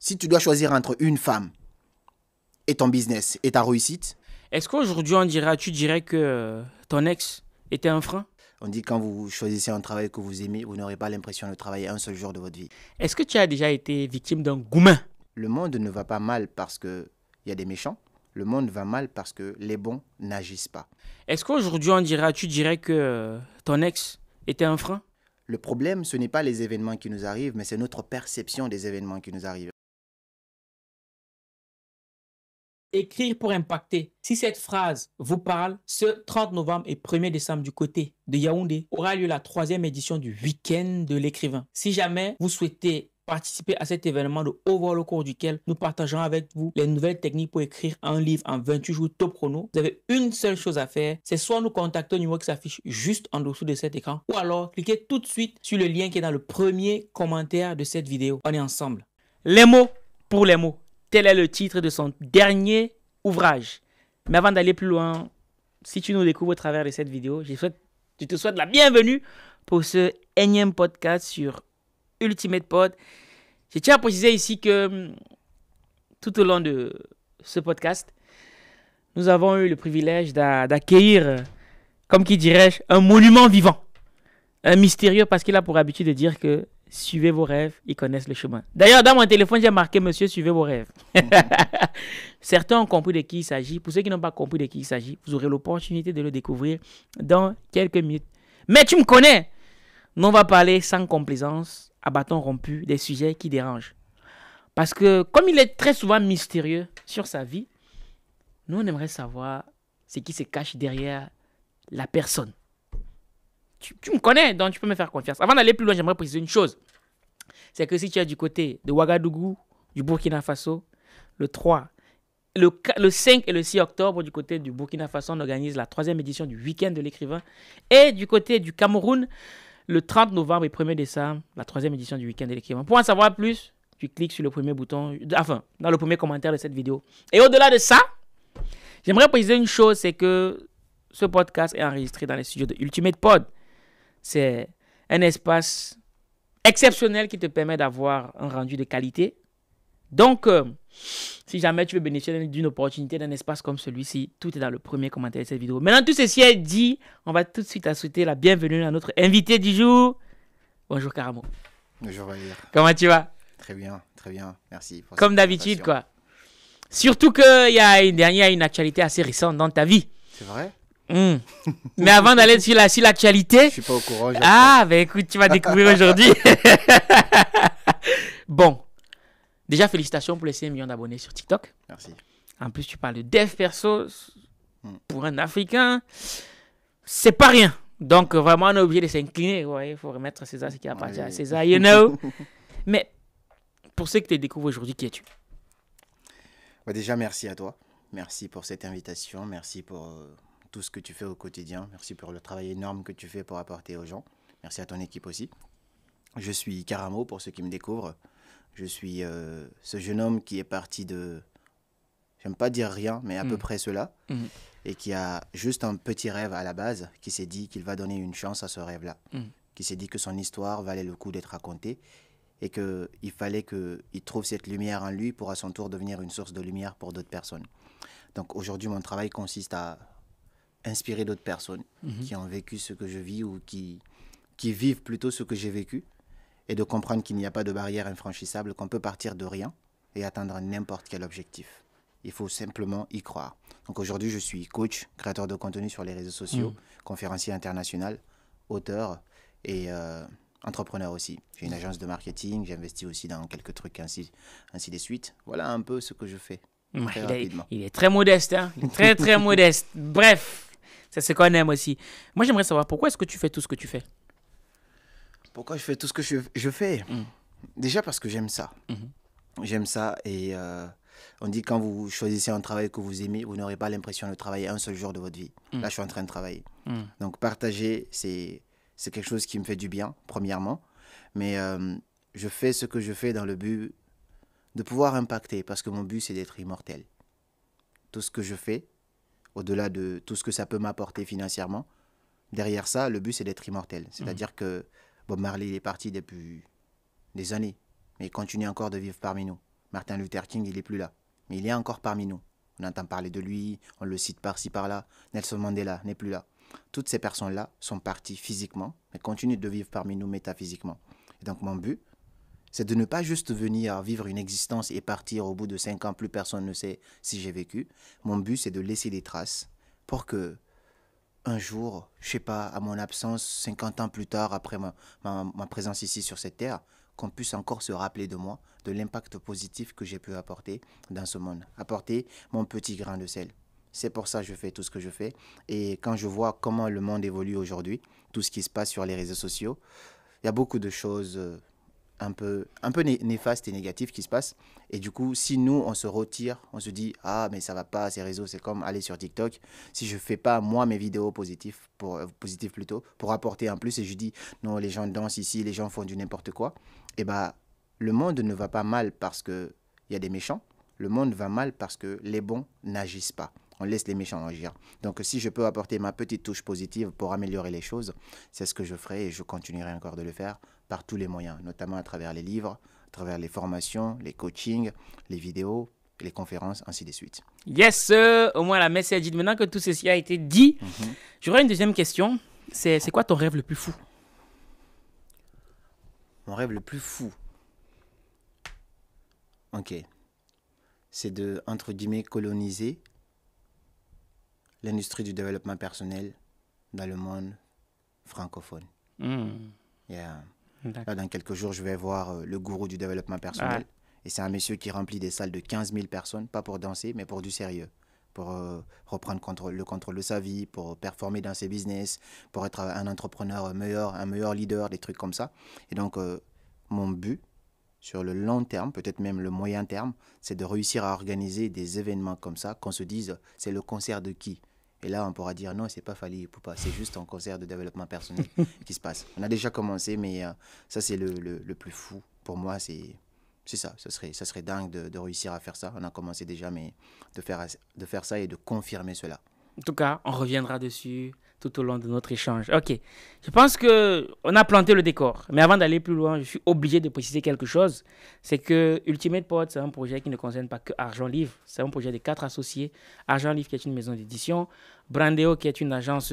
si tu dois choisir entre une femme et ton business et ta réussite. Est-ce qu'aujourd'hui, on dira, tu dirais que euh, ton ex était un frein On dit quand vous choisissez un travail que vous aimez, vous n'aurez pas l'impression de travailler un seul jour de votre vie. Est-ce que tu as déjà été victime d'un goumin Le monde ne va pas mal parce qu'il y a des méchants. Le monde va mal parce que les bons n'agissent pas. Est-ce qu'aujourd'hui, on dira, tu dirais que euh, ton ex était un frein Le problème, ce n'est pas les événements qui nous arrivent, mais c'est notre perception des événements qui nous arrivent. Écrire pour impacter. Si cette phrase vous parle, ce 30 novembre et 1er décembre du côté de Yaoundé aura lieu la troisième édition du week-end de l'écrivain. Si jamais vous souhaitez participer à cet événement de haut vol au cours duquel nous partageons avec vous les nouvelles techniques pour écrire un livre en 28 jours top chrono. Vous avez une seule chose à faire, c'est soit nous contacter au numéro qui s'affiche juste en dessous de cet écran, ou alors cliquez tout de suite sur le lien qui est dans le premier commentaire de cette vidéo. On est ensemble. Les mots pour les mots. Tel est le titre de son dernier ouvrage. Mais avant d'aller plus loin, si tu nous découvres au travers de cette vidéo, je, te souhaite la bienvenue pour ce énième podcast sur Ultimate Pod. Je tiens à préciser ici que hum, tout au long de ce podcast, nous avons eu le privilège d'accueillir, comme qui dirais-je, un monument vivant. Un mystérieux parce qu'il a pour habitude de dire que suivez vos rêves, ils connaissent le chemin. D'ailleurs, dans mon téléphone, j'ai marqué Monsieur, suivez vos rêves. Mhm. Certains ont compris de qui il s'agit. Pour ceux qui n'ont pas compris de qui il s'agit, vous aurez l'opportunité de le découvrir dans quelques minutes. Mais tu me connais Nous On va parler sans complaisance, à bâton rompu, des sujets qui dérangent. Parce que comme il est très souvent mystérieux sur sa vie, nous, on aimerait savoir ce qui se cache derrière la personne tu, me connais, donc tu peux me faire confiance. Avant d'aller plus loin, j'aimerais préciser une chose. C'est que si tu es du côté de Ouagadougou, du Burkina Faso, le 3, le, le 5 et le 6 octobre, du côté du Burkina Faso, on organise la troisième édition du week-end de l'écrivain. Et du côté du Cameroun, le 30 novembre et 1er décembre, la troisième édition du week-end de l'écrivain. Pour en savoir plus, tu cliques sur le premier bouton, enfin, dans le premier commentaire de cette vidéo. Et au-delà de ça, j'aimerais préciser une chose, c'est que ce podcast est enregistré dans les studios de Ultimate Pod. C'est un espace exceptionnel qui te permet d'avoir un rendu de qualité. Donc, euh, si jamais tu veux bénéficier d'une opportunité, d'un espace comme celui-ci, tout est dans le premier commentaire de cette vidéo. Maintenant, tout ceci est dit, on va tout de suite souhaiter la bienvenue à notre invité du jour. Bonjour Caramo. Bonjour Valérie. Comment tu vas Très bien, très bien, merci. comme d'habitude, quoi. Surtout qu'il y, a une, y a une actualité assez récente dans ta vie. C'est vrai Hmm. Mais avant d'aller sur l'actualité. La, sur je suis pas au courant. Ah, ben écoute, tu vas découvrir aujourd'hui. bon. Déjà, félicitations pour les 5 millions d'abonnés sur TikTok. Merci. En plus, tu parles de dev perso hmm. pour un Africain. C'est pas rien. Donc, vraiment, on est obligé de s'incliner. il faut remettre César ce qui appartient à César, you know. Mais pour ceux qui te découvrent aujourd'hui, qui es-tu bah, Déjà, merci à toi. Merci pour cette invitation. Merci pour euh, tout ce que tu fais au quotidien. Merci pour le travail énorme que tu fais pour apporter aux gens. Merci à ton équipe aussi. Je suis Caramo pour ceux qui me découvrent. Je suis euh, ce jeune homme qui est parti de, j'aime pas dire rien, mais à peu mm. près cela, mm. et qui a juste un petit rêve à la base, qui s'est dit qu'il va donner une chance à ce rêve-là, mm. qui s'est dit que son histoire valait le coup d'être racontée, et qu'il fallait qu'il trouve cette lumière en lui pour à son tour devenir une source de lumière pour d'autres personnes. Donc aujourd'hui, mon travail consiste à inspirer d'autres personnes mhm. qui ont vécu ce que je vis ou qui, qui vivent plutôt ce que j'ai vécu et de comprendre qu'il n'y a pas de barrière infranchissable, qu'on peut partir de rien et atteindre n'importe quel objectif. Il faut simplement y croire. Donc aujourd'hui, je suis coach, créateur de contenu sur les réseaux sociaux, mhm. conférencier international, auteur et euh, entrepreneur aussi. J'ai une mhm. agence de marketing, j'investis aussi dans quelques trucs ainsi, ainsi des suites Voilà un peu ce que je fais. il, est, très modeste, hein. très très modeste. Bref, c'est ce qu'on aussi. Moi, j'aimerais savoir pourquoi est-ce que tu fais tout ce que tu fais Pourquoi je fais tout ce que je, je fais mm. Déjà parce que j'aime ça. Mm-hmm. J'aime ça et euh, on dit quand vous choisissez un travail que vous aimez, vous n'aurez pas l'impression de travailler un seul jour de votre vie. Mm. Là, je suis en train de travailler. Mm. Donc, partager, c'est quelque chose qui me fait du bien, premièrement. Mais euh, je fais ce que je fais dans le but de pouvoir impacter parce que mon but, c'est d'être immortel. Tout ce que je fais, au-delà de tout ce que ça peut m'apporter financièrement. Derrière ça, le but, c'est d'être immortel. Mm. C'est-à-dire que Bob Marley est parti depuis des années, mais il continue encore de vivre parmi nous. Martin Luther King, il n'est plus là, mais il est encore parmi nous. On entend parler de lui, on le cite par-ci par-là. Nelson Mandela n'est plus là. Toutes ces personnes-là sont parties physiquement, mais continuent de vivre parmi nous métaphysiquement. Et donc mon but, c'est de ne pas juste venir vivre une existence et partir au bout de cinq ans, plus personne ne sait si j'ai vécu. Mon but, c'est de laisser des traces pour que un jour, je sais pas, à mon absence, 50 ans plus tard, après ma, ma présence ici sur cette terre, qu'on puisse encore se rappeler de moi, de l'impact positif que j'ai pu apporter dans ce monde, apporter mon petit grain de sel. C'est pour ça que je fais tout ce que je fais. Et quand je vois comment le monde évolue aujourd'hui, tout ce qui se passe sur les réseaux sociaux, il y a beaucoup de choses euh, un peu, un peu néfaste et négatif qui se passe. Et du coup, si nous, on se retire, on se dit Ah, mais ça va pas, ces réseaux, c'est comme aller sur TikTok. Si je fais pas, moi, mes vidéos positives, pour, euh, plutôt, pour apporter un plus, et je dis Non, les gens dansent ici, les gens font du n'importe quoi, Eh bah, le monde ne va pas mal parce qu'il y a des méchants. Le monde va mal parce que les bons n'agissent pas on laisse les méchants agir. Donc si je peux apporter ma petite touche positive pour améliorer les choses, c'est ce que je ferai et je continuerai encore de le faire par tous les moyens, notamment à travers les livres, à travers les formations, les coachings, les vidéos, les conférences, ainsi de suite. Yes, au moins la messe a dit Maintenant que tout ceci a été dit, mhm. j'aurais une deuxième question. C'est quoi ton rêve le plus fou Mon rêve le plus fou Ok. C'est de, entre guillemets, coloniser l'industrie du développement personnel dans le monde francophone. Hmm. Là, dans quelques jours, je vais voir euh, le gourou du développement personnel. Ah. Et c'est un monsieur qui remplit des salles de 15 000 personnes, pas pour danser, mais pour du sérieux. Pour euh, reprendre contrôle, le contrôle de sa vie, pour performer dans ses business, pour être euh, un entrepreneur meilleur, un meilleur leader, des trucs comme ça. Et donc, mon but, sur le long terme, peut-être même le moyen terme, c'est de réussir à organiser des événements comme ça, qu'on se dise, c'est le concert de qui et là, on pourra dire non, c'est pas Fali Poupa, c'est juste un concert de développement personnel qui se passe. On a déjà commencé, mais euh, ça, c'est le, plus fou. Pour moi, c'est. ça, ce serait, ça serait dingue de, de, réussir à faire ça. On a commencé déjà, mais de faire, de faire ça et de confirmer cela. En tout cas, on reviendra dessus tout au long de notre échange. Ok, je pense que on a planté le décor. Mais avant d'aller plus loin, je suis obligé de préciser quelque chose. C'est que Ultimate Pod, c'est un projet qui ne concerne pas que Argent Livre. C'est un projet de quatre associés. Argent Livre qui est une maison d'édition, Brandeo qui est une agence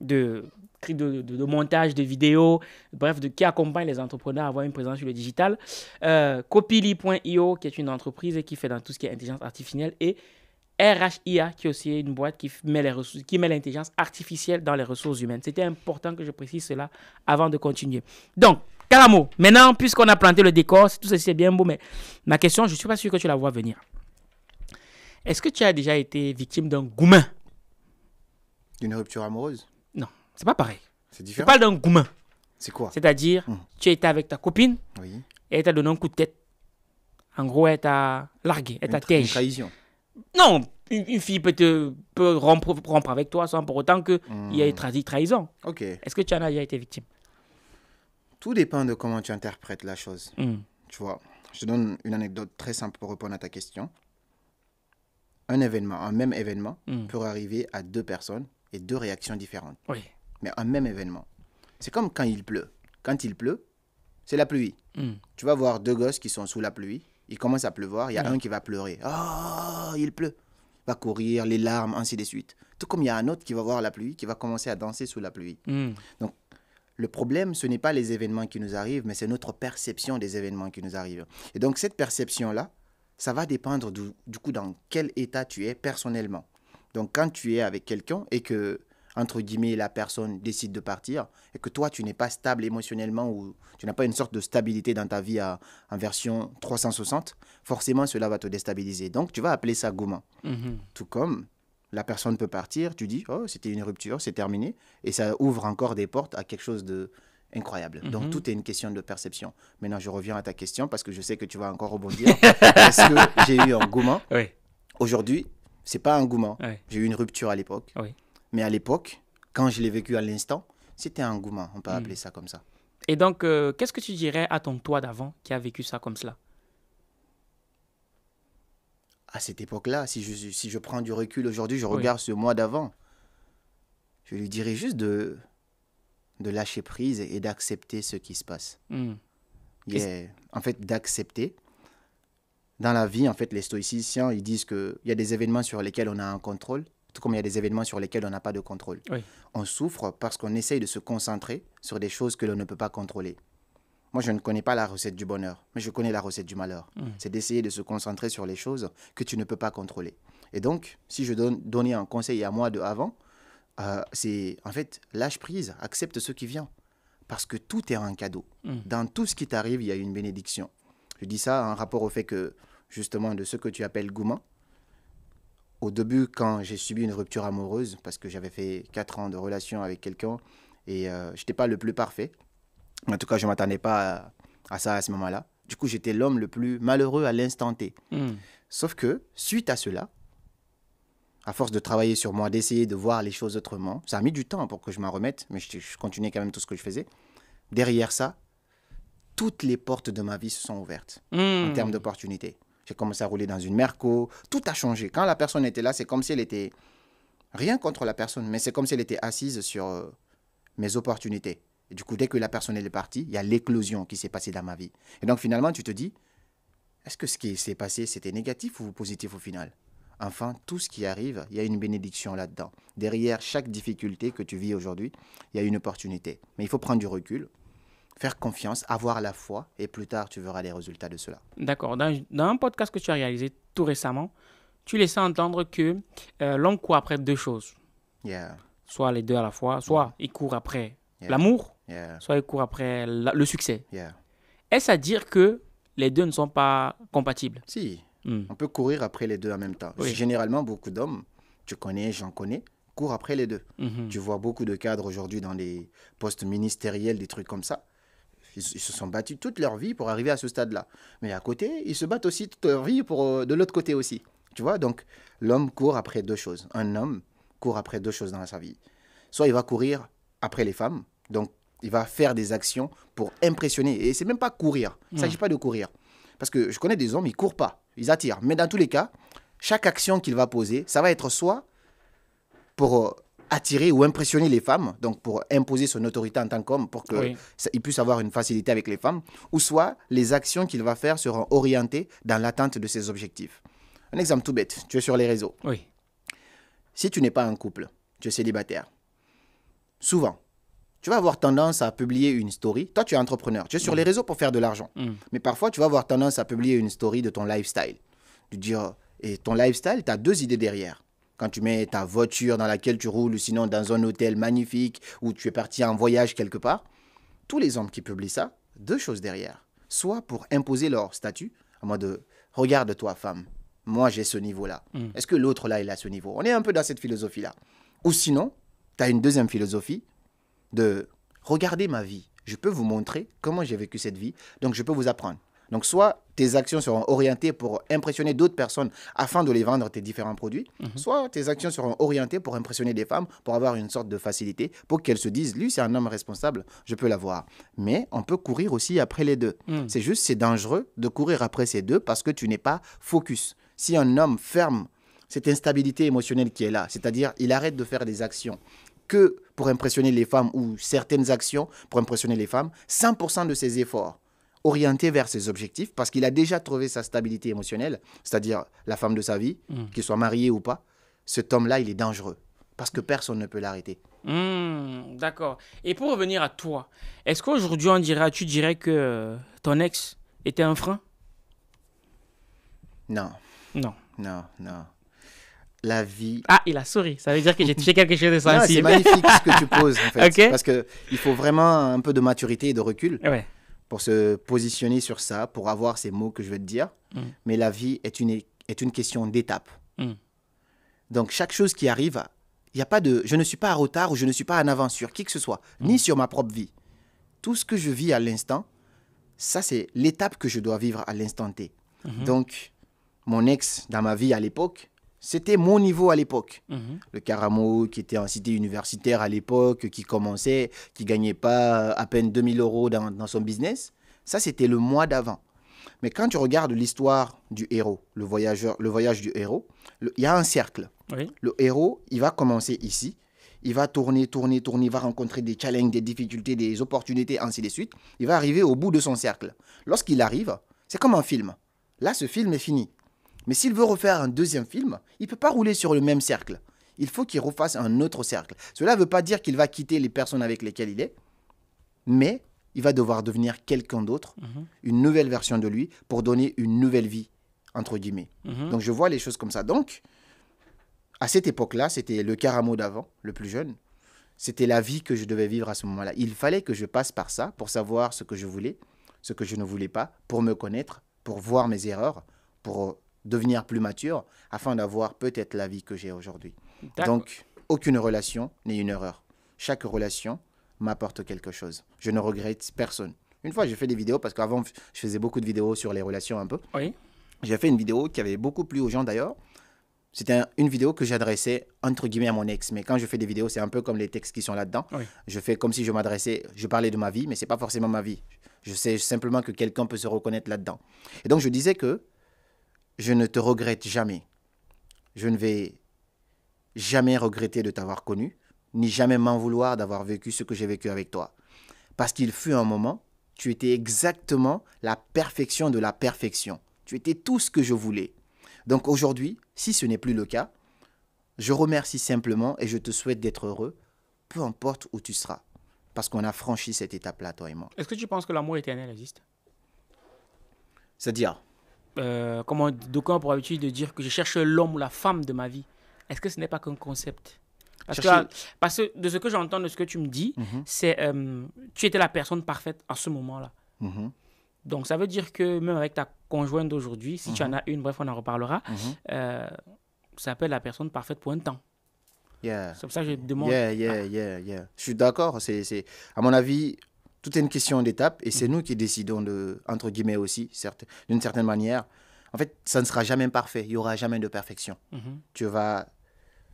de, de, montage de vidéos, bref, de, qui accompagne les entrepreneurs à avoir une présence sur le digital. Euh, Copily.io qui est une entreprise qui fait dans tout ce qui est intelligence artificielle et RHIA, qui est aussi une boîte qui met les ressources, qui met l'intelligence artificielle dans les ressources humaines. C'était important que je précise cela avant de continuer. Donc, Calamo, maintenant, puisqu'on a planté le décor, tout ceci c'est bien beau, mais ma question, je ne suis pas sûr que tu la vois venir. Est-ce que tu as déjà été victime d'un goumin D'une rupture amoureuse Non, c'est pas pareil. C'est différent. Je parle d'un goumin. C'est quoi C'est-à-dire, tu hum. tu étais avec ta copine et elle t'a donné un coup de tête. En gros, elle t'a largué, elle t'a Une trahison. Non, une, fille peut, te, peut rompre, rompre, avec toi sans pour autant qu'il il y ait hmm. trahison. Ok. Est-ce que tu en as déjà été victime Tout dépend de comment tu interprètes la chose. Hmm. Tu vois, je donne une anecdote très simple pour répondre à ta question. Un événement, un même événement hmm. peut arriver à deux personnes et deux réactions différentes. Oui. Mais un même événement. C'est comme quand il pleut. Quand il pleut, c'est la pluie. Tu vas voir deux gosses qui sont sous la pluie il commence à pleuvoir, il y a un qui va pleurer. Oh, il pleut. Va courir, les larmes, ainsi de suite. Tout comme il y a un autre qui va voir la pluie, qui va commencer à danser sous la pluie. Hmm. Donc, le problème, ce n'est pas les événements qui nous arrivent, mais c'est notre perception des événements qui nous arrivent. Et donc, cette perception-là, ça va dépendre du, du, coup dans quel état tu es personnellement. Donc, quand tu es avec quelqu'un et que entre guillemets, la personne décide de partir et que toi, tu n'es pas stable émotionnellement ou tu n'as pas une sorte de stabilité dans ta vie en version 360, forcément, cela va te déstabiliser. Donc, tu vas appeler ça gourmand. Mhm. Tout comme la personne peut partir, tu dis, oh, c'était une rupture, c'est terminé. Et ça ouvre encore des portes à quelque chose de incroyable. Donc, mhm. tout est une question de perception. Maintenant, je reviens à ta question parce que je sais que tu vas encore rebondir. Est-ce que j'ai eu un gourmand oui. Aujourd'hui, c'est pas un gourmand. J'ai eu une rupture à l'époque. Oui. Mais à l'époque, quand je l'ai vécu à l'instant, c'était un engouement, on peut hmm. appeler ça comme ça. Et donc, euh, qu'est-ce que tu dirais à ton toi d'avant qui a vécu ça comme cela À cette époque-là, si je, si je prends du recul aujourd'hui, je regarde ce moi d'avant. Je lui dirais juste de, de lâcher prise et d'accepter ce qui se passe. Hmm. En fait, d'accepter. Dans la vie, en fait, les stoïciens ils disent qu'il y a des événements sur lesquels on a un contrôle tout comme il y a des événements sur lesquels on n'a pas de contrôle. On souffre parce qu'on essaye de se concentrer sur des choses que l'on ne peut pas contrôler. Moi, je ne connais pas la recette du bonheur, mais je connais la recette du malheur. Mmh. C'est d'essayer de se concentrer sur les choses que tu ne peux pas contrôler. Et donc, si je donnais un conseil à moi de avant, euh, c'est en fait lâche prise, accepte ce qui vient. Parce que tout est un cadeau. Mmh. Dans tout ce qui t'arrive, il y a une bénédiction. Je dis ça en rapport au fait que, justement, de ce que tu appelles gourmand, au début, quand j'ai subi une rupture amoureuse, parce que j'avais fait 4 ans de relation avec quelqu'un et euh, je n'étais pas le plus parfait. En tout cas, je ne m'attendais pas à, ça à ce moment-là. Du coup, j'étais l'homme le plus malheureux à l'instant T. Hmm. Sauf que, suite à cela, à force de travailler sur moi, d'essayer de voir les choses autrement, ça a mis du temps pour que je m'en remette, mais je, continuais quand même tout ce que je faisais. Derrière ça, toutes les portes de ma vie se sont ouvertes en hmm. termes d'opportunités. J'ai commencé à rouler dans une Merco. Tout a changé. Quand la personne était là, c'est comme si elle était. Rien contre la personne, mais c'est comme si elle était assise sur euh, mes opportunités. du coup, dès que la personne est partie, il y a l'éclosion qui s'est passée dans ma vie. Et donc, finalement, tu te dis est-ce que ce qui s'est passé, c'était négatif ou positif au final Enfin, tout ce qui arrive, il y a une bénédiction là-dedans. Derrière chaque difficulté que tu vis aujourd'hui, il y a une opportunité. Mais il faut prendre du recul, faire confiance, avoir la foi, et plus tard, tu verras les résultats de cela. D'accord. Dans, un podcast que tu as réalisé tout récemment, tu laissais entendre que euh, l'homme court après deux choses. Soit les deux à la fois, soit il court après l'amour, soit il court après le succès. Est-ce à dire que les deux ne sont pas compatibles Si. Hmm. On peut courir après les deux en même temps. Généralement, beaucoup d'hommes, tu connais, j'en connais, courent après les deux. Mhm. Tu vois beaucoup de cadres aujourd'hui dans les postes ministériels, des trucs comme ça ils, se sont battus toute leur vie pour arriver à ce stade-là. Mais à côté, ils se battent aussi toute leur vie pour euh, de l'autre côté aussi. Tu vois, donc l'homme court après deux choses. Un homme court après deux choses dans sa vie. Soit il va courir après les femmes, donc il va faire des actions pour impressionner. Et c'est même pas courir. Il ne s'agit mm. pas de courir. Parce que je connais des hommes, ils courent pas, ils attirent. Mais dans tous les cas, chaque action qu'il va poser, ça va être soit pour euh, attirer ou impressionner les femmes, donc pour imposer son autorité en tant qu'homme, pour qu'il puisse avoir une facilité avec les femmes, ou soit les actions qu'il va faire seront orientées dans l'atteinte de ses objectifs. Un exemple tout bête, tu es sur les réseaux. Oui. Si tu n'es pas en couple, tu es célibataire, souvent, tu vas avoir tendance à publier une story. Toi, tu es entrepreneur, tu es sur mm. les réseaux pour faire de l'argent. Mm. Mais parfois, tu vas avoir tendance à publier une story de ton lifestyle. De dire, et eh, ton lifestyle, tu as deux idées derrière quand tu mets ta voiture dans laquelle tu roules, ou sinon dans un hôtel magnifique où tu es parti en voyage quelque part, tous les hommes qui publient ça, deux choses derrière. Soit pour imposer leur statut, à moi de regarde-toi femme, moi j'ai ce niveau-là. Hmm. Est-ce que l'autre là, il a ce niveau On est un peu dans cette philosophie-là. Ou sinon, tu as une deuxième philosophie de regardez ma vie. Je peux vous montrer comment j'ai vécu cette vie, donc je peux vous apprendre. Donc, soit tes actions seront orientées pour impressionner d'autres personnes afin de les vendre tes différents produits, mhm. soit tes actions seront orientées pour impressionner des femmes, pour avoir une sorte de facilité, pour qu'elles se disent, lui, c'est un homme responsable, je peux l'avoir. Mais on peut courir aussi après les deux. Hmm. C'est juste, c'est dangereux de courir après ces deux parce que tu n'es pas focus. Si un homme ferme cette instabilité émotionnelle qui est là, c'est-à-dire il arrête de faire des actions que pour impressionner les femmes ou certaines actions pour impressionner les femmes, 100% de ses efforts orienté vers ses objectifs parce qu'il a déjà trouvé sa stabilité émotionnelle, c'est-à-dire la femme de sa vie, hmm. qu'il soit marié ou pas. Cet homme-là, il est dangereux parce que personne ne peut l'arrêter. Hmm, d'accord. Et pour revenir à toi, est-ce qu'aujourd'hui, on dirait, tu dirais que euh, ton ex était un frein Non. Non. Non, non. La vie. Ah, il a souri. Ça veut dire que j'ai touché quelque chose de sensible. C'est magnifique ce que tu poses, en fait. Parce qu'il faut vraiment un peu de maturité et de recul. Ouais pour se positionner sur ça, pour avoir ces mots que je veux te dire. Mm. Mais la vie est une, est une question d'étape mm. Donc chaque chose qui arrive, il y a pas de, je ne suis pas en retard ou je ne suis pas en avance sur qui que ce soit, mm. ni sur ma propre vie. Tout ce que je vis à l'instant, ça c'est l'étape que je dois vivre à l'instant T. Mm-hmm. Donc mon ex dans ma vie à l'époque, c'était mon niveau à l'époque. Mhm. Le Caramo, qui était en cité universitaire à l'époque, qui commençait, qui gagnait pas euh, à peine 2000 euros dans, son business, ça c'était le mois d'avant. Mais quand tu regardes l'histoire du héros, le, voyageur, le voyage du héros, il y a un cercle. Le héros, il va commencer ici, il va tourner, tourner, tourner, il va rencontrer des challenges, des difficultés, des opportunités, ainsi de suite. Il va arriver au bout de son cercle. Lorsqu'il arrive, c'est comme un film. Là, ce film est fini. Mais s'il veut refaire un deuxième film, il ne peut pas rouler sur le même cercle. Il faut qu'il refasse un autre cercle. Cela ne veut pas dire qu'il va quitter les personnes avec lesquelles il est, mais il va devoir devenir quelqu'un d'autre, mhm. une nouvelle version de lui, pour donner une nouvelle vie, entre guillemets. Mhm. Donc je vois les choses comme ça. Donc, à cette époque-là, c'était le caramo d'avant, le plus jeune. C'était la vie que je devais vivre à ce moment-là. Il fallait que je passe par ça pour savoir ce que je voulais, ce que je ne voulais pas, pour me connaître, pour voir mes erreurs, pour devenir plus mature afin d'avoir peut-être la vie que j'ai aujourd'hui. Donc, aucune relation n'est une erreur. Chaque relation m'apporte quelque chose. Je ne regrette personne. Une fois, j'ai fait des vidéos parce qu'avant, je faisais beaucoup de vidéos sur les relations un peu. J'ai fait une vidéo qui avait beaucoup plu aux gens d'ailleurs. C'était une vidéo que j'adressais entre guillemets à mon ex. Mais quand je fais des vidéos, c'est un peu comme les textes qui sont là-dedans. Je fais comme si je m'adressais, je parlais de ma vie, mais c'est pas forcément ma vie. Je sais simplement que quelqu'un peut se reconnaître là-dedans. Et donc je disais que je ne te regrette jamais. Je ne vais jamais regretter de t'avoir connu, ni jamais m'en vouloir d'avoir vécu ce que j'ai vécu avec toi. Parce qu'il fut un moment, tu étais exactement la perfection de la perfection. Tu étais tout ce que je voulais. Donc aujourd'hui, si ce n'est plus le cas, je remercie simplement et je te souhaite d'être heureux, peu importe où tu seras. Parce qu'on a franchi cette étape-là, toi et moi. Est-ce que tu penses que l'amour éternel existe C'est-à-dire euh, comment d'aucuns pour habitude de dire que je cherche l'homme ou la femme de ma vie. Est-ce que ce n'est pas qu'un concept parce, que, parce que de ce que j'entends, de ce que tu me dis, mhm. c'est euh, tu étais la personne parfaite en ce moment-là. Mhm. Donc ça veut dire que même avec ta conjointe d'aujourd'hui, si tu mhm. en as une, bref, on en reparlera, euh, ça peut la personne parfaite pour un temps. Yeah. C'est pour ça que je demande. Yeah, yeah, yeah, yeah. Je suis d'accord. à mon avis, tout est une question d'étape et c'est nous qui décidons, de, entre guillemets aussi, certes, d'une certaine manière. En fait, ça ne sera jamais parfait, il n'y aura jamais de perfection. Mhm. Tu vas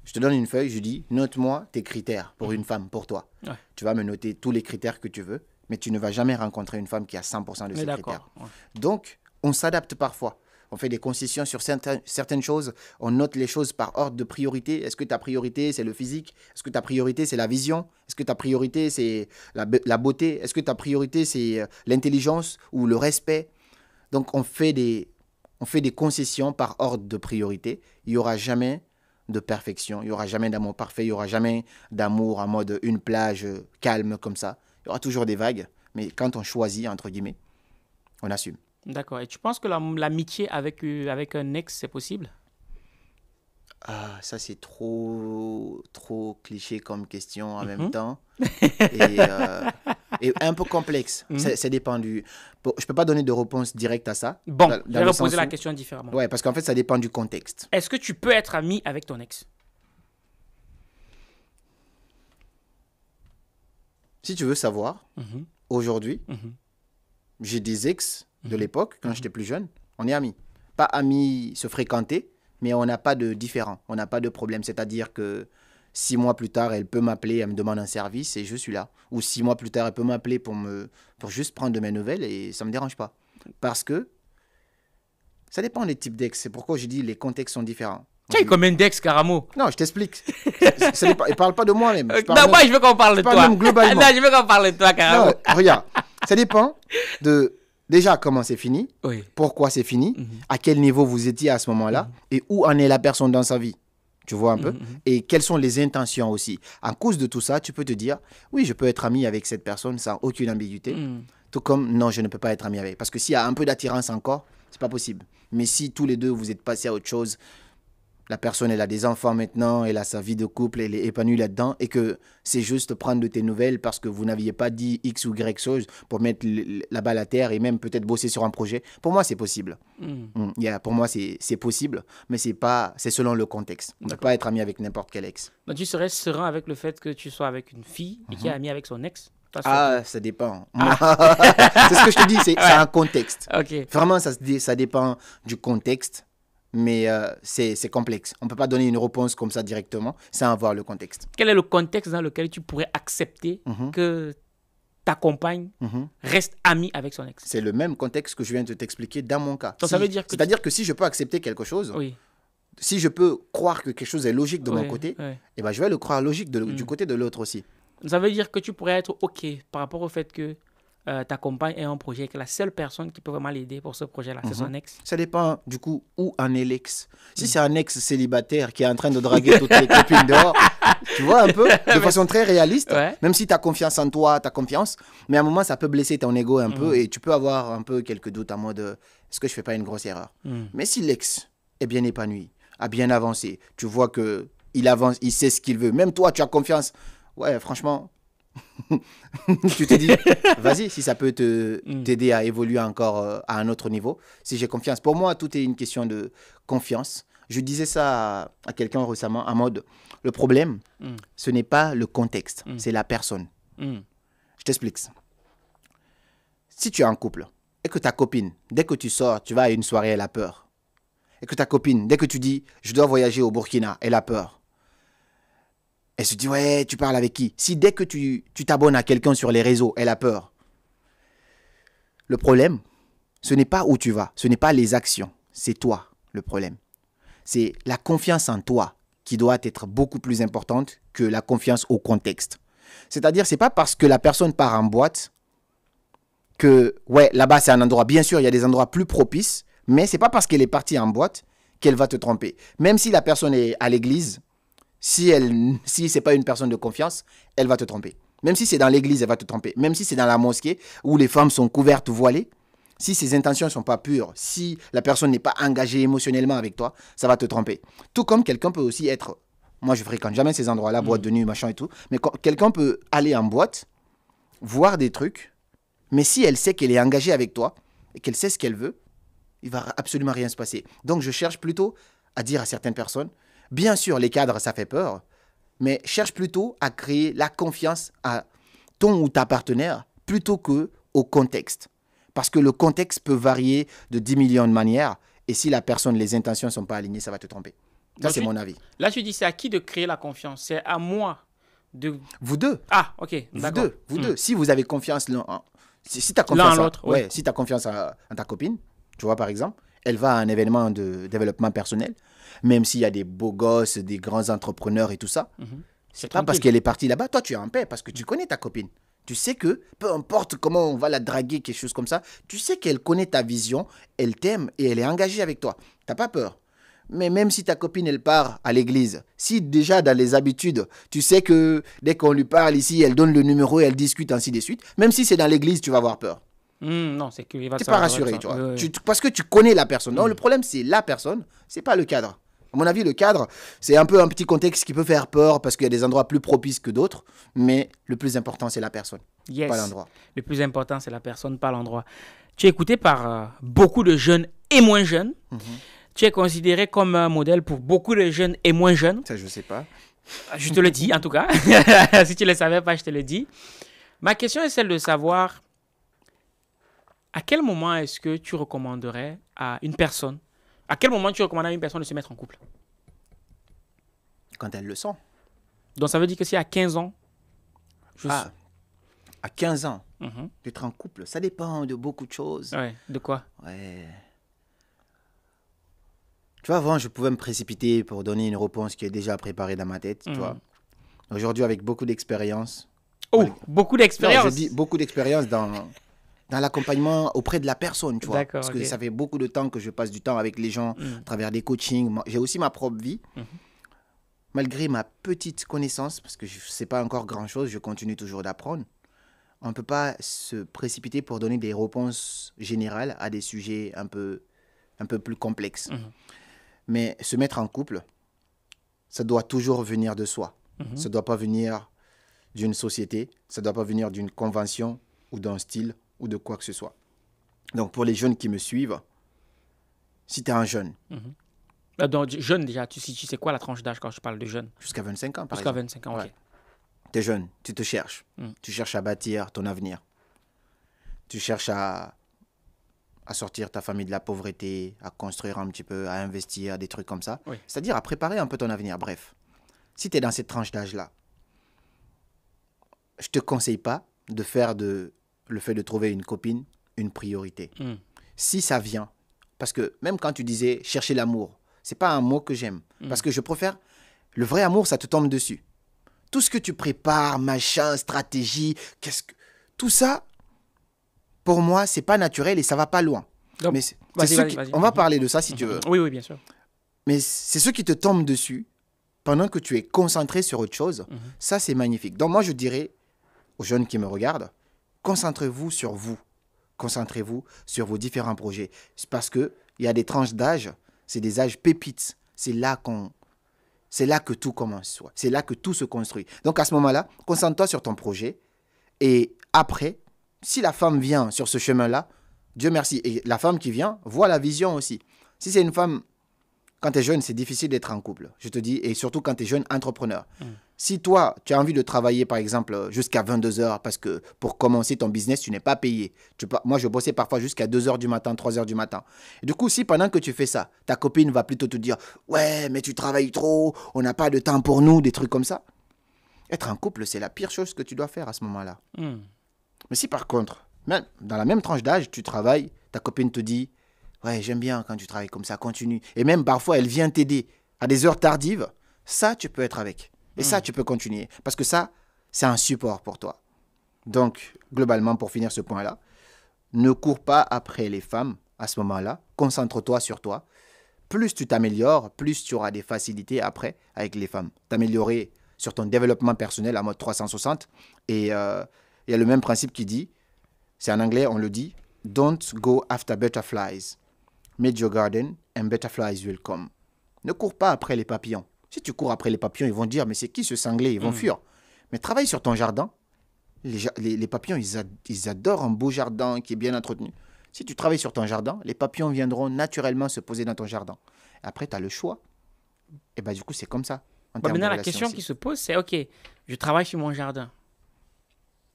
je te donne une feuille, je dis, note-moi tes critères pour une femme, pour toi. Tu vas me noter tous les critères que tu veux, mais tu ne vas jamais rencontrer une femme qui a 100% de ces critères. Donc, on s'adapte parfois on fait des concessions sur certaines choses, on note les choses par ordre de priorité. Est-ce que ta priorité, c'est le physique Est-ce que ta priorité, c'est la vision Est-ce que ta priorité, c'est la, beauté Est-ce que ta priorité, c'est euh, l'intelligence ou le respect Donc on fait, des, on fait des concessions par ordre de priorité. Il n'y aura jamais de perfection, il n'y aura jamais d'amour parfait, il n'y aura jamais d'amour en mode une plage euh, calme comme ça. Il y aura toujours des vagues, mais quand on choisit, entre guillemets, on assume. D'accord. Et tu penses que l'amitié avec, euh, avec un ex, c'est possible ah, ça c'est trop trop cliché comme question en même mhm. temps euh, et, un peu complexe. C'est mhm. dépendu. je peux pas donner de réponse directe à ça. Bon, je vais reposer la question différemment. Ouais, parce qu'en fait ça dépend du contexte. Est-ce que tu peux être ami avec ton ex Si tu veux savoir, mhm. aujourd'hui, j'ai des ex de mhm. l'époque, quand mhm. j'étais plus jeune. On est amis. Pas amis se fréquenter, mais on n'a pas de différent. On n'a pas de problème. C'est-à-dire que six mois plus tard, elle peut m'appeler, elle me demande un service et je suis là. Ou six mois plus tard, elle peut m'appeler pour, me, pour juste prendre de mes nouvelles et ça ne me dérange pas. Parce que ça dépend des types d'ex. C'est pourquoi je dis les contextes sont différents. Tiens, un d'ex, Caramo Non, je t'explique. ne parle pas de moi-même. Non, moi, je veux qu'on parle de toi. non, je veux qu'on parle de toi, Caramo. regarde, ça dépend de déjà comment c'est fini, pourquoi c'est fini, mhm. à quel niveau vous étiez à ce moment-là, mhm. et où en est la personne dans sa vie. Tu vois un peu mhm, Et quelles sont les intentions aussi À cause de tout ça, tu peux te dire, oui, je peux être ami avec cette personne sans aucune ambiguïté. Tout comme, non, je ne peux pas être ami avec. Parce que s'il y a un peu d'attirance encore, c'est pas possible. Mais si tous les deux, vous êtes passés à autre chose, la personne, elle a des enfants maintenant, elle a sa vie de couple, elle est épanouie là-dedans, et que c'est juste prendre de tes nouvelles parce que vous n'aviez pas dit X ou Y chose pour mettre la balle à terre et même peut-être bosser sur un projet. Pour moi, c'est possible. Hmm. Hmm, pour moi, c'est possible, mais c'est pas, c'est selon le contexte. On Ne pas être ami avec n'importe quel ex. tu serais serein avec le fait que tu sois avec une fille qui est mhm. amie avec son ex ah, ça dépend. Ah. c'est ce que je te dis, c'est un contexte. Vraiment, ça, ça dépend du contexte mais euh, c'est complexe. On ne peut pas donner une réponse comme ça directement sans avoir le contexte. Quel est le contexte dans lequel tu pourrais accepter mhm. que ta compagne mhm. reste amie avec son ex C'est le même contexte que je viens de t'expliquer dans mon cas. C'est-à-dire que si je peux accepter quelque chose, oui. si je peux croire que quelque chose est logique de mon côté, eh ben, je vais le croire logique du mm. côté de l'autre aussi. Ça veut dire que tu pourrais être OK par rapport au fait que euh, ta compagne est un projet, que la seule personne qui peut vraiment l'aider pour ce projet-là, c'est mhm. son ex. Ça dépend du coup où un l'ex. Si mhm. c'est un ex célibataire qui est en train de draguer toutes les copines dehors, tu vois un peu, de façon très réaliste, même si tu as confiance en toi, ta confiance, mais à un moment ça peut blesser ton ego un peu mhm. et tu peux avoir un peu quelques doutes en mode est-ce que je fais pas une grosse erreur Mais si l'ex est bien épanoui, a bien avancé, tu vois que il avance, il sait ce qu'il veut, même toi tu as confiance, ouais franchement tu te dis, vas-y, si ça peut te, mm. t'aider à évoluer encore euh, à un autre niveau, si j'ai confiance. Pour moi, tout est une question de confiance. Je disais ça à, quelqu'un récemment, en mode, le problème, mm. ce n'est pas le contexte, mm. c'est la personne. Je t'explique. Si tu es en couple et que ta copine, dès que tu sors, tu vas à une soirée, elle a peur. Et que ta copine, dès que tu dis, je dois voyager au Burkina, elle a peur elle se dit, ouais, tu parles avec qui Si dès que tu t'abonnes à quelqu'un sur les réseaux, elle a peur. Le problème, ce n'est pas où tu vas, ce n'est pas les actions, c'est toi le problème. C'est la confiance en toi qui doit être beaucoup plus importante que la confiance au contexte. C'est-à-dire, c'est pas parce que la personne part en boîte que, ouais, là-bas c'est un endroit, bien sûr, il y a des endroits plus propices, mais c'est pas parce qu'elle est partie en boîte qu'elle va te tromper. Même si la personne est à l'église, si elle, si c'est pas une personne de confiance, elle va te tromper. Même si c'est dans l'église, elle va te tromper. Même si c'est dans la mosquée où les femmes sont couvertes ou voilées, si ses intentions ne sont pas pures, si la personne n'est pas engagée émotionnellement avec toi, ça va te tromper. Tout comme quelqu'un peut aussi être, moi je fréquente jamais ces endroits-là, mm. boîte de nuit, machin et tout, mais quelqu'un peut aller en boîte, voir des trucs, mais si elle sait qu'elle est engagée avec toi et qu'elle sait ce qu'elle veut, il va absolument rien se passer. Donc je cherche plutôt à dire à certaines personnes, Bien sûr, les cadres, ça fait peur, mais cherche plutôt à créer la confiance à ton ou ta partenaire plutôt que au contexte. Parce que le contexte peut varier de 10 millions de manières, et si la personne, les intentions ne sont pas alignées, ça va te tromper. Ça, c'est mon avis. Là, je dis, c'est à qui de créer la confiance C'est à moi de... Vous deux. Ah, ok. Vous deux. Vous hmm. deux. Si vous avez confiance l'un en... Si, l'autre. Ouais, Si tu as confiance en ta copine, tu vois, par exemple, elle va à un événement de développement personnel, même s'il y a des beaux gosses, des grands entrepreneurs et tout ça. Mhm. C'est pas parce qu'elle est partie là-bas, toi tu es en paix parce que tu connais ta copine. Tu sais que, peu importe comment on va la draguer, quelque chose comme ça, tu sais qu'elle connaît ta vision, elle t'aime et elle est engagée avec toi. T'as pas peur. Mais même si ta copine, elle part à l'église, si déjà dans les habitudes, tu sais que dès qu'on lui parle ici, elle donne le numéro et elle discute ainsi de suite, même si c'est dans l'église, tu vas avoir peur. Hmm, non, c'est qu'il va Tu pas rassuré, tu vois. parce que tu connais la personne. Non, hmm. le problème, c'est la personne, c'est pas le cadre. À mon avis, le cadre, c'est un peu un petit contexte qui peut faire peur parce qu'il y a des endroits plus propices que d'autres, mais le plus important, c'est la personne, yes. pas l'endroit. Le plus important, c'est la personne, pas l'endroit. Tu es écouté par euh, beaucoup de jeunes et moins jeunes. Mhm. Tu es considéré comme un modèle pour beaucoup de jeunes et moins jeunes. Ça, je sais pas. Je te le dis, en tout cas. si tu ne le savais pas, je te le dis. Ma question est celle de savoir à quel moment est-ce que tu recommanderais à une personne, à quel moment tu recommanderais à une personne de se mettre en couple Quand elle le sent. Donc ça veut dire que si à 15 ans, ah, à 15 ans, mhm. d'être en couple, ça dépend de beaucoup de choses. de quoi Ouais. Tu vois, avant, je pouvais me précipiter pour donner une réponse qui est déjà préparée dans ma tête, mhm. Aujourd'hui, avec beaucoup d'expérience. Oh, beaucoup d'expérience. Je dis beaucoup d'expérience dans dans l'accompagnement auprès de la personne, tu vois. Parce que ça fait beaucoup de temps que je passe du temps avec les gens mm. à travers des coachings. J'ai aussi ma propre vie. Mm-hmm. Malgré ma petite connaissance, parce que je ne sais pas encore grand-chose, je continue toujours d'apprendre. On ne peut pas se précipiter pour donner des réponses générales à des sujets un peu, un peu plus complexes. Mm-hmm. Mais se mettre en couple, ça doit toujours venir de soi. Mm-hmm. Ça ne doit pas venir d'une société, ça ne doit pas venir d'une convention ou d'un style ou de quoi que ce soit. Donc pour les jeunes qui me suivent, si tu es un jeune. Mhm. Euh, donc jeune déjà, tu, sais quoi la tranche d'âge quand je parle de jeune Jusqu'à 25 ans par Jusqu'à 25 ans, ouais. Tu es jeune, tu te cherches. Mm. Tu cherches à bâtir ton avenir. Tu cherches à, sortir ta famille de la pauvreté, à construire un petit peu, à investir, des trucs comme ça. C'est-à-dire à préparer un peu ton avenir, bref. Si tu es dans cette tranche d'âge-là, je te conseille pas de faire de le fait de trouver une copine une priorité. Hmm. Si ça vient, parce que même quand tu disais chercher l'amour, c'est pas un mot que j'aime, hmm. parce que je préfère le vrai amour, ça te tombe dessus. Tout ce que tu prépares, machin, stratégie, qu'est-ce que tout ça, pour moi, c'est pas naturel et ça va pas loin. Mais on va parler de ça si tu mhm. veux. Oui, oui, bien sûr. Mais c'est ce qui te tombe dessus pendant que tu es concentré sur autre chose. Mhm. Ça, c'est magnifique. Donc moi, je dirais aux jeunes qui me regardent, concentrez-vous sur vous. Concentrez-vous sur vos différents projets. Parce qu'il y a des tranches d'âge, c'est des âges pépites. C'est là qu'on c'est là que tout commence. C'est là que tout se construit. Donc à ce moment-là, concentre-toi sur ton projet. Et après, si la femme vient sur ce chemin-là, Dieu merci. Et la femme qui vient voit la vision aussi. Si c'est une femme, quand tu es jeune, c'est difficile d'être en couple. Je te dis, et surtout quand tu es jeune entrepreneur. Mmh. Si toi, tu as envie de travailler par exemple jusqu'à 22 heures parce que pour commencer ton business, tu n'es pas payé. moi, je bossais parfois jusqu'à 2 heures du matin, 3 heures du matin. du coup, si pendant que tu fais ça, ta copine va plutôt te dire "Ouais, mais tu travailles trop, on n'a pas de temps pour nous", des trucs comme ça. Être en couple, c'est la pire chose que tu dois faire à ce moment-là. Hmm. Mais si par contre, même dans la même tranche d'âge, tu travailles, ta copine te dit Ouais, j'aime bien quand tu travailles comme ça, continue. Et même parfois, elle vient t'aider à des heures tardives. Ça, tu peux être avec. Et ça, hmm. tu peux continuer. Parce que ça, c'est un support pour toi. Donc, globalement, pour finir ce point-là, ne cours pas après les femmes à ce moment-là. Concentre-toi sur toi. Plus tu t'améliores, plus tu auras des facilités après avec les femmes. T'améliorer sur ton développement personnel à mode 360. Et euh, il y a le même principe qui dit, c'est en anglais, on le dit, Don't go after butterflies. Meet your garden and butterflies will come. Ne cours pas après les papillons. Si tu cours après les papillons, ils vont dire, mais c'est qui ce cinglé Ils vont mm. fuir. Mais travaille sur ton jardin. Les, papillons, ils, adorent un beau jardin qui est bien entretenu. Si tu travailles sur ton jardin, les papillons viendront naturellement se poser dans ton jardin. Après, tu as le choix. Et bah, du coup, c'est comme ça. maintenant, la question qui se pose, c'est OK, je travaille sur mon jardin.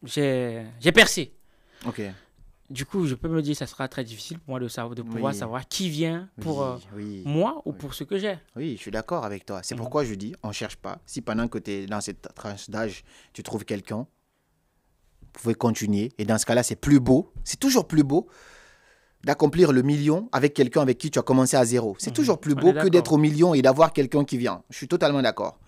J'ai percé. OK du coup, je peux me dire, ça sera très difficile pour moi de, savoir, de pouvoir savoir qui vient pour euh, moi ou pour ce que j'ai. Oui, je suis d'accord avec toi. C'est mhm. pourquoi je dis, on ne cherche pas. Si pendant que tu es dans cette tranche d'âge, tu trouves quelqu'un, vous pouvez continuer. Et dans ce cas-là, c'est plus beau, c'est toujours plus beau d'accomplir le million avec quelqu'un avec qui tu as commencé à zéro. C'est mhm. toujours plus beau que d'être au million et d'avoir quelqu'un qui vient. Je suis totalement d'accord.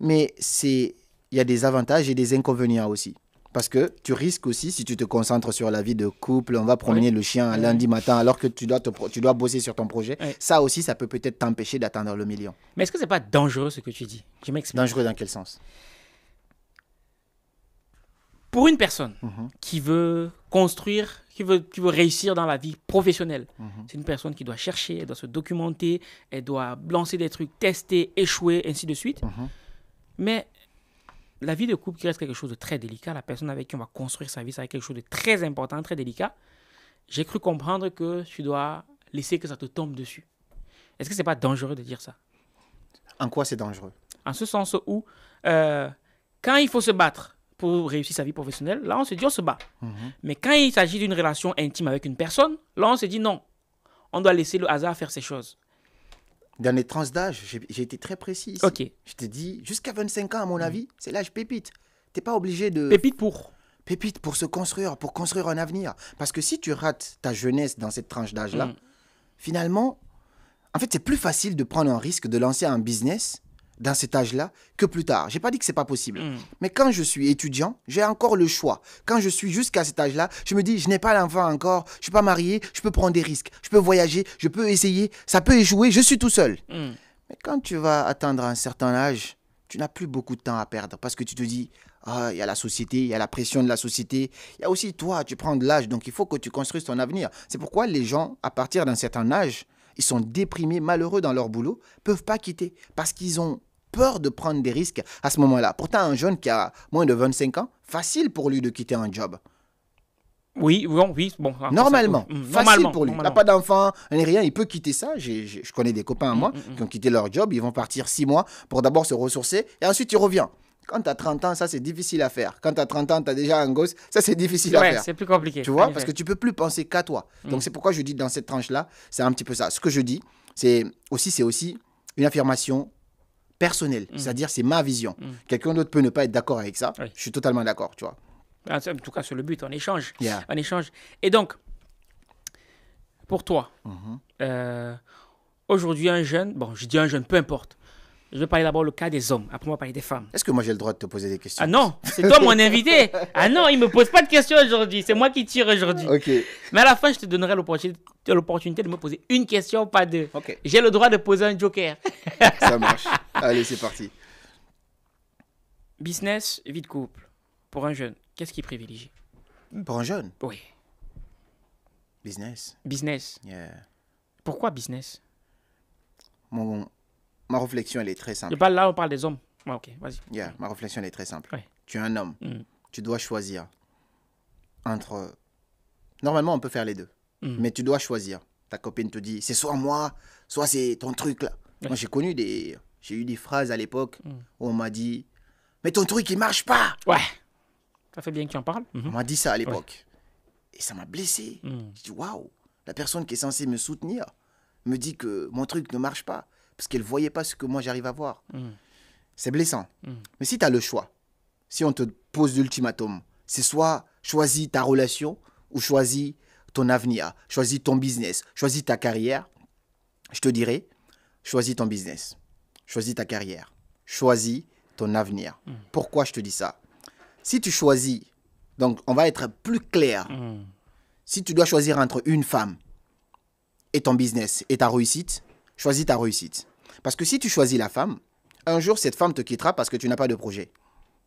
Mais c'est il y a des avantages et des inconvénients aussi. Parce que tu risques aussi, si tu te concentres sur la vie de couple, on va promener le chien un lundi matin alors que tu dois, tu dois bosser sur ton projet. Ça aussi, ça peut peut-être t'empêcher d'atteindre le million. Mais est-ce que ce n'est pas dangereux ce que tu dis Je Dangereux dans quel sens Pour une personne mhm. qui veut construire, qui veut, qui veut réussir dans la vie professionnelle, mhm. c'est une personne qui doit chercher, elle doit se documenter, elle doit lancer des trucs, tester, échouer, ainsi de suite. Mhm. Mais la vie de couple qui reste quelque chose de très délicat, la personne avec qui on va construire sa vie, ça va être quelque chose de très important, très délicat. J'ai cru comprendre que tu dois laisser que ça te tombe dessus. Est-ce que ce n'est pas dangereux de dire ça En quoi c'est dangereux En ce sens où, euh, quand il faut se battre pour réussir sa vie professionnelle, là on se dit on se bat. Mhm. Mais quand il s'agit d'une relation intime avec une personne, là on se dit non, on doit laisser le hasard faire ses choses dans les tranches d'âge, j'ai été très précis. Je t'ai dit, jusqu'à 25 ans, à mon mhm. avis, c'est l'âge pépite. T'es pas obligé de. Pépite pour Pépite pour se construire, pour construire un avenir. Parce que si tu rates ta jeunesse dans cette tranche d'âge-là, mhm. finalement, en fait, c'est plus facile de prendre un risque de lancer un business dans cet âge-là que plus tard. J'ai pas dit que c'est pas possible. Mm. Mais quand je suis étudiant, j'ai encore le choix. Quand je suis jusqu'à cet âge-là, je me dis, je n'ai pas l'enfant encore, je suis pas marié, je peux prendre des risques, je peux voyager, je peux essayer, ça peut échouer, je suis tout seul. Mm. Mais quand tu vas atteindre un certain âge, tu n'as plus beaucoup de temps à perdre parce que tu te dis, ah, il y a la société, il y a la pression de la société, il y a aussi toi, tu prends de l'âge, donc il faut que tu construises ton avenir. C'est pourquoi les gens, à partir d'un certain âge, ils sont déprimés, malheureux dans leur boulot, peuvent pas quitter parce qu'ils ont peur de prendre des risques à ce moment-là. Pourtant, un jeune qui a moins de 25 ans, facile pour lui de quitter un job. Oui, bon, oui, bon. normalement, mm, facile pour lui. Il n'a pas d'enfant, rien, il peut quitter ça. je connais des copains à mm, moi mm, qui ont quitté leur job, ils vont partir six mois pour d'abord se ressourcer et ensuite il reviennent. Quand tu as 30 ans, ça c'est difficile à faire. Quand tu as 30 ans, tu as déjà un gosse, ça c'est difficile à faire. c'est plus compliqué. Tu vois, parce que tu peux plus penser qu'à toi. Donc c'est pourquoi je dis dans cette tranche-là, c'est un petit peu ça. Ce que je dis, c'est aussi, c'est aussi une affirmation personnel, mm. c'est-à-dire c'est ma vision. Mm. Quelqu'un d'autre peut ne pas être d'accord avec ça. Je suis totalement d'accord, tu vois. Ah, en tout cas, c'est le but, on échange. échange. Et donc, pour toi, mm-hmm. euh, aujourd'hui, un jeune, bon, je dis un jeune, peu importe, je vais parler d'abord le cas des hommes, après on va parler des femmes. Est-ce que moi j'ai le droit de te poser des questions Ah non, c'est toi mon invité. Ah non, il me pose pas de questions aujourd'hui, c'est moi qui tire aujourd'hui. Ok. Mais à la fin, je te donnerai l'opportunité de me poser une question, pas deux. J'ai le droit de poser un joker. Ça marche. Allez, c'est parti. Business, vie de couple. Pour un jeune, qu'est-ce qui privilégie Pour un jeune Oui. Business. Business. Yeah. Pourquoi business mon, ma réflexion, elle est très simple. là, on parle des hommes. Ah, ok, vas-y. Yeah, ma réflexion, elle est très simple. Tu es un homme. Mm. Tu dois choisir entre. Normalement, on peut faire les deux. Mm. Mais tu dois choisir. Ta copine te dit, c'est soit moi, soit c'est ton truc là. Moi, j'ai connu des. J'ai eu des phrases à l'époque mm. où on m'a dit, mais ton truc, il marche pas. Ouais. Ça fait bien que tu en parles. Mm-hmm. On m'a dit ça à l'époque. Et ça m'a blessé. J'ai dit, waouh, la personne qui est censée me soutenir me dit que mon truc ne marche pas parce qu'elle ne voyait pas ce que moi j'arrive à voir. Hmm. C'est blessant. Hmm. Mais si tu as le choix, si on te pose l'ultimatum, c'est soit choisis ta relation ou choisis ton avenir, choisis ton business, choisis ta carrière, je te dirais, choisis ton business, choisis ta carrière, choisis ton avenir. Hmm. Pourquoi je te dis ça Si tu choisis, donc on va être plus clair, si tu dois choisir entre une femme et ton business et ta réussite, choisis ta réussite. Parce que si tu choisis la femme, un jour, cette femme te quittera parce que tu n'as pas de projet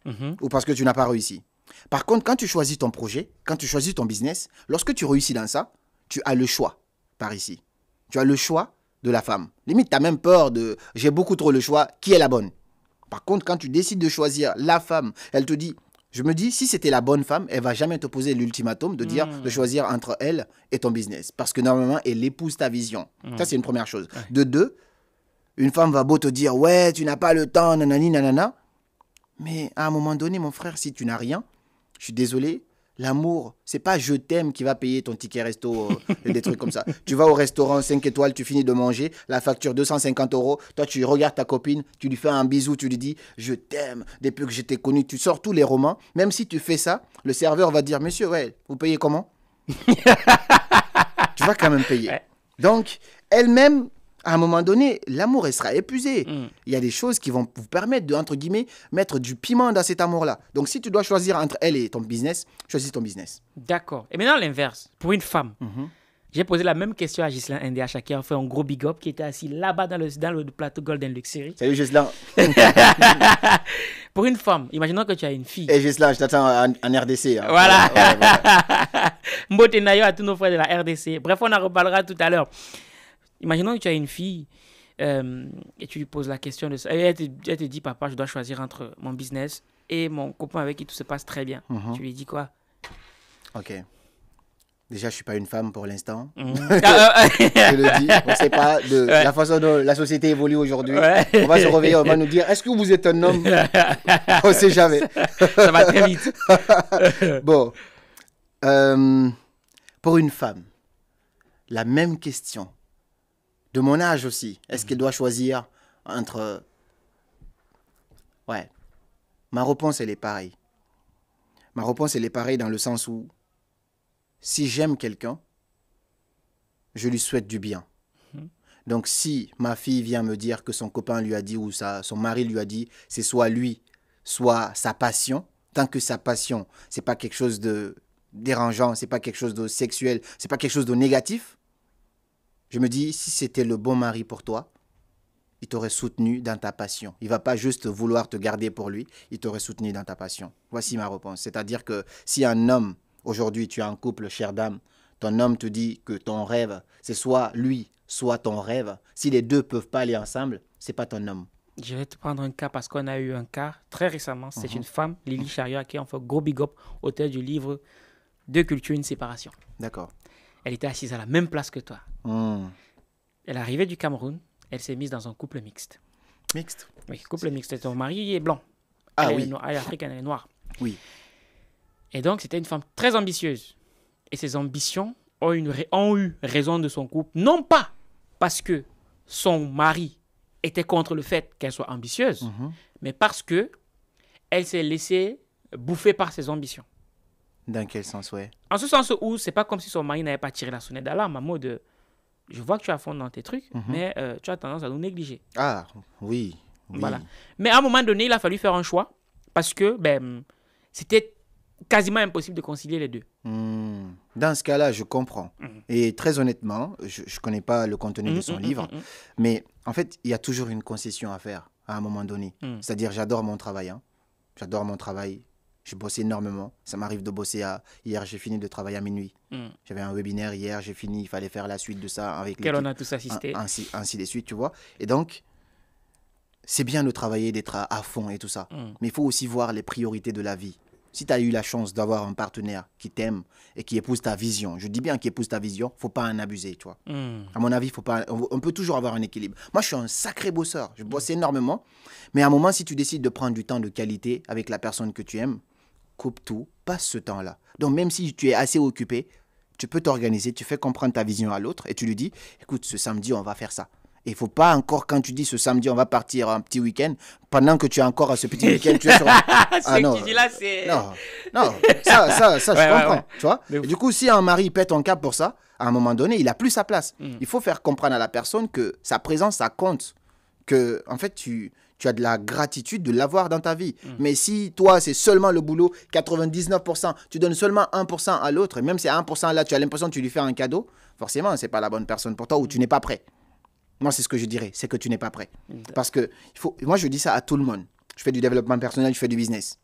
mhm. ou parce que tu n'as pas réussi. Par contre, quand tu choisis ton projet, quand tu choisis ton business, lorsque tu réussis dans ça, tu as le choix par ici. Tu as le choix de la femme. Limite, tu as même peur de j'ai beaucoup trop le choix, qui est la bonne Par contre, quand tu décides de choisir la femme, elle te dit je me dis, si c'était la bonne femme, elle va jamais te poser l'ultimatum de dire hmm. de choisir entre elle et ton business. Parce que normalement, elle épouse ta vision. Ça, hmm. c'est une première chose. De deux, une femme va beau te dire ouais, tu n'as pas le temps, nanani, nanana. Mais à un moment donné, mon frère, si tu n'as rien, je suis désolé, l'amour, c'est pas je t'aime qui va payer ton ticket resto, euh, des trucs comme ça. Tu vas au restaurant 5 étoiles, tu finis de manger, la facture 250 euros, toi tu regardes ta copine, tu lui fais un bisou, tu lui dis je t'aime, depuis que je t'ai connu, tu sors tous les romans. Même si tu fais ça, le serveur va dire monsieur, ouais, vous payez comment Tu vas quand même payer. Donc, elle-même, à un moment donné, l'amour, il sera épuisé. Mm. Il y a des choses qui vont vous permettre de, entre guillemets, mettre du piment dans cet amour-là. Donc, si tu dois choisir entre elle et ton business, choisis ton business. D'accord. Et maintenant, l'inverse. Pour une femme, mhm. j'ai posé la même question à Gislain NDH, qui a fait un gros big up, qui était assis là-bas dans le, dans le plateau Golden Luxury. Salut, Gislain. Pour une femme, imaginons que tu as une fille. Et eh, Gislain, je t'attends en, RDC. Hein. Voilà. voilà, à tous nos frères de la RDC. Bref, on en reparlera tout à l'heure. Imaginons que tu as une fille euh, et tu lui poses la question de ça. Elle te, dit, papa, je dois choisir entre mon business et mon copain avec qui tout se passe très bien. Mhm. Tu lui dis quoi Ok. Déjà, je ne suis pas une femme pour l'instant. Mhm. Ah, ah, ah. je le dis, on ne sait pas de la façon dont la société évolue aujourd'hui. On va se réveiller, on va nous dire est-ce que vous êtes un homme On ne sait jamais. Ça va très vite. bon. Euh, pour une femme, la même question de mon âge aussi. Est-ce mhm. qu'elle doit choisir entre... Ouais. Ma réponse, elle est pareille. Ma réponse, elle est pareille dans le sens où si j'aime quelqu'un, je lui souhaite du bien. Mhm. Donc si ma fille vient me dire que son copain lui a dit ou sa, son mari lui a dit, c'est soit lui, soit sa passion, tant que sa passion, c'est pas quelque chose de dérangeant, c'est pas quelque chose de sexuel, c'est pas quelque chose de négatif, je me dis, si c'était le bon mari pour toi, il t'aurait soutenu dans ta passion. Il va pas juste vouloir te garder pour lui, il t'aurait soutenu dans ta passion. Voici ma réponse. C'est-à-dire que si un homme, aujourd'hui tu es en couple, chère dame, ton homme te dit que ton rêve, c'est soit lui, soit ton rêve. Si les deux peuvent pas aller ensemble, c'est pas ton homme. Je vais te prendre un cas parce qu'on a eu un cas très récemment. C'est mhm. une femme, Lily Charia, qui en fait gros big up, auteur du livre Deux cultures, une séparation. D'accord. Elle était assise à la même place que toi. Elle hmm. arrivait du Cameroun. Elle s'est mise dans un couple mixte. Mixte Oui, couple mixte. Ton mari est blanc. Ah elle oui. Est est africaine, elle est noire. Oui. Et donc, c'était une femme très ambitieuse. Et ses ambitions ont, eu raison de son couple. Non pas parce que son mari était contre le fait qu'elle soit ambitieuse, mhm. mais parce que elle s'est laissée bouffer par ses ambitions. Dans quel sens, ouais En ce sens où c'est pas comme si son mari n'avait pas tiré la sonnette d'alarme, en mode euh, je vois que tu as fond dans tes trucs, mhm. mais euh, tu as tendance à nous négliger. Ah, oui, Voilà. Mais à un moment donné, il a fallu faire un choix parce que ben, c'était quasiment impossible de concilier les deux. Hmm. Dans ce cas-là, je comprends. Mhm. Et très honnêtement, je ne connais pas le contenu de mhm, son livre, mais en fait, il y a toujours une concession à faire à un moment donné. Hmm. C'est-à-dire, j'adore mon travail. Hein. J'adore mon travail. Je bosse énormément. Ça m'arrive de bosser à. Hier, j'ai fini de travailler à minuit. Hmm. J'avais un webinaire hier, j'ai fini. Il fallait faire la suite de ça avec les. on a tous assisté. Ainsi, ainsi de suite, tu vois. Et donc, c'est bien de travailler, d'être à, fond et tout ça. Hmm. Mais il faut aussi voir les priorités de la vie. Si tu as eu la chance d'avoir un partenaire qui t'aime et qui épouse ta vision, je dis bien qui épouse ta vision, faut pas en abuser, tu vois. Hmm. À mon avis, faut pas, on peut toujours avoir un équilibre. Moi, je suis un sacré bosseur, je bosse énormément. Mais à un moment, si tu décides de prendre du temps de qualité avec la personne que tu aimes, coupe tout, passe ce temps-là. Donc même si tu es assez occupé, tu peux t'organiser, tu fais comprendre ta vision à l'autre et tu lui dis, écoute, ce samedi, on va faire ça. Et il faut pas encore, quand tu dis ce samedi, on va partir un petit week-end, pendant que tu es encore à ce petit week-end, tu es sur... ah non, tu dis là, euh, c'est... Non, ça, ça, ça je comprends, tu vois. du coup, si un mari pète un cap pour ça, à un moment donné, il a plus sa place. Mm. Il faut faire comprendre à la personne que sa présence, ça compte. Que, en fait, tu tu as de la gratitude de l'avoir dans ta vie. Mm. Mais si toi, c'est seulement le boulot, 99%, tu donnes seulement 1% à l'autre, et même si à 1% là, tu as l'impression que tu lui fais un cadeau, forcément, ce n'est pas la bonne personne pour toi ou tu n'es pas prêt. Moi, c'est ce que je dirais, c'est que tu n'es pas prêt. Parce que faut, moi, je dis ça à tout le monde. Je fais du développement personnel, je fais du business.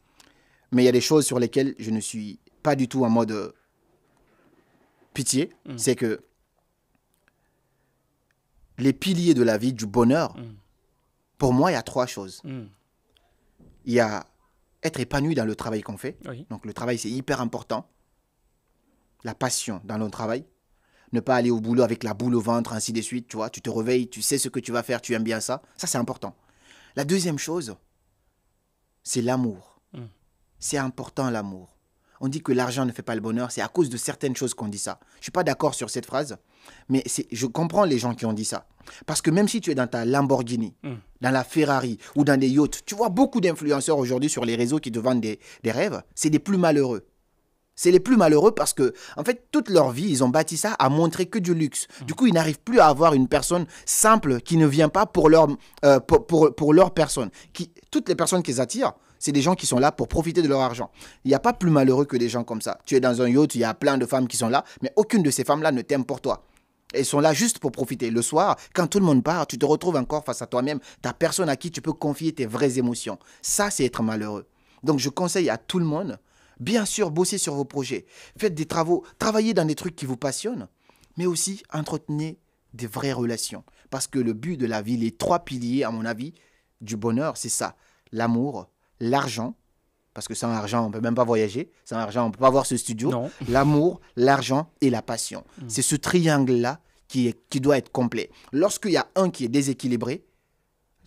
Mais il y a des choses sur lesquelles je ne suis pas du tout en mode euh, pitié. Mm. C'est que les piliers de la vie, du bonheur, mm. Pour moi, il y a trois choses. Hmm. Il y a être épanoui dans le travail qu'on fait. Donc le travail, c'est hyper important. La passion dans le travail. Ne pas aller au boulot avec la boule au ventre, ainsi de suite, tu vois. Tu te réveilles, tu sais ce que tu vas faire, tu aimes bien ça. Ça, c'est important. La deuxième chose, c'est l'amour. Hmm. C'est important l'amour on dit que l'argent ne fait pas le bonheur, c'est à cause de certaines choses qu'on dit ça. Je ne suis pas d'accord sur cette phrase, mais je comprends les gens qui ont dit ça. Parce que même si tu es dans ta Lamborghini, hmm. dans la Ferrari ou dans des yachts, tu vois beaucoup d'influenceurs aujourd'hui sur les réseaux qui te vendent des, rêves, c'est des plus malheureux. C'est les plus malheureux parce que, en fait, toute leur vie, ils ont bâti ça à montrer que du luxe. Hmm. Du coup, ils n'arrivent plus à avoir une personne simple qui ne vient pas pour leur, euh, leur personne. Qui, toutes les personnes qu'ils attirent, c'est des gens qui sont là pour profiter de leur argent. Il n'y a pas plus malheureux que des gens comme ça. Tu es dans un yacht, il y a plein de femmes qui sont là, mais aucune de ces femmes-là ne t'aime pour toi. Elles sont là juste pour profiter. Le soir, quand tout le monde part, tu te retrouves encore face à toi-même. Tu personne à qui tu peux confier tes vraies émotions. Ça, c'est être malheureux. Donc je conseille à tout le monde, bien sûr, bosser sur vos projets. Faites des travaux, travaillez dans des trucs qui vous passionnent, mais aussi entretenez des vraies relations. Parce que le but de la vie, les trois piliers, à mon avis, du bonheur, c'est ça. L'amour, l'argent, parce que sans argent, on ne peut même pas voyager, sans argent, on ne peut pas avoir ce studio, l'amour, l'argent et la passion. Mm. C'est ce triangle-là qui, qui doit être complet. Lorsqu'il y a un qui est déséquilibré,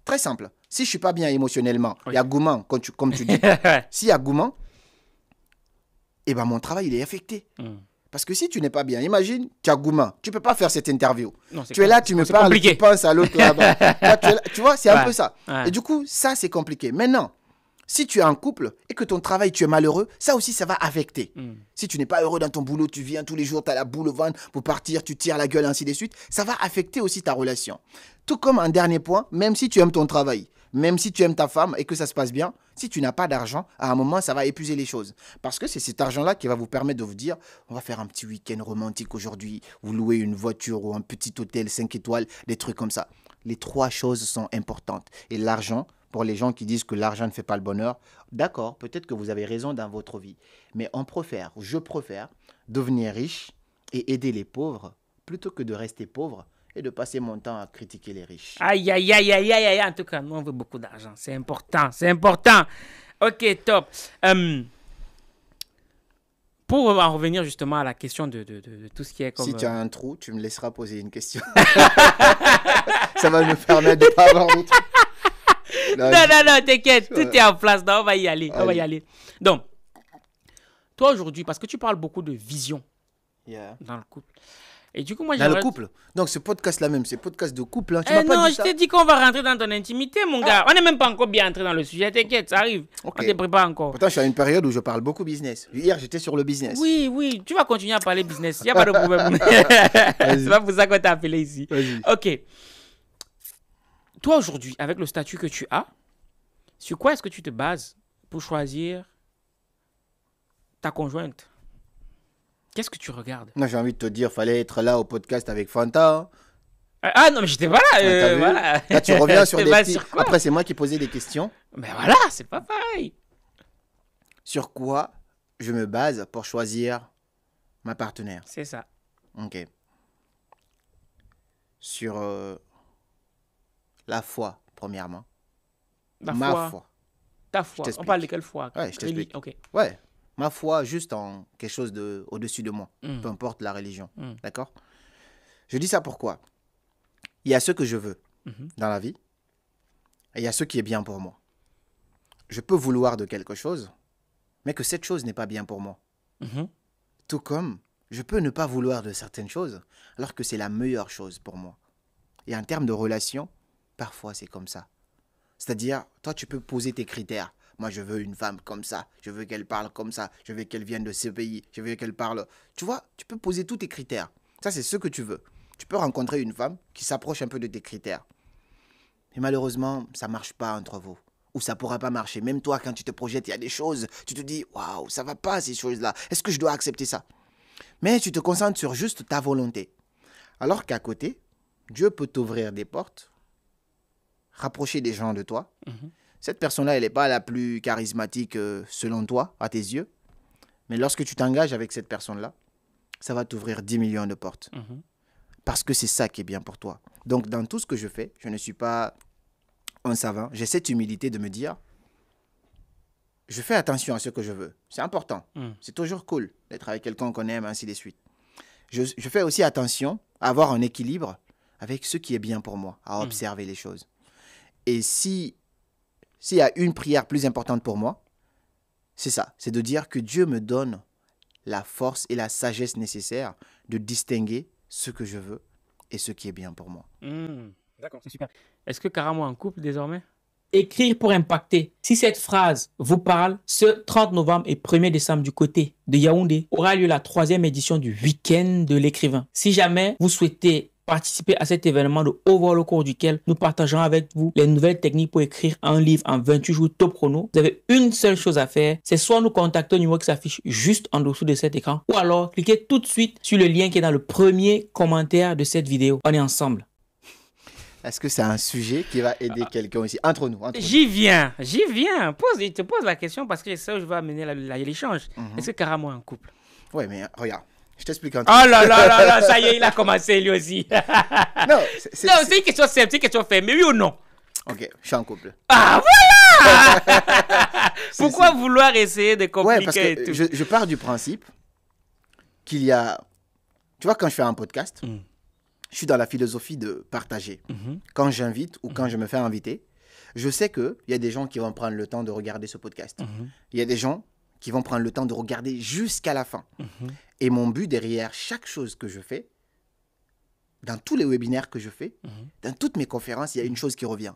très simple, si je ne suis pas bien émotionnellement, il y a gourmand, comme tu, dis, s'il y a gourmand, eh ben mon travail, il est affecté. Mm. Parce que si tu n'es pas bien, imagine, tu as gourmand, tu peux pas faire cette interview. tu es là, tu me parles, tu penses à l'autre là tu, vois, c'est un peu ça. Et du coup, ça, c'est compliqué. Maintenant, si tu es en couple et que ton travail, tu es malheureux, ça aussi, ça va affecter. Hmm. Si tu n'es pas heureux dans ton boulot, tu viens tous les jours, tu as la boule au ventre pour partir, tu tires la gueule, ainsi de suite, ça va affecter aussi ta relation. Tout comme un dernier point, même si tu aimes ton travail, même si tu aimes ta femme et que ça se passe bien, si tu n'as pas d'argent, à un moment, ça va épuiser les choses. Parce que c'est cet argent-là qui va vous permettre de vous dire, on va faire un petit week-end romantique aujourd'hui, vous louer une voiture ou un petit hôtel 5 étoiles, des trucs comme ça. Les trois choses sont importantes. Et l'argent, pour les gens qui disent que l'argent ne fait pas le bonheur. D'accord, peut-être que vous avez raison dans votre vie, mais on préfère, je préfère devenir riche et aider les pauvres plutôt que de rester pauvre et de passer mon temps à critiquer les riches. Aïe, aïe, aïe, aïe, aïe, aïe. En tout cas, nous, on veut beaucoup d'argent. C'est important, c'est important. Ok, top. Hum, pour en revenir justement à la question de, tout ce qui est Si tu as euh, un trou, tu me laisseras poser une question. Ça va me permettre de pas avoir non, non, non, t'inquiète, tout est en place. on va y aller. On va y aller. Donc, toi aujourd'hui, parce que tu parles beaucoup de vision dans le couple. Et du coup, moi, Dans le couple. Donc, ce podcast là même, c'est podcast de couple. Hein, tu eh non, dit je t'ai dit qu'on va rentrer dans ton intimité, mon gars. Ah. On n'est même pas encore bien entré dans le sujet. T'inquiète, ça arrive. On te prépare encore. Pourtant, je suis à une période où je parle beaucoup business. Hier, j'étais sur le business. Oui, oui. Tu vas continuer à parler business. Il n'y a pas de problème. c'est pas pour ça qu'on t'a appelé ici. Ok toi aujourd'hui, avec le statut que tu as, sur quoi est-ce que tu te bases pour choisir ta conjointe Qu'est-ce que tu regardes Non, j'ai envie de te dire, fallait être là au podcast avec Fanta. Hein. Euh, ah non, mais j'étais pas là. Ah, euh, tu reviens sur des. Après, c'est moi qui posais des questions. Mais ben voilà, c'est pas pareil. Sur quoi je me base pour choisir ma partenaire C'est ça. Ok. Sur euh, la foi, premièrement. ma foi. Ta foi. On parle de quelle foi Ouais, je t'explique. Okay. Ouais, ma foi juste en quelque chose de au-dessus de moi, hmm. peu importe la religion. Hmm. D'accord Je dis ça pourquoi Il y a ce que je veux mhm. dans la vie et il y a ce qui est bien pour moi. Je peux vouloir de quelque chose, mais que cette chose n'est pas bien pour moi. Mhm. Tout comme je peux ne pas vouloir de certaines choses alors que c'est la meilleure chose pour moi. Et en termes de relation, Parfois, c'est comme ça. C'est-à-dire, toi, tu peux poser tes critères. Moi, je veux une femme comme ça. Je veux qu'elle parle comme ça. Je veux qu'elle vienne de ce pays. Je veux qu'elle parle. Tu vois, tu peux poser tous tes critères. Ça, c'est ce que tu veux. Tu peux rencontrer une femme qui s'approche un peu de tes critères. Mais malheureusement, ça marche pas entre vous. Ou ça pourra pas marcher. Même toi, quand tu te projettes, il y a des choses. Tu te dis, waouh, ça va pas ces choses-là. Est-ce que je dois accepter ça Mais tu te concentres sur juste ta volonté. Alors qu'à côté, Dieu peut t'ouvrir des portes rapprocher des gens de toi. Mhm. Cette personne-là, elle n'est pas la plus charismatique euh, selon toi, à tes yeux. Mais lorsque tu t'engages avec cette personne-là, ça va t'ouvrir 10 millions de portes. Mhm. Parce que c'est ça qui est bien pour toi. Donc, dans tout ce que je fais, je ne suis pas un savant. J'ai cette humilité de me dire, je fais attention à ce que je veux. C'est important. Mhm. C'est toujours cool d'être avec quelqu'un qu'on aime, ainsi de suite. Je, fais aussi attention à avoir un équilibre avec ce qui est bien pour moi, à observer les choses. Et si s'il y a une prière plus importante pour moi, c'est ça, c'est de dire que Dieu me donne la force et la sagesse nécessaires de distinguer ce que je veux et ce qui est bien pour moi. Hmm. D'accord, c'est super. Est-ce que est en couple désormais Écrire pour impacter. Si cette phrase vous parle, ce 30 novembre et 1er décembre du côté de Yaoundé aura lieu la troisième édition du week-end de l'écrivain. Si jamais vous souhaitez participer à cet événement de haut au cours duquel nous partageons avec vous les nouvelles techniques pour écrire un livre en 28 jours top chrono, vous avez une seule chose à faire, c'est soit nous contacter au numéro qui s'affiche juste en dessous de cet écran, ou alors cliquez tout de suite sur le lien qui est dans le premier commentaire de cette vidéo. On est ensemble. Est-ce que c'est un sujet qui va aider ah. quelqu'un ici Entre nous. J'y viens, j'y viens. Pose, te pose la question parce que c'est ça où je vais amener l'échange. Mhm. Est-ce que carrément est couple Oui, mais regarde. Je t'explique un Oh là là là là, ça y est, il a commencé lui aussi. non, c'est une question simple, c'est une question fermée, mais oui ou non Ok, je suis en couple. Ah voilà Pourquoi vouloir essayer de compliquer tout? Je, pars du principe qu'il y a. Tu vois, quand je fais un podcast, mm. je suis dans la philosophie de partager. Mm-hmm. Quand j'invite ou quand mm-hmm. je me fais inviter, je sais qu'il y a des gens qui vont prendre le temps de regarder ce podcast. Mm-hmm. Il y a des gens qui vont prendre le temps de regarder jusqu'à la fin. Et mon but derrière chaque chose que je fais, dans tous les webinaires que je fais, mhm. dans toutes mes conférences, il y a une chose qui revient.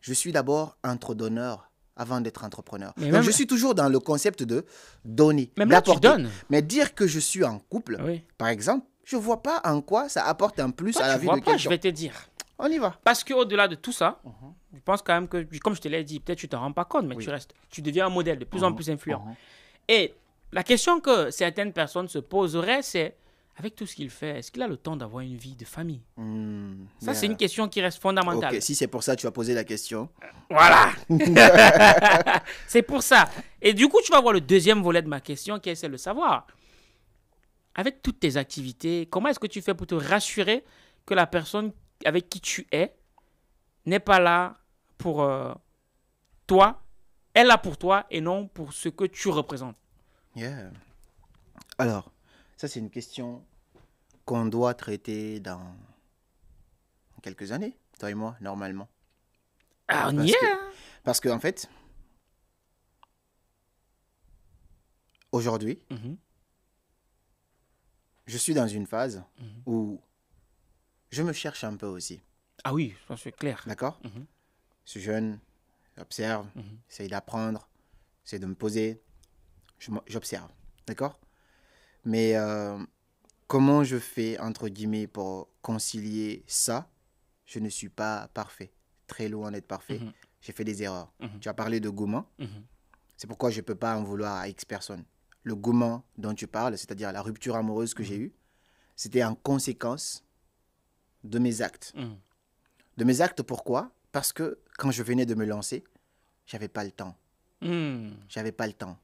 Je suis d'abord entre donneur avant d'être entrepreneur. Donc je suis toujours dans le concept de donner, d'apporter. Mais dire que je suis en couple, par exemple, je ne vois pas en quoi ça apporte un plus à la vie de quelqu'un. Je vais te dire. On y va. Parce qu'au-delà de tout ça, mhm. je pense quand même que, comme je te l'ai dit, peut-être tu te rends pas compte, mais tu restes. Tu deviens un modèle de plus en mhm. plus influent. Et la question que certaines personnes se poseraient, c'est avec tout ce qu'il fait, est-ce qu'il a le temps d'avoir une vie de famille hmm, Ça, c'est une euh, question qui reste fondamentale. et si c'est pour ça que tu as posé la question. Euh, voilà C'est pour ça. Et du coup, tu vas voir le deuxième volet de ma question qui est celle de savoir. Avec toutes tes activités, comment est-ce que tu fais pour te rassurer que la personne avec qui tu es n'est pas là pour euh, toi, elle est là pour toi et non pour ce que tu représentes alors, ça c'est une question qu'on doit traiter dans quelques années, toi et moi, normalement. Ah, hein. parce, que, parce en fait, aujourd'hui, mm-hmm. je suis dans une phase mm-hmm. où je me cherche un peu aussi. Ah oui, mm-hmm. je suis clair. D'accord Je jeune, j'observe, essaye d'apprendre, essaye de me poser, j'observe, d'accord Mais euh, comment je fais, entre guillemets, pour concilier ça Je ne suis pas parfait, très loin d'être parfait. Mhm. J'ai fait des erreurs. Mhm. Tu as parlé de gourmand. Mhm. C'est pourquoi je ne peux pas en vouloir à X personnes. Le gourmand dont tu parles, c'est-à-dire la rupture amoureuse que j'ai eue, c'était en conséquence de mes actes. De mes actes, pourquoi Parce que quand je venais de me lancer, j'avais pas le temps. J'avais pas le temps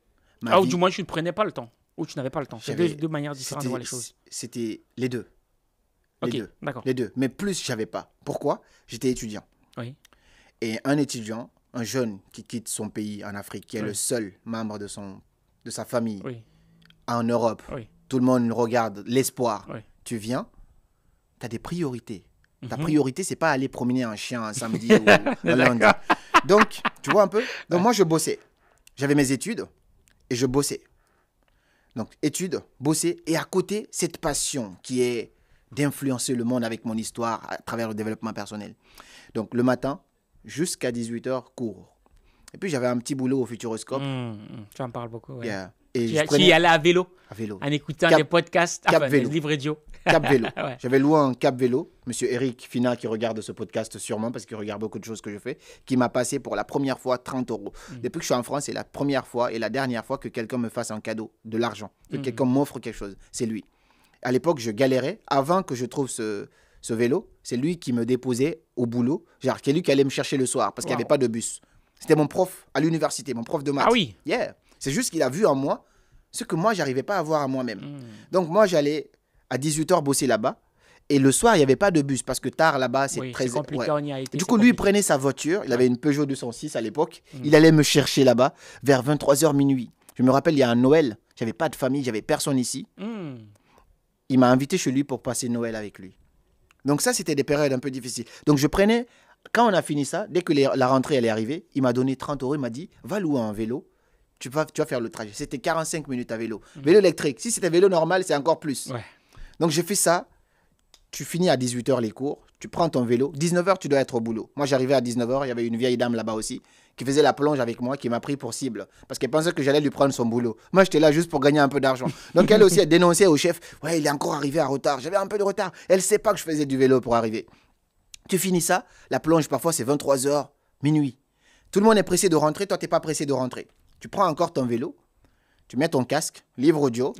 ah, ou du moins, tu ne prenais pas le temps. Ou tu n'avais pas le temps. C'est deux, manières différentes de voir les choses. C'était les deux. Les deux. Mais plus, j'avais pas. Pourquoi J'étais étudiant. Oui. Et un étudiant, un jeune qui quitte son pays en Afrique, qui est le seul membre de, son, de sa famille en Europe, tout le monde regarde l'espoir. Tu viens, tu as des priorités. Ta mhm. priorité, c'est pas aller promener un chien un samedi ou lundi. Donc, tu vois un peu Donc, moi, je bossais. J'avais mes études et je bossais. Donc, études, bosser, et à côté, cette passion qui est d'influencer le monde avec mon histoire à travers le développement personnel. Donc, le matin, jusqu'à 18h, cours. Et puis, j'avais un petit boulot au Futuroscope. Mmh, mmh. tu en parles beaucoup, oui. Et qui, je à vélo, à vélo. en écoutant des podcasts, Cap vélo. des radio. Cap Vélo. J'avais loué un Cap Vélo, monsieur Eric Fina qui regarde ce podcast sûrement parce qu'il regarde beaucoup de choses que je fais, qui m'a passé pour la première fois 30 euros. Mhm. Depuis que je suis en France, c'est la première fois et la dernière fois que quelqu'un me fasse un cadeau, de l'argent, que mhm. quelqu'un m'offre quelque chose. C'est lui. À l'époque, je galérais avant que je trouve ce, vélo. C'est lui qui me déposait au boulot. Genre, c'est lui qui allait me chercher le soir parce qu'il n'y avait pas de bus. C'était mon prof à l'université, mon prof de maths. Ah oui. C'est juste qu'il a vu en moi ce que moi, j'arrivais pas à voir à moi-même. Hmm. Donc, moi, j'allais à 18h bosser là-bas. Et le soir, il n'y avait pas de bus parce que tard là-bas, c'est très du coup, lui, il prenait sa voiture. Il avait une Peugeot 206 à l'époque. Hmm. Il allait me chercher là-bas vers 23h minuit. Je me rappelle, il y a un Noël. J'avais pas de famille, j'avais personne ici. Hmm. Il m'a invité chez lui pour passer Noël avec lui. Donc, ça, c'était des périodes un peu difficiles. Donc, je prenais, quand on a fini ça, dès que la rentrée allait arriver, il m'a donné 30 euros. Il m'a dit Va louer un vélo tu vas, faire le trajet. C'était 45 minutes à vélo. Mhm. Vélo électrique. Si c'était vélo normal, c'est encore plus. Donc j'ai fait ça. Tu finis à 18h les cours, tu prends ton vélo. 19h, tu dois être au boulot. Moi, j'arrivais à 19h, il y avait une vieille dame là-bas aussi qui faisait la plonge avec moi, qui m'a pris pour cible parce qu'elle pensait que j'allais lui prendre son boulot. Moi, j'étais là juste pour gagner un peu d'argent. Donc elle aussi, a dénoncé au chef Ouais, il est encore arrivé à retard. J'avais un peu de retard. Elle sait pas que je faisais du vélo pour arriver. Tu finis ça, la plonge parfois c'est 23h, minuit. Tout le monde est pressé de rentrer, toi n'es pas pressé de rentrer. Tu prends encore ton vélo, tu mets ton casque, livre audio,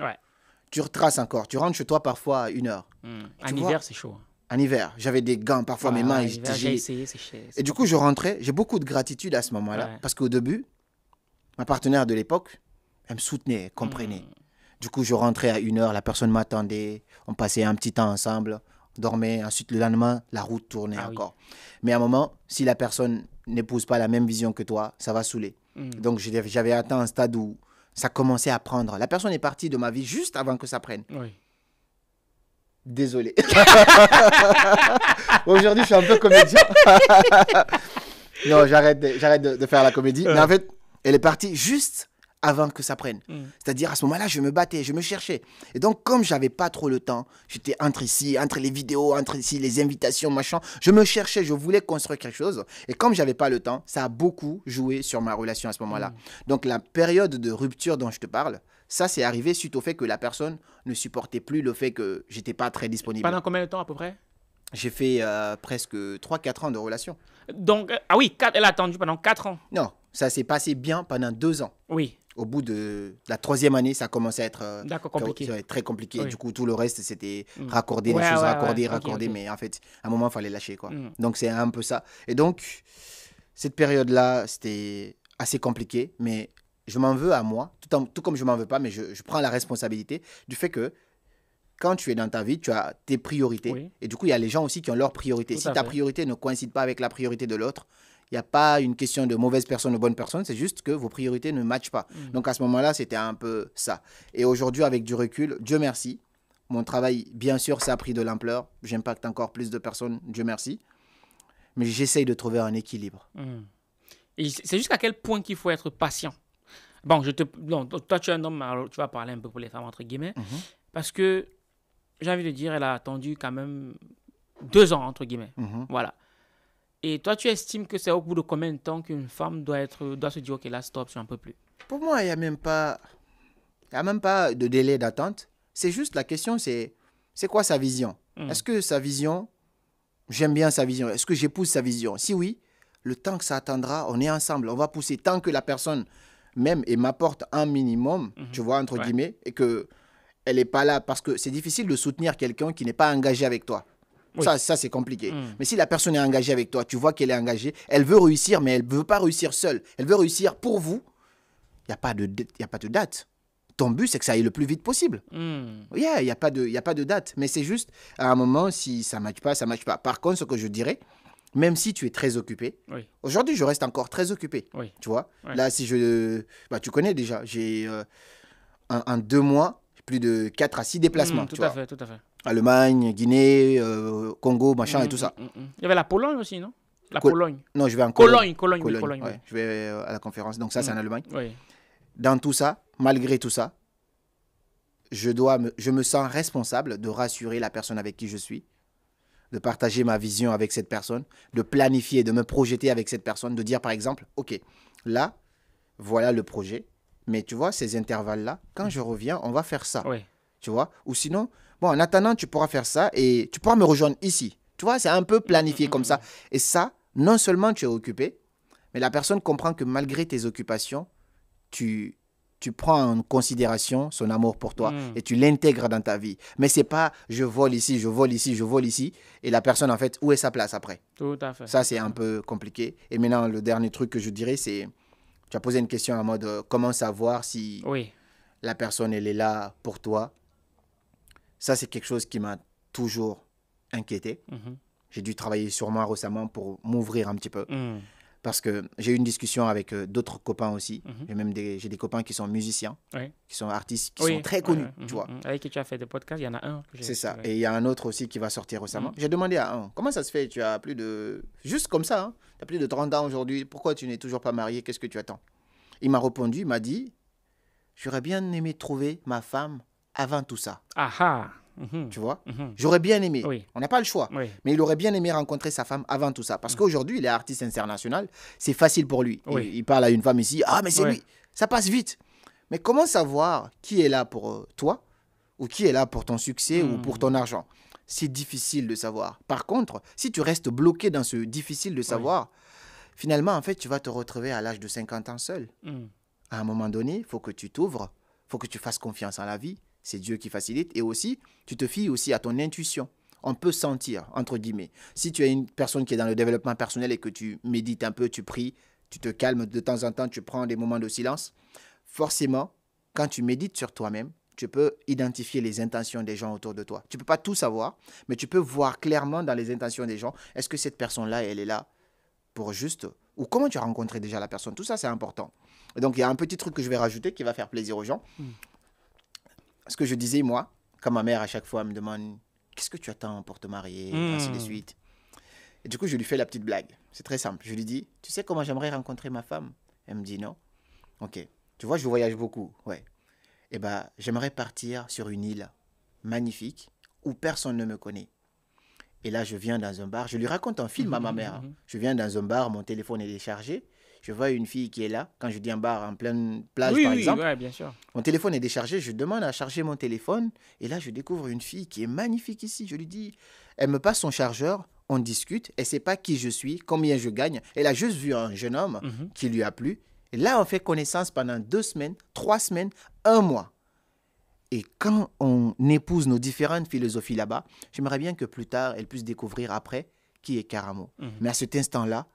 tu retraces encore. Tu rentres chez toi parfois à une heure. Hmm. En hiver, c'est chaud. Hein. En hiver, j'avais des gants, parfois mes mains. j'ai Et du coup, je rentrais. J'ai beaucoup de gratitude à ce moment-là parce qu'au début, ma partenaire de l'époque, elle me soutenait, comprenait. Hmm. Du coup, je rentrais à une heure, la personne m'attendait, on passait un petit temps ensemble, on dormait. Ensuite, le lendemain, la route tournait ah encore. Mais à un moment, si la personne n'épouse pas la même vision que toi, ça va saouler. Mm. Donc j'avais atteint un stade où ça commençait à prendre. La personne est partie de ma vie juste avant que ça prenne. Désolé. Aujourd'hui, je suis un peu comédien. non, j'arrête de, faire la comédie. Mais en fait, elle est partie juste avant que ça prenne. Mm. C'est-à-dire à ce moment-là, je me battais, je me cherchais. Et donc comme j'avais pas trop le temps, j'étais entre ici, entre les vidéos, entre ici, les invitations, machin, je me cherchais, je voulais construire quelque chose. Et comme j'avais pas le temps, ça a beaucoup joué sur ma relation à ce moment-là. Mm. Donc la période de rupture dont je te parle, ça c'est arrivé suite au fait que la personne ne supportait plus le fait que j'étais pas très disponible. Pendant combien de temps à peu près j'ai fait euh, presque 3-4 ans de relation. Donc, euh, ah oui, elle a attendu pendant 4 ans. Non, ça s'est passé bien pendant 2 ans. Oui au bout de la troisième année, ça commençait à être euh, très compliqué. Du coup, tout le reste, c'était mm. raccorder choses, raccorder, raccorder. mais en fait, à un moment, il fallait lâcher. Quoi. Mm. Donc, c'est un peu ça. Et donc, cette période-là, c'était assez compliqué. Mais je m'en veux à moi, tout, comme je m'en veux pas, mais je, prends la responsabilité du fait que quand tu es dans ta vie, tu as tes priorités. Et du coup, il y a les gens aussi qui ont leurs priorités. si ta priorité ne coïncide pas avec la priorité de l'autre, il n'y a pas une question de mauvaise personne ou bonne personne, c'est juste que vos priorités ne matchent pas. Mm. Donc à ce moment-là, c'était un peu ça. Et aujourd'hui, avec du recul, Dieu merci, mon travail, bien sûr, ça a pris de l'ampleur. J'impacte encore plus de personnes, Dieu merci. Mais j'essaye de trouver un équilibre. Mm. C'est Et c'est jusqu'à quel point qu'il faut être patient. Bon, je te, toi, tu es un homme, tu vas parler un peu pour les femmes, entre guillemets. Mm-hmm. Parce que, j'ai envie de dire, elle a attendu quand même deux ans, entre guillemets. Mm-hmm. Voilà. Et toi, tu estimes que c'est au bout de combien de temps qu'une femme doit, être, doit se dire, OK, là, stop, je n'en peux plus Pour moi, il n'y a même pas... a même pas de délai d'attente. C'est juste la question, c'est c'est quoi sa vision hmm. Est-ce que sa vision, j'aime bien sa vision, est-ce que j'épouse sa vision Si oui, le temps que ça attendra, on est ensemble, on va pousser tant que la personne même et m'apporte un minimum, mhm. tu vois, entre guillemets, et que elle n'est pas là parce que c'est difficile de soutenir quelqu'un qui n'est pas engagé avec toi. Ça, ça c'est compliqué. Hmm. Mais si la personne est engagée avec toi, tu vois qu'elle est engagée, elle veut réussir, mais elle ne veut pas réussir seule. Elle veut réussir pour vous. Il n'y a, pas de, a pas de date. Ton but, c'est que ça aille le plus vite possible. Mm. Il n'y a, pas de, y a pas de date. Mais c'est juste, à un moment, si ça ne matche pas, ça ne matche pas. Par contre, ce que je dirais, même si tu es très occupé. Aujourd'hui, je reste encore très occupé. Tu vois Là, si je. Bah, tu connais déjà, j'ai en, euh, deux mois, plus de 4 à 6 hmm, déplacements. tout à fait, tout à fait. Allemagne, Guinée, euh, Congo, machin et mm, tout ça. Mm, mm, Il y avait la Pologne aussi, non La Pologne. Non, je vais en Cologne. Cologne, Cologne, Cologne, Je vais euh, à la conférence, donc ça c'est en Allemagne. Oui. Dans tout ça, malgré tout ça, je, dois me, je me sens responsable de rassurer la personne avec qui je suis, de partager ma vision avec cette personne, de planifier, de me projeter avec cette personne, de dire par exemple, OK, là, voilà le projet, mais tu vois, ces intervalles-là, quand je reviens, on va faire ça. Tu vois Ou sinon, Bon, en attendant, tu pourras faire ça et tu pourras me rejoindre ici. Tu vois, c'est un peu planifié comme ça. Et ça, non seulement tu es occupé, mais la personne comprend que malgré tes occupations, tu, tu prends en considération son amour pour toi hmm. et tu l'intègres dans ta vie. Mais c'est pas je vole ici, je vole ici, je vole ici et la personne en fait où est sa place après. Tout à fait. Ça c'est un peu compliqué. Et maintenant le dernier truc que je dirais c'est tu as posé une question en mode euh, comment savoir si oui. la personne elle est là pour toi ça, c'est quelque chose qui m'a toujours inquiété. Mhm. J'ai dû travailler sur moi récemment pour m'ouvrir un petit peu. Mhm. Parce que j'ai eu une discussion avec euh, d'autres copains aussi. Mhm. J'ai même des, copains qui sont musiciens, qui sont artistes, qui sont très connus, tu vois. Avec qui tu as fait des podcasts, il y en a un. C'est ça. Et il y a un autre aussi qui va sortir récemment. J'ai demandé à un, comment ça se fait Tu as plus de... Juste comme ça, hein, tu as plus de 30 ans aujourd'hui. Pourquoi tu n'es toujours pas marié Qu'est-ce que tu attends Il m'a répondu, il m'a dit, j'aurais bien aimé trouver ma femme avant tout ça. Aha. Ah. Mhm. Tu vois mhm. J'aurais bien aimé. On n'a pas le choix. Mais il aurait bien aimé rencontrer sa femme avant tout ça. Parce mhm. qu'aujourd'hui, il est artiste international. C'est facile pour lui. Il, parle à une femme ici. Ah, mais c'est lui. Ça passe vite. Mais comment savoir qui est là pour euh, toi ou qui est là pour ton succès ou pour ton hmm. argent C'est difficile de savoir. Par contre, si tu restes bloqué dans ce difficile de savoir, finalement, en fait, tu vas te retrouver à l'âge de 50 ans seul. Hmm. À un moment donné, il faut que tu t'ouvres, il faut que tu fasses confiance en la vie, c'est Dieu qui facilite. Et aussi, tu te fies aussi à ton intuition. On peut sentir, entre guillemets. Si tu es une personne qui est dans le développement personnel et que tu médites un peu, tu pries, tu te calmes de temps en temps, tu prends des moments de silence, forcément, quand tu médites sur toi-même, tu peux identifier les intentions des gens autour de toi. Tu ne peux pas tout savoir, mais tu peux voir clairement dans les intentions des gens, est-ce que cette personne-là, elle est là pour juste, ou comment tu as rencontré déjà la personne. Tout ça, c'est important. donc, il y a un petit truc que je vais rajouter qui va faire plaisir aux gens. Hmm ce que je disais, moi, quand ma mère à chaque fois me demande Qu'est-ce que tu attends pour te marier ainsi de hmm. suite. Et du coup, je lui fais la petite blague. C'est très simple. Je lui dis Tu sais comment j'aimerais rencontrer ma femme Elle me dit Non. Ok. Tu vois, je voyage beaucoup. Ouais. Eh bien, j'aimerais partir sur une île magnifique où personne ne me connaît. Et là, je viens dans un bar. Je lui raconte un film à ma mère. Hein. Je viens dans un bar, mon téléphone est déchargé je vois une fille qui est là, quand je dis un bar, en pleine plage par oui, exemple. bien sûr. Mon téléphone est déchargé, je demande à charger mon téléphone, et là je découvre une fille qui est magnifique ici. Je lui dis, elle me passe son chargeur, on discute, elle ne sait pas qui je suis, combien je gagne. Elle a juste vu un jeune homme mhm. qui lui a plu. Et là, on fait connaissance pendant deux semaines, trois semaines, un mois. Et quand on épouse nos différentes philosophies là-bas, j'aimerais bien que plus tard, elle puisse découvrir après qui est Karamo. Mhm. Mais à cet instant-là,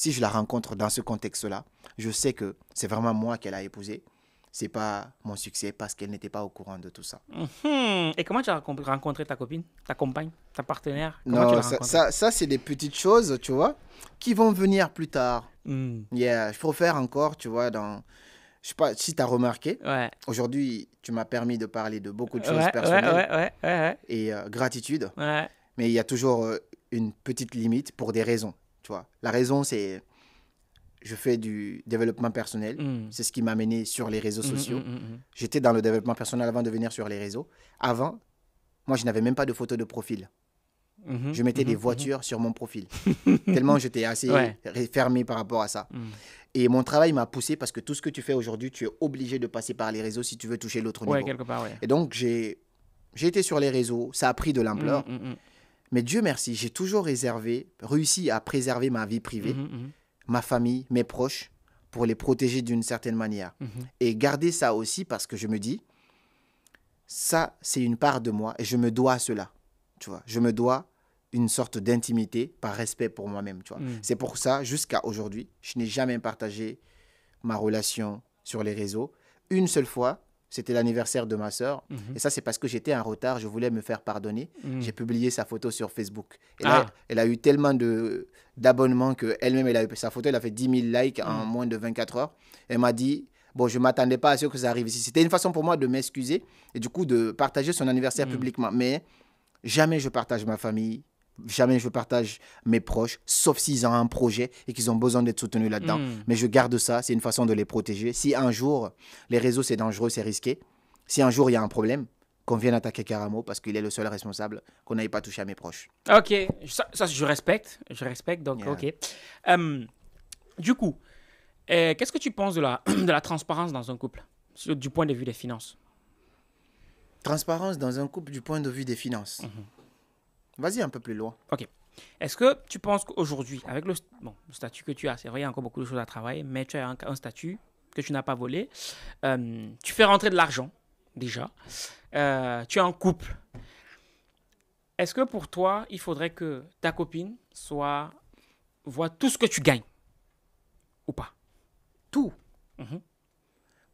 si je la rencontre dans ce contexte-là, je sais que c'est vraiment moi qu'elle a épousé. C'est pas mon succès parce qu'elle n'était pas au courant de tout ça. Mhm. Et comment tu as rencontré ta copine, ta compagne, ta partenaire ça, ça, ça c'est des petites choses, tu vois, qui vont venir plus tard. Il faut faire encore, tu vois, dans. Je sais pas si tu as remarqué. Ouais. Aujourd'hui, tu m'as permis de parler de beaucoup de choses ouais, personnelles. Ouais, et euh, gratitude. Mais il y a toujours euh, une petite limite pour des raisons la raison, c'est je fais du développement personnel. Mm. C'est ce qui m'a mené sur les réseaux mm, mm, sociaux. J'étais dans le développement personnel avant de venir sur les réseaux. Avant, moi, je n'avais même pas de photo de profil. Mm-hmm. je mettais mm-hmm, des mm-hmm. voitures sur mon profil. Tellement j'étais assez fermé par rapport à ça. Et mon travail m'a poussé parce que tout ce que tu fais aujourd'hui, tu es obligé de passer par les réseaux si tu veux toucher l'autre niveau. Et donc, j'ai été sur les réseaux. Ça a pris de l'ampleur. Mais Dieu merci, j'ai toujours réservé, réussi à préserver ma vie privée, mhm, mhm. ma famille, mes proches, pour les protéger d'une certaine manière. Mhm. Et garder ça aussi parce que je me dis, ça, c'est une part de moi et je me dois cela. Tu vois, je me dois une sorte d'intimité par respect pour moi-même. Mm. c'est pour ça, jusqu'à aujourd'hui, je n'ai jamais partagé ma relation sur les réseaux. Une seule fois, c'était l'anniversaire de ma sœur. Mhm. Et ça, c'est parce que j'étais en retard, je voulais me faire pardonner. Mhm. J'ai publié sa photo sur Facebook. Et là, ah. elle a eu tellement d'abonnements qu'elle-même, elle sa photo, elle a fait 10 000 likes en mhm. moins de 24 heures. Elle m'a dit, bon, je ne m'attendais pas à ce que ça arrive ici. C'était une façon pour moi de m'excuser et du coup de partager son anniversaire publiquement. Mais jamais je partage ma famille, jamais je partage mes proches, sauf s'ils ont un projet et qu'ils ont besoin d'être soutenus là-dedans. Hmm. Mais je garde ça, c'est une façon de les protéger. Si un jour, les réseaux, c'est dangereux, c'est risqué, si un jour, il y a un problème, qu'on vienne attaquer Caramo parce qu'il est le seul responsable, qu'on n'aille pas toucher à mes proches. Ok, ça, je respecte, je respecte, donc ok. Hum, du coup, euh, qu'est-ce que tu penses de la, de la transparence dans un couple, du point de vue des finances Transparence dans un couple du point de vue des finances. Mhm. Vas-y un peu plus loin. Ok. Est-ce que tu penses qu'aujourd'hui, avec le, statut que tu as, c'est vrai, il y a encore beaucoup de choses à travailler, mais tu as un, statut que tu n'as pas volé, euh, tu fais rentrer de l'argent déjà, euh, tu es en couple. Est-ce que pour toi, il faudrait que ta copine soit voit tout ce que tu gagnes ou pas Tout. Mhm.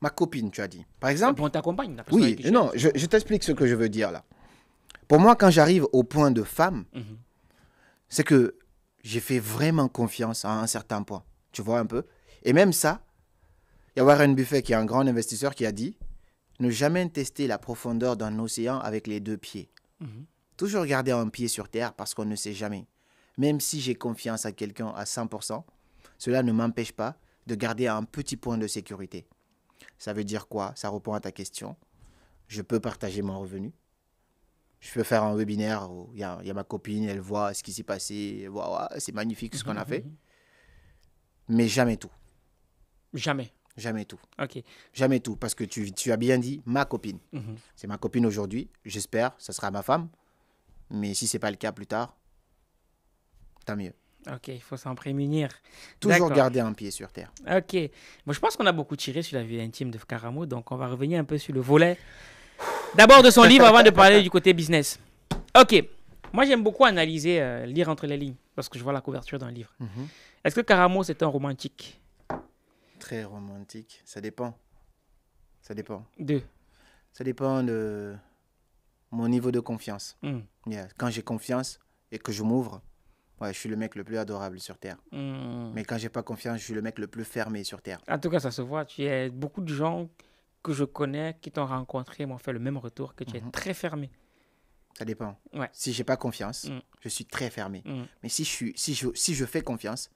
Ma copine, tu as dit. Par exemple. Bon, ta compagne. oui, non, je t'explique ce que je veux dire là. Pour moi, quand j'arrive au point de femme, mhm. c'est que j'ai fait vraiment confiance à un certain point. Tu vois un peu Et même ça, il y a Warren buffet qui est un grand investisseur, qui a dit ne jamais tester la profondeur d'un océan avec les deux pieds. Mhm. Toujours garder un pied sur terre parce qu'on ne sait jamais. Même si j'ai confiance à quelqu'un à 100%, cela ne m'empêche pas de garder un petit point de sécurité. Ça veut dire quoi Ça répond à ta question. Je peux partager mon revenu je peux faire un webinaire où il y a, ma copine, elle voit ce qui s'est passé, c'est magnifique ce mhm, qu'on a mhm, fait. Mhm. Mais jamais tout. Jamais. Jamais tout. Ok. Jamais tout, parce que tu, as bien dit ma copine. C'est ma copine aujourd'hui, j'espère, ce sera ma femme. Mais si ce n'est pas le cas plus tard, tant mieux. Ok, il faut s'en prémunir. Toujours garder un pied sur terre. Ok. je pense qu'on a beaucoup tiré sur la vie intime de Karamo, donc on va revenir un peu sur le volet D'abord de son livre avant de parler du côté business. Ok. Moi, j'aime beaucoup analyser, euh, lire entre les lignes, parce que je vois la couverture d'un livre. Mhm. Est-ce que Caramo, c'est un romantique Très romantique. Ça dépend. Ça dépend. De Ça dépend de mon niveau de confiance. Mm. Quand j'ai confiance et que je m'ouvre, je suis le mec le plus adorable sur Terre. Mm. Mais quand j'ai pas confiance, je suis le mec le plus fermé sur Terre. En tout cas, ça se voit. Tu es beaucoup de gens que je connais qui t'ont rencontré m'ont fait le même retour que tu es mhm. très fermé. Ça dépend. Si Si j'ai pas confiance, mm. je suis très fermé. Mm. Mais si je, fais confiance,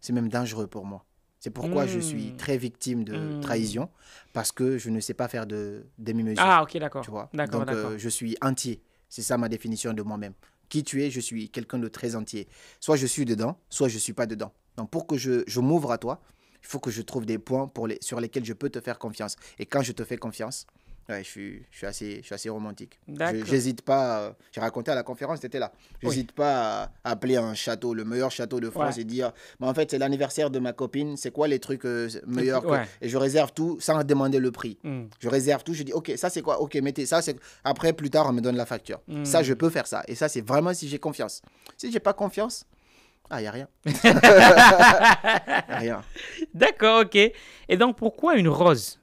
c'est même dangereux pour moi. C'est pourquoi je suis mm. très victime de trahison, parce que je ne sais pas faire de demi-mesure. Ah, ok, d'accord. Tu vois Donc, euh, je suis entier. C'est ça ma définition de moi-même. Qui tu es, je suis quelqu'un de très entier. Soit je suis dedans, soit je suis pas dedans. Donc, pour que je m'ouvre à toi, il faut que je trouve des points pour les, sur lesquels je peux te faire confiance. Et quand je te fais confiance, je, suis, je, suis, assez, je suis assez romantique. J'hésite pas, euh, j'ai raconté à la conférence, tu là, j'hésite pas à, appeler un château, le meilleur château de France et dire, mais bah, en fait c'est l'anniversaire de ma copine, c'est quoi les trucs euh, meilleurs Et je réserve tout sans demander le prix. Hmm. Je réserve tout, je dis, ok, ça c'est quoi Ok, mettez ça, Après, plus tard, on me donne la facture. Hmm. Ça, je peux faire ça. Et ça, c'est vraiment si j'ai confiance. Si j'ai pas confiance, ah, il n'y a rien. rien. D'accord, ok. Et donc, pourquoi une rose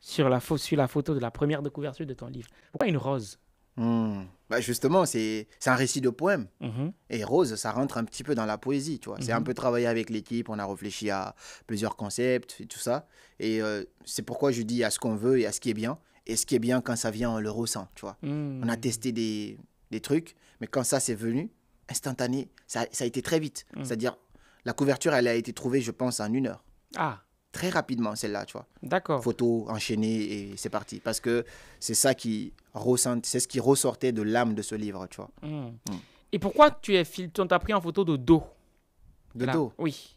sur la, photo de la première de couverture de ton livre Pourquoi une rose hmm. bah, Justement, c'est un récit de poème. Mhm. Et rose, ça rentre un petit peu dans la poésie, tu vois. C'est un mhm. peu travaillé avec l'équipe, on a réfléchi à plusieurs concepts et tout ça. Et euh, c'est pourquoi je dis à ce qu'on veut et à ce qui est bien. Et ce qui est bien, quand ça vient, on le ressent, tu vois. Hmm. On a testé des, des trucs, mais quand ça, c'est venu, instantané. Ça, a été très vite. Mm. C'est-à-dire, la couverture, elle a été trouvée, je pense, en une heure. Ah. Très rapidement, celle-là, tu vois. D'accord. Photo enchaînée et c'est parti. Parce que c'est ça qui ressent, c'est ce qui ressortait de l'âme de ce livre, tu vois. Mm. Mm. Et pourquoi tu es fil... as pris en photo de dos De dos Oui.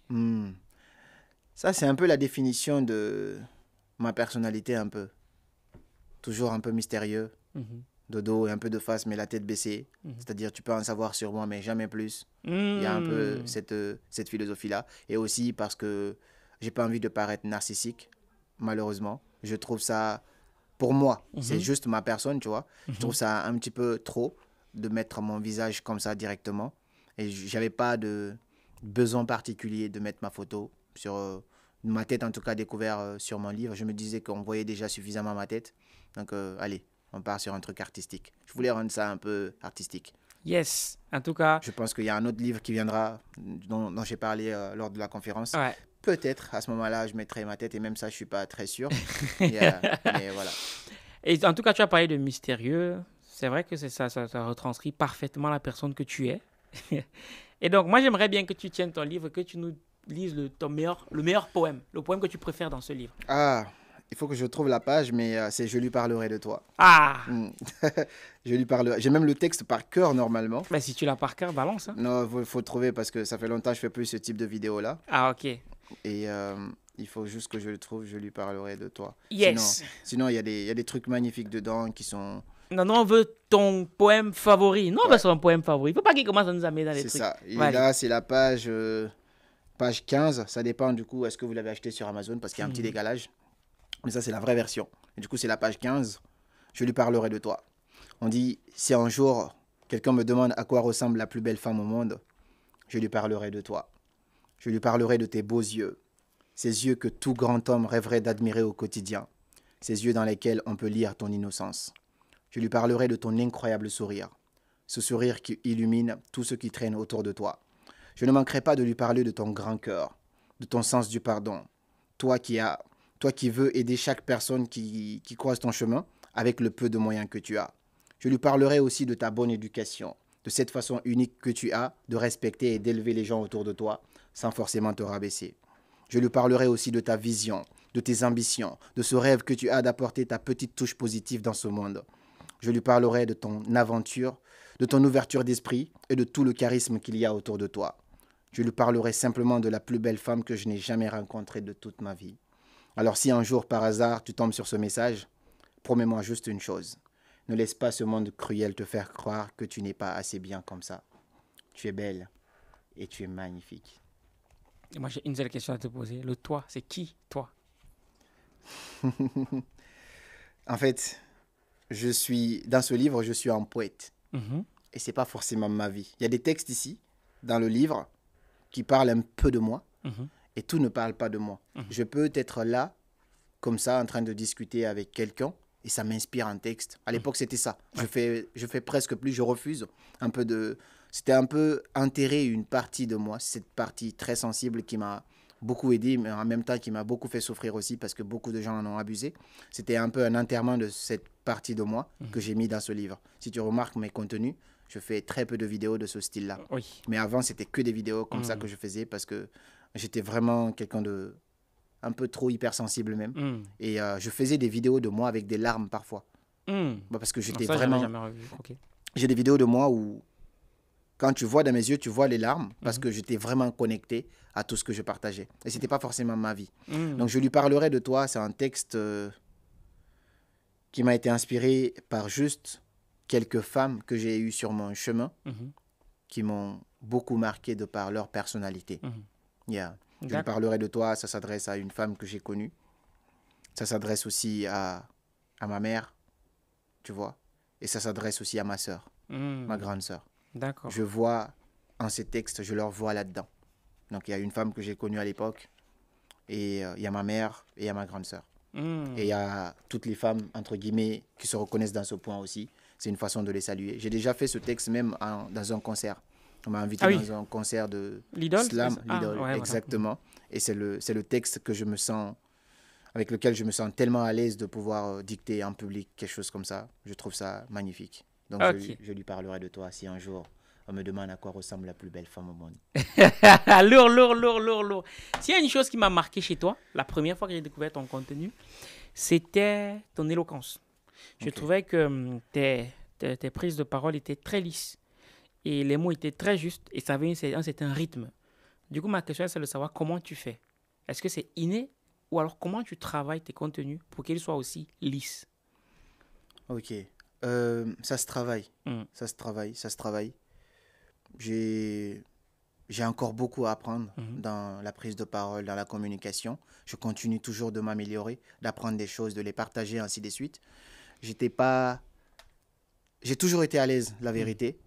Ça, c'est un peu la définition de ma personnalité, un peu. Toujours un peu mystérieux. Mm-hmm dodo et un peu de face, mais la tête baissée. Mhm. C'est-à-dire, tu peux en savoir sur moi, mais jamais plus. Hmm. Il y a un peu cette, euh, cette philosophie-là. Et aussi parce que j'ai pas envie de paraître narcissique, malheureusement. Je trouve ça, pour moi, mhm. c'est juste ma personne, tu vois. Je mhm. trouve ça un petit peu trop de mettre mon visage comme ça directement. Et j'avais pas de besoin particulier de mettre ma photo sur euh, ma tête, en tout cas découvert euh, sur mon livre. Je me disais qu'on voyait déjà suffisamment ma tête. Donc, allez, on part sur un truc artistique. Je voulais rendre ça un peu artistique. Yes, en tout cas. Je pense qu'il y a un autre livre qui viendra, dont, j'ai parlé euh, lors de la conférence. Peut-être, à ce moment-là, je mettrai ma tête, et même ça, je ne suis pas très sûr. Euh, mais voilà. Et en tout cas, tu as parlé de mystérieux. C'est vrai que c'est ça, ça, retranscrit parfaitement la personne que tu es. et donc, moi, j'aimerais bien que tu tiennes ton livre, que tu nous lises le, meilleur, le meilleur poème, le poème que tu préfères dans ce livre. Ah, il faut que je trouve la page, mais euh, c'est Je lui parlerai de toi. Ah mm. Je lui parlerai. J'ai même le texte par cœur normalement. Mais bah, si tu l'as par cœur, balance. Hein. Non, il faut, trouver parce que ça fait longtemps que je fais plus ce type de vidéo-là. Ah, ok. Et euh, il faut juste que je le trouve, je lui parlerai de toi. Yes Sinon, il y, a des, trucs magnifiques dedans qui sont. Non, non, on veut ton poème favori. Non, on veut son poème favori. Il ne faut pas qu'il commence à nous amener dans les trucs. C'est ça. là, c'est la page, euh, page 15. Ça dépend du coup, est-ce que vous l'avez acheté sur Amazon parce qu'il y a un petit hmm. décalage. Mais ça, c'est la vraie version. du coup, c'est la page 15. Je lui parlerai de toi. On dit, si un jour quelqu'un me demande à quoi ressemble la plus belle femme au monde, je lui parlerai de toi. Je lui parlerai de tes beaux yeux. Ces yeux que tout grand homme rêverait d'admirer au quotidien. Ces yeux dans lesquels on peut lire ton innocence. Je lui parlerai de ton incroyable sourire. Ce sourire qui illumine tout ce qui traîne autour de toi. Je ne manquerai pas de lui parler de ton grand cœur, de ton sens du pardon. Toi qui as toi qui veux aider chaque personne qui, croise ton chemin avec le peu de moyens que tu as. Je lui parlerai aussi de ta bonne éducation, de cette façon unique que tu as de respecter et d'élever les gens autour de toi sans forcément te rabaisser. Je lui parlerai aussi de ta vision, de tes ambitions, de ce rêve que tu as d'apporter ta petite touche positive dans ce monde. Je lui parlerai de ton aventure, de ton ouverture d'esprit et de tout le charisme qu'il y a autour de toi. Je lui parlerai simplement de la plus belle femme que je n'ai jamais rencontrée de toute ma vie. Alors si un jour par hasard tu tombes sur ce message, promets-moi juste une chose. Ne laisse pas ce monde cruel te faire croire que tu n'es pas assez bien comme ça. Tu es belle et tu es magnifique. Et moi j'ai une seule question à te poser. Le toi, c'est qui toi En fait, je suis dans ce livre, je suis un poète. Et mhm. Et c'est pas forcément ma vie. Il y a des textes ici dans le livre qui parlent un peu de moi, mhm et tout ne parle pas de moi. Mhm. Je peux être là, comme ça, en train de discuter avec quelqu'un et ça m'inspire un texte. À mhm. l'époque, c'était ça. Je, fais, je fais presque plus, je refuse un peu de. C'était un peu enterrer une partie de moi, cette partie très sensible qui m'a beaucoup aidé, mais en même temps qui m'a beaucoup fait souffrir aussi parce que beaucoup de gens en ont abusé. C'était un peu un enterrement de cette partie de moi mhm. que j'ai mis dans ce livre. Si tu remarques mes contenus, je fais très peu de vidéos de ce style-là. Mais avant, c'était que des vidéos comme ça que je faisais parce que J'étais vraiment quelqu'un de un peu trop hypersensible même. Hmm. Et euh, je faisais des vidéos de moi avec des larmes parfois. Hmm. Bah, parce que j'étais vraiment... J'ai des vidéos de moi où, quand tu vois dans mes yeux, tu vois les larmes, parce hmm. que j'étais vraiment connecté à tout ce que je partageais. Et ce n'était pas forcément ma vie. Donc je lui parlerai de toi, c'est un texte euh, qui m'a été inspiré par juste quelques femmes que j'ai eues sur mon chemin, qui m'ont beaucoup marqué de par leur personnalité. Yeah. Je parlerai de toi, ça s'adresse à une femme que j'ai connue. Ça s'adresse aussi à, ma mère, tu vois. Et ça s'adresse aussi à ma soeur, hmm. ma grande soeur. D'accord. Je vois en ces textes, je leur vois là-dedans. Donc il y a une femme que j'ai connue à l'époque, et euh, il y a ma mère, et il y a ma grande soeur. Hmm. Et il y a toutes les femmes, entre guillemets, qui se reconnaissent dans ce point aussi. C'est une façon de les saluer. J'ai déjà fait ce texte même dans un concert. On m'a invité ah dans un concert de slam, ah, exactement. Et c'est le, le texte que je me sens, avec lequel je me sens tellement à l'aise de pouvoir euh, dicter en public quelque chose comme ça. Je trouve ça magnifique. Donc je, lui parlerai de toi si un jour on me demande à quoi ressemble la plus belle femme au monde. lourd, lourd, lourd, lourd, lourd. S'il y a une chose qui m'a marqué chez toi, la première fois que j'ai découvert ton contenu, c'était ton éloquence. Je trouvais que hum, tes, tes, prises de parole étaient très lisses. Et les mots étaient très justes et ça avait un certain rythme. Du coup, ma question, c'est de savoir comment tu fais. Est-ce que c'est inné ou alors comment tu travailles tes contenus pour qu'ils soient aussi lisses Ok. Euh, ça se travaille. Mm. Ça se travaille, ça se travaille. J'ai encore beaucoup à apprendre mm-hmm. dans la prise de parole, dans la communication. Je continue toujours de m'améliorer, d'apprendre des choses, de les partager, ainsi de suite. J'étais pas. J'ai toujours été à l'aise, la mm. vérité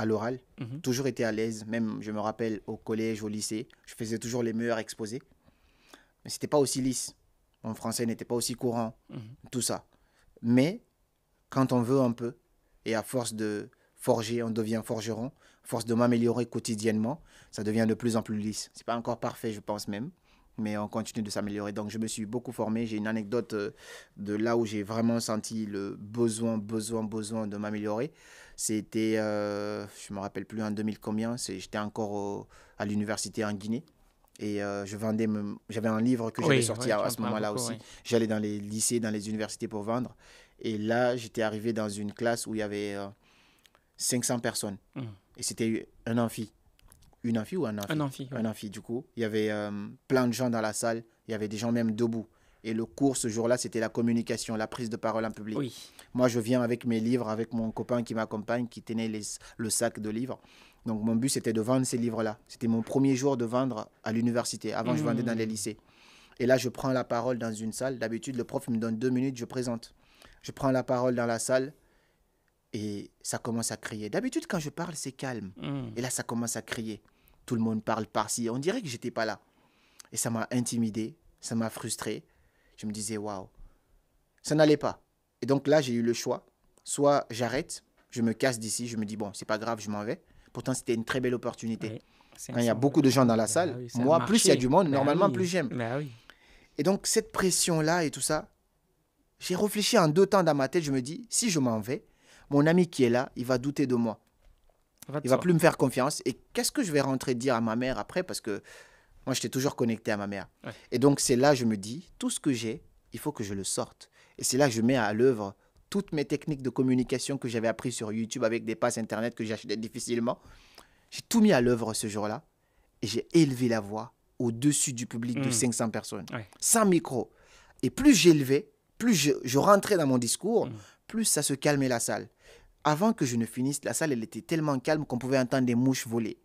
à l'oral, mhm. toujours été à l'aise. Même, je me rappelle, au collège, au lycée, je faisais toujours les meilleurs exposés. Mais c'était pas aussi lisse. Mon français n'était pas aussi courant, mhm. tout ça. Mais quand on veut un peu, et à force de forger, on devient forgeron. force de m'améliorer quotidiennement, ça devient de plus en plus lisse. C'est pas encore parfait, je pense même, mais on continue de s'améliorer. Donc je me suis beaucoup formé. J'ai une anecdote euh, de là où j'ai vraiment senti le besoin, besoin, besoin de m'améliorer. C'était, euh, je me rappelle plus, en 2000 combien, j'étais encore à l'université en Guinée. Et euh, je vendais, j'avais un livre que j'avais sorti à, ce moment-là aussi. J'allais dans les lycées, dans les universités pour vendre. Et là, j'étais arrivé dans une classe où il y avait 500 euh, personnes. Hmm. Et c'était un amphi. Une amphi ou un amphi Un amphi. Un amphi, du coup. Il y avait euh, plein de gens dans la salle. Il y avait des gens même debout. Et le cours ce jour-là, c'était la communication, la prise de parole en public. Moi, je viens avec mes livres, avec mon copain qui m'accompagne, qui tenait le sac de livres. Donc, mon but, c'était de vendre ces livres-là. C'était mon premier jour de vendre à l'université. Avant, je vendais dans les mmh. lycées. Et là, je prends la parole dans une salle. D'habitude, le prof me donne deux minutes, je présente. Je prends la parole dans la salle et ça commence à crier. D'habitude, quand je parle, c'est calme. Mmh. Et là, ça commence à crier. Tout le monde parle par-ci. On dirait que j'étais pas là. Et ça m'a intimidé, ça m'a frustré je me disais, waouh, ça n'allait pas. Et donc là, j'ai eu le choix. Soit j'arrête, je me casse d'ici, je me dis, bon, c'est pas grave, je m'en vais. Pourtant, c'était une très belle opportunité. il y a beaucoup de gens dans la bah salle, moi, plus il y a du monde, bah normalement, plus j'aime. Bah et donc, cette pression-là et tout ça, j'ai réfléchi en deux temps dans ma tête. Je me dis, si je m'en vais, mon ami qui est là, il va douter de moi. Il il va plus me faire confiance. Et qu'est-ce que je vais rentrer dire à ma mère après Parce que moi, j'étais toujours connecté à ma mère. Et donc, c'est là que je me dis, tout ce que j'ai, il faut que je le sorte. Et c'est là que je mets à l'œuvre toutes mes techniques de communication que j'avais apprises sur YouTube avec des passes Internet que j'achetais difficilement. J'ai tout mis à l'œuvre ce jour-là et j'ai élevé la voix au-dessus du public de 500 hmm. personnes, sans micro. Et plus j'élevais, plus je, rentrais dans mon discours, hmm. plus ça se calmait la salle. Avant que je ne finisse, la salle, elle était tellement calme qu'on pouvait entendre des mouches voler.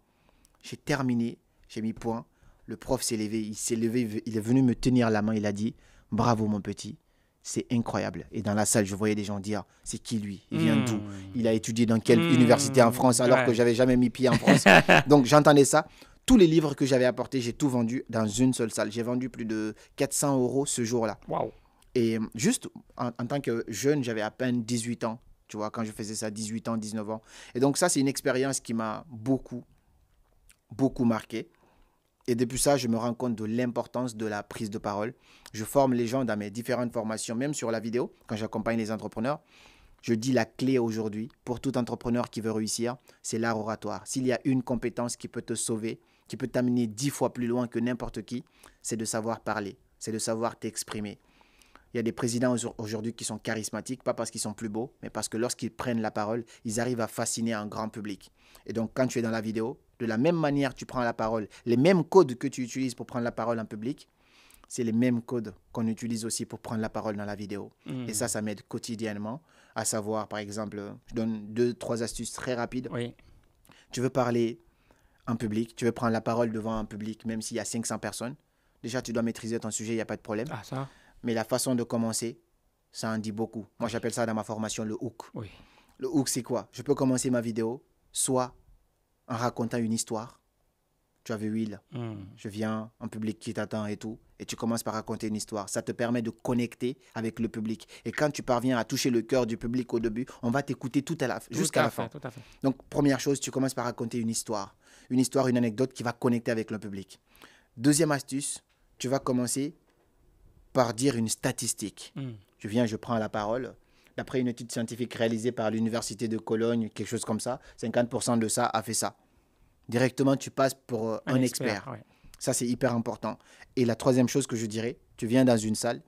J'ai terminé, j'ai mis point, le prof s'est levé, il s'est levé, il est venu me tenir la main, il a dit Bravo mon petit, c'est incroyable. Et dans la salle, je voyais des gens dire C'est qui lui Il vient hmm. d'où Il a étudié dans quelle hmm. université en France alors que j'avais jamais mis pied en France Donc j'entendais ça. Tous les livres que j'avais apportés, j'ai tout vendu dans une seule salle. J'ai vendu plus de 400 euros ce jour-là. Et euh, juste en, en tant que jeune, j'avais à peine 18 ans, tu vois, quand je faisais ça, 18 ans, 19 ans. Et donc ça, c'est une expérience qui m'a beaucoup, beaucoup marqué. Et depuis ça, je me rends compte de l'importance de la prise de parole. Je forme les gens dans mes différentes formations, même sur la vidéo, quand j'accompagne les entrepreneurs. Je dis la clé aujourd'hui pour tout entrepreneur qui veut réussir, c'est l'art oratoire. S'il y a une compétence qui peut te sauver, qui peut t'amener dix fois plus loin que n'importe qui, c'est de savoir parler, c'est de savoir t'exprimer. Il y a des présidents aujourd'hui qui sont charismatiques, pas parce qu'ils sont plus beaux, mais parce que lorsqu'ils prennent la parole, ils arrivent à fasciner un grand public. Et donc, quand tu es dans la vidéo, de la même manière, tu prends la parole. Les mêmes codes que tu utilises pour prendre la parole en public, c'est les mêmes codes qu'on utilise aussi pour prendre la parole dans la vidéo. Hmm. Et ça, ça m'aide quotidiennement. À savoir, par exemple, je donne deux, trois astuces très rapides. Oui. Tu veux parler en public, tu veux prendre la parole devant un public, même s'il y a 500 personnes. Déjà, tu dois maîtriser ton sujet, il n'y a pas de problème. Ah, ça mais la façon de commencer, ça en dit beaucoup. Moi, j'appelle ça dans ma formation le hook. Le hook, c'est quoi Je peux commencer ma vidéo soit en racontant une histoire. Tu as vu Will, hmm. je viens, un public qui t'attend et tout, et tu commences par raconter une histoire. Ça te permet de connecter avec le public. Et quand tu parviens à toucher le cœur du public au début, on va t'écouter tout à la jusqu'à la fin. Donc première chose, tu commences par raconter une histoire, une histoire, une anecdote qui va connecter avec le public. Deuxième astuce, tu vas commencer par dire une statistique. Hmm. Je viens, je prends la parole. D'après une étude scientifique réalisée par l'Université de Cologne, quelque chose comme ça, 50% de ça a fait ça. Directement, tu passes pour euh, un, expert. Ça, c'est hyper important. Et la troisième chose que je dirais, tu viens dans une salle,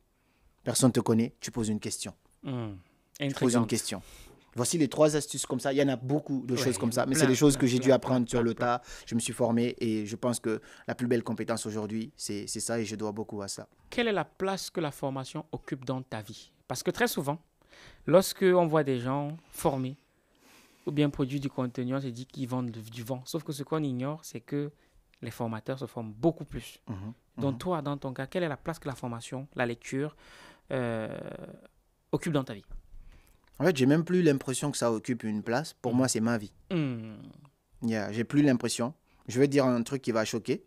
personne ne te connaît, tu poses une question. Hmm. Tu poses une question. Voici les trois astuces comme ça. Il y en a beaucoup de choses comme ça, mais c'est des choses que j'ai dû apprendre sur le tas. Je me suis formé et je pense que la plus belle compétence aujourd'hui, c'est ça et je dois beaucoup à ça. Quelle est la place que la formation occupe dans ta vie Parce que très souvent, lorsque on voit des gens formés ou bien produits du contenu, on se dit qu'ils vendent du vent. Sauf que ce qu'on ignore, c'est que les formateurs se forment beaucoup plus. Mhm, Donc mhm. toi, dans ton cas, quelle est la place que la formation, la lecture euh, occupe dans ta vie en fait, j'ai même plus l'impression que ça occupe une place. Pour mm. moi, c'est ma vie. Je mm. n'ai j'ai plus l'impression. Je vais dire un truc qui va choquer.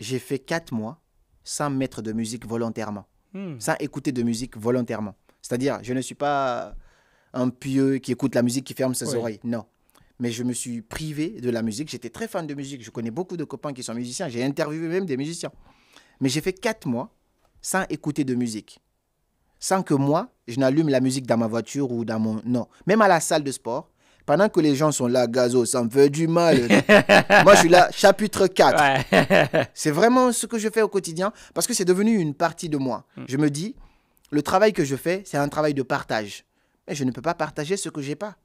J'ai fait quatre mois sans mettre de musique volontairement, mm. sans écouter de musique volontairement. C'est-à-dire, je ne suis pas un pieux qui écoute la musique qui ferme ses oreilles. Non. Mais je me suis privé de la musique. J'étais très fan de musique. Je connais beaucoup de copains qui sont musiciens. J'ai interviewé même des musiciens. Mais j'ai fait quatre mois sans écouter de musique sans que moi, je n'allume la musique dans ma voiture ou dans mon... Non, même à la salle de sport, pendant que les gens sont là, gazo, ça me veut du mal. Moi, je suis là, chapitre 4. c'est vraiment ce que je fais au quotidien parce que c'est devenu une partie de moi. Hmm. Je me dis, le travail que je fais, c'est un travail de partage. Mais je ne peux pas partager ce que j'ai pas.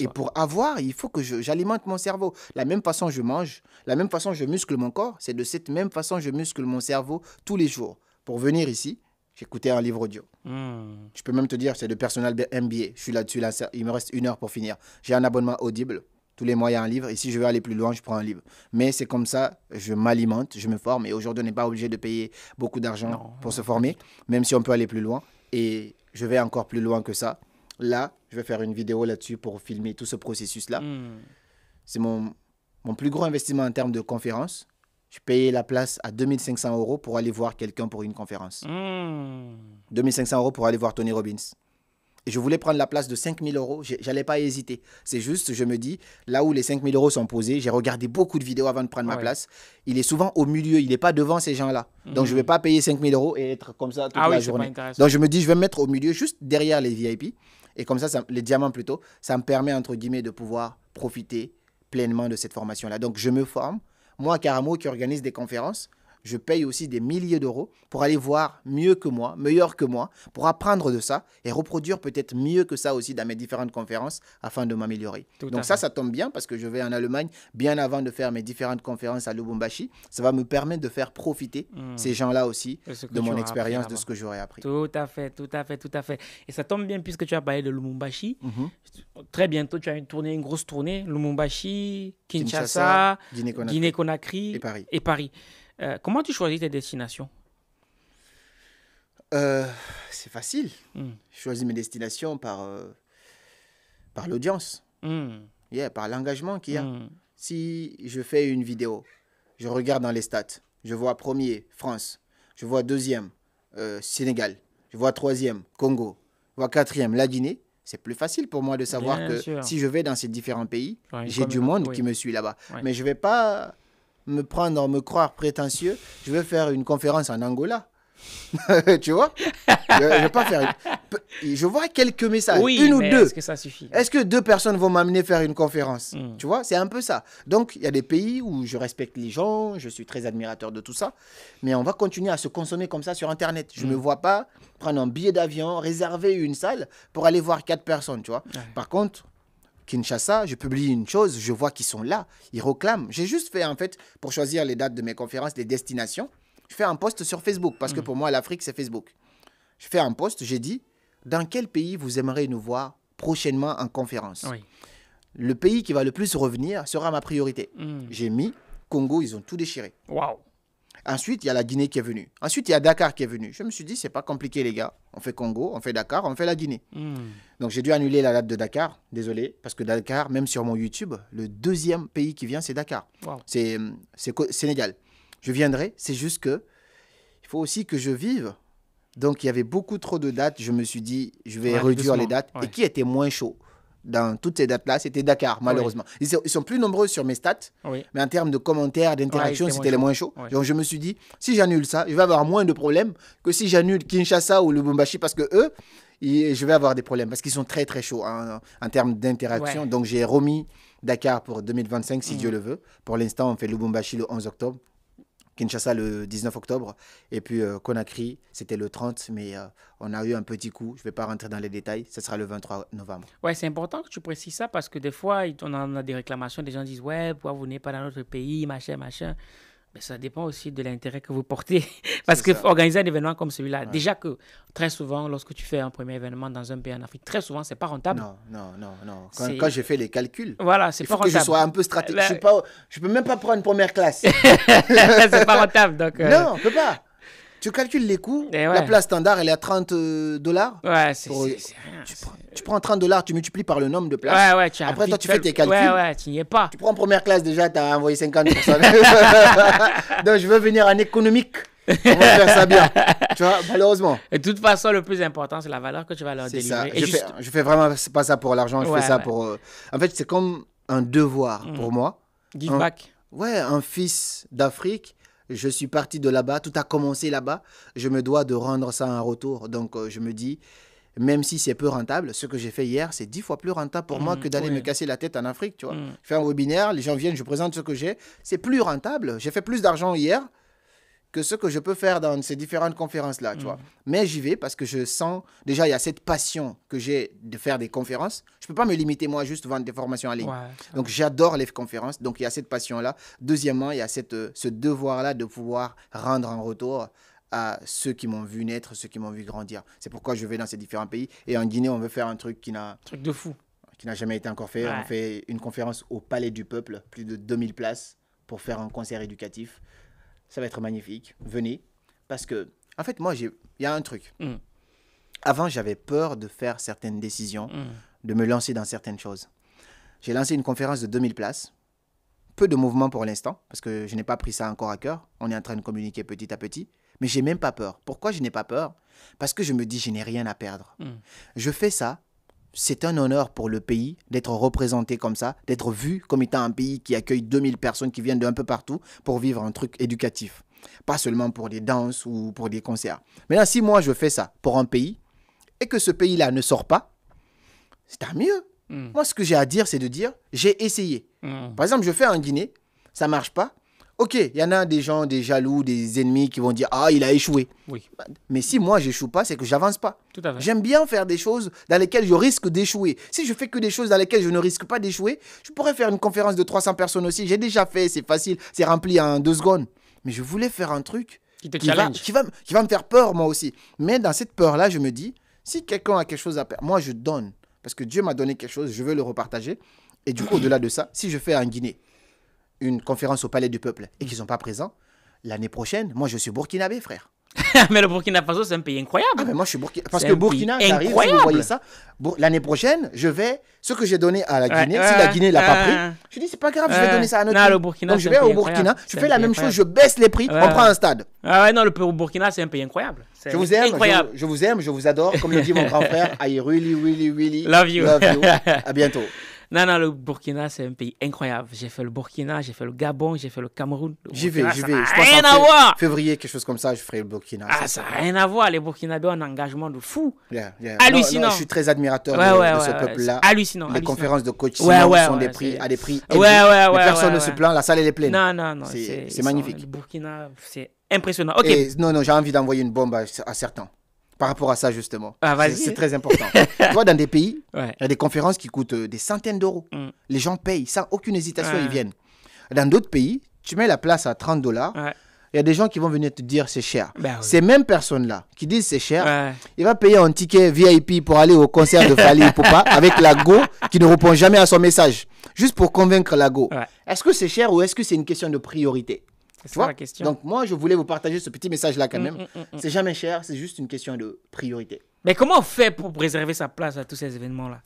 Et pour avoir, il faut que j'alimente mon cerveau. La même façon je mange, la même façon je muscle mon corps, c'est de cette même façon je muscle mon cerveau tous les jours. Pour venir ici, J'écoutais un livre audio. Hmm. Je peux même te dire, c'est de personnel MBA. Je suis là-dessus, là, il me reste une heure pour finir. J'ai un abonnement audible. Tous les mois, il y a un livre. Et si je veux aller plus loin, je prends un livre. Mais c'est comme ça, je m'alimente, je me forme. Et aujourd'hui, on n'est pas obligé de payer beaucoup d'argent pour se former, même si on peut aller plus loin. Et je vais encore plus loin que ça. Là, je vais faire une vidéo là-dessus pour filmer tout ce processus-là. Hmm. C'est mon, mon plus gros investissement en termes de conférences je payais la place à 2500 euros pour aller voir quelqu'un pour une conférence. 2500 hmm. euros pour aller voir Tony Robbins. Et je voulais prendre la place de 5000 euros, j'allais pas hésiter. C'est juste, je me dis, là où les 5000 euros sont posés, j'ai regardé beaucoup de vidéos avant de prendre ma place. Il est souvent au milieu, il n'est pas devant ces gens-là. Donc je ne hmm. vais pas payer 5000 euros et être comme ça toute ah la journée. Donc je me dis, je vais me mettre au milieu, juste derrière les VIP. Et comme ça, ça les diamants plutôt, ça me permet, entre guillemets, de pouvoir profiter pleinement de cette formation-là. Donc je me forme, moi, Caramo, qui organise des conférences, je paye aussi des milliers d'euros pour aller voir mieux que moi, meilleur que moi, pour apprendre de ça et reproduire peut-être mieux que ça aussi dans mes différentes conférences afin de m'améliorer. Donc ça, ça tombe bien parce que je vais en Allemagne bien avant de faire mes différentes conférences à Lubumbashi. Ça va me permettre de faire profiter hmm. ces gens-là aussi de mon expérience, de ce que j'aurais appris. Tout à fait, tout à fait, tout à fait. Et ça tombe bien puisque tu as parlé de Lubumbashi. Mhm. Très bientôt, tu as une tournée, une grosse tournée, Lubumbashi, Kinshasa, Guinée-Conakry Et Paris. Euh, comment tu choisis tes destinations euh, C'est facile. Hmm. Je choisis mes destinations par, euh, par l'audience, hmm. par l'engagement qu'il y a. Hmm. Si je fais une vidéo, je regarde dans les stats, je vois premier, France, je vois deuxième, Sénégal, je vois troisième, Congo, je vois quatrième, la Guinée c'est plus facile pour moi de savoir que si je vais dans ces différents pays, j'ai du monde qui me suit là-bas. Mais je ne vais pas me prendre, me croire prétentieux, je vais faire une conférence en Angola. tu vois je, vais pas faire une... je vois quelques messages, une ou deux. Est-ce que ça suffit Est-ce que deux personnes vont m'amener faire une conférence hmm. Tu vois, c'est un peu ça. Donc, il y a des pays où je respecte les gens, je suis très admirateur de tout ça, mais on va continuer à se consommer comme ça sur Internet. Je ne hmm. me vois pas prendre un billet d'avion, réserver une salle pour aller voir quatre personnes, tu vois. Par contre, Kinshasa, je publie une chose, je vois qu'ils sont là, ils reclament. J'ai juste fait, en fait, pour choisir les dates de mes conférences, les destinations, je fais un post sur Facebook, parce que mm. pour moi, l'Afrique, c'est Facebook. Je fais un post, j'ai dit, dans quel pays vous aimeriez nous voir prochainement en conférence Le pays qui va le plus revenir sera ma priorité. Mm. J'ai mis Congo, ils ont tout déchiré. Waouh Ensuite, il y a la Guinée qui est venue. Ensuite, il y a Dakar qui est venu. Je me suis dit, c'est pas compliqué, les gars. On fait Congo, on fait Dakar, on fait la Guinée. Hmm. Donc, j'ai dû annuler la date de Dakar. Désolé, parce que Dakar, même sur mon YouTube, le deuxième pays qui vient, c'est Dakar. C'est euh, Sénégal. Je viendrai. C'est juste que il faut aussi que je vive. Donc, il y avait beaucoup trop de dates. Je me suis dit, je vais réduire les dates. Et qui était moins chaud dans toutes ces dates-là, c'était Dakar, malheureusement. Ils, sont, plus nombreux sur mes stats, mais en termes de commentaires, d'interactions, c'était les moins chauds. Donc je me suis dit, si j'annule ça, je vais avoir moins de problèmes que si j'annule Kinshasa ou Lubumbashi, parce que eux, je vais avoir des problèmes, parce qu'ils sont très très chauds hein, en termes d'interaction. Donc j'ai remis Dakar pour 2025, si Dieu mm. le veut. Pour l'instant, on fait Lubumbashi le 11 octobre. Kinshasa le 19 octobre et puis Konakry, euh, Conakry, c'était le 30, mais euh, on a eu un petit coup. Je ne vais pas rentrer dans les détails, ce sera le 23 novembre. Ouais, c'est important que tu précises ça parce que des fois, on a, on a des réclamations, des gens disent Ouais, pourquoi vous n'êtes pas dans notre pays, machin, machin ça dépend aussi de l'intérêt que vous portez. Parce que organiser un événement comme celui-là, déjà que très souvent, lorsque tu fais un premier événement dans un pays en Afrique, très souvent, c'est pas rentable. Non, non, non, non. Quand, j'ai fait les calculs, voilà, c'est pas faut que je sois un peu stratégique. Je ne peux même pas prendre une première classe. n'est pas rentable. Euh. Non, on peut pas. Tu calcules les coûts. Eh la place standard, elle est à 30 euh, dollars. Ouais, c'est pour... tu, prends 30 dollars, tu multiplies par le nombre de places. Ouais, ouais, Après, toi, tu fais tes calculs. Ouais, ouais, tu n'y es pas. Tu prends première classe déjà, tu as envoyé 50 Donc, je veux venir en économique. On va faire ça bien. tu vois, malheureusement. Et de toute façon, le plus important, c'est la valeur que tu vas leur délivrer. Ça. je, fais, vraiment, fais vraiment pas ça pour l'argent, je fais ça pour. Euh, en fait, c'est comme un devoir pour mm. moi. Give back. Ouais, un fils d'Afrique je suis parti de là-bas, tout a commencé là-bas. Je me dois de rendre ça un retour. Donc euh, je me dis, même si c'est peu rentable, ce que j'ai fait hier, c'est dix fois plus rentable pour moi mm, que d'aller me casser la tête en Afrique. Tu vois, mm. je fais un webinaire, les gens viennent, je présente ce que j'ai. C'est plus rentable. J'ai fait plus d'argent hier que ce que je peux faire dans ces différentes conférences-là, tu mm. vois. Mais j'y vais parce que je sens, déjà, il y a cette passion que j'ai de faire des conférences. Je ne peux pas me limiter, moi, juste vendre des formations en ligne. donc, j'adore les conférences. Donc, il y a cette passion-là. Deuxièmement, il y a cette, euh, ce devoir-là de pouvoir rendre en retour à ceux qui m'ont vu naître, ceux qui m'ont vu grandir. C'est pourquoi je vais dans ces différents pays. Et en Guinée, on veut faire un truc qui n'a... Truc de fou. Qui n'a jamais été encore fait. On fait une conférence au Palais du Peuple, plus de 2000 places pour faire un concert éducatif ça va être magnifique, venez. Parce que, en fait, moi, il y a un truc. Mm. Avant, j'avais peur de faire certaines décisions, mm. de me lancer dans certaines choses. J'ai lancé une conférence de 2000 places. Peu de mouvement pour l'instant, parce que je n'ai pas pris ça encore à cœur. On est en train de communiquer petit à petit. Mais j'ai même pas peur. Pourquoi je n'ai pas peur Parce que je me dis, je n'ai rien à perdre. Mm. Je fais ça c'est un honneur pour le pays d'être représenté comme ça, d'être vu comme étant un pays qui accueille 2000 personnes qui viennent d'un peu partout pour vivre un truc éducatif. Pas seulement pour des danses ou pour des concerts. Maintenant, si moi je fais ça pour un pays et que ce pays-là ne sort pas, c'est un mieux. Hmm. Moi, ce que j'ai à dire, c'est de dire j'ai essayé. Hmm. Par exemple, je fais un Guinée, ça marche pas. Ok, il y en a des gens, des jaloux, des ennemis qui vont dire Ah, il a échoué. Mais si moi, je n'échoue pas, c'est que j'avance pas. J'aime bien faire des choses dans lesquelles je risque d'échouer. Si je fais que des choses dans lesquelles je ne risque pas d'échouer, je pourrais faire une conférence de 300 personnes aussi. J'ai déjà fait, c'est facile, c'est rempli en deux secondes. Mais je voulais faire un truc qui, va, me faire peur, moi aussi. Mais dans cette peur-là, je me dis Si quelqu'un a quelque chose à perdre, moi, je donne. Parce que Dieu m'a donné quelque chose, je veux le repartager. Et du coup, au-delà de ça, si je fais un Guinée, une conférence au Palais du Peuple et mm. qu'ils ne sont pas présents, l'année prochaine, moi je suis burkinabé, frère. mais le Burkina Faso, c'est un pays incroyable. Ah, mais moi, je suis Burkina. Parce que Burkina, j'arrive, vous voyez ça. L'année prochaine, je vais. Ce que j'ai donné à la Guinée, si la Guinée ne l'a pas pris, je dis, c'est pas grave, je vais donner ça à notre non, le Burkina, Donc, je vais au Burkina, je fais la même chose, je baisse les prix, on prend un stade. Ah ouais, non, le Burkina, c'est un pays incroyable. Je vous aime, Je, vous aime, je vous adore. Comme le dit mon grand frère, I really, really, really love you. Love you. à bientôt. Non, non, le Burkina, c'est un pays incroyable. J'ai fait le Burkina, j'ai fait le Gabon, j'ai fait le Cameroun. J'y vais, ah, j'y vais. rien à voir. février, quelque chose comme ça, je ferai le Burkina. Ah, ça n'a rien à voir. Les Burkinabés ont un engagement de fou. Hallucinant. je suis très admirateur de, ce peuple-là. Hallucinant. Les conférences de coaching sont des prix, à des prix élevés. Les personne ne se plaint, la salle, est pleine. Non, non, non. C'est magnifique. le Burkina, c'est impressionnant. Ok. non, non, j'ai envie d'envoyer une bombe à certains par rapport à ça, justement. Ah, c'est très important. tu vois, dans des pays, il y a des conférences qui coûtent euh, des centaines d'euros. Mm. Les gens payent sans aucune hésitation, ils viennent. Dans d'autres pays, tu mets la place à 30 dollars. Il y a des gens qui vont venir te dire c'est cher. Ben Ces mêmes personnes-là qui disent c'est cher, il va payer un ticket VIP pour aller au concert de Fali ou avec la go qui ne répond jamais à son message, juste pour convaincre la go. Est-ce que c'est cher ou est-ce que c'est une question de priorité c'est ça la question. Donc moi, je voulais vous partager ce petit message-là quand mm, même. Mm, mm, c'est jamais cher, c'est juste une question de priorité. Mais comment on fait pour préserver sa place à tous ces événements-là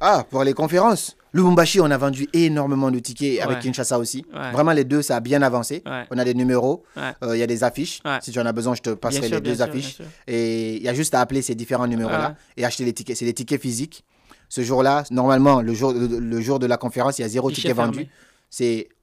Ah, pour les conférences. Lubumbashi, on a vendu énormément de tickets avec Kinshasa aussi. Vraiment, les deux, ça a bien avancé. On a des numéros, euh, il y a des affiches. Si tu en as besoin, je te passerai les deux affiches. Et il y a juste à appeler ces différents numéros-là ah et acheter les tickets. C'est des tickets physiques. Ce jour-là, normalement, le jour, le, jour de la conférence, il y a zéro ticket vendu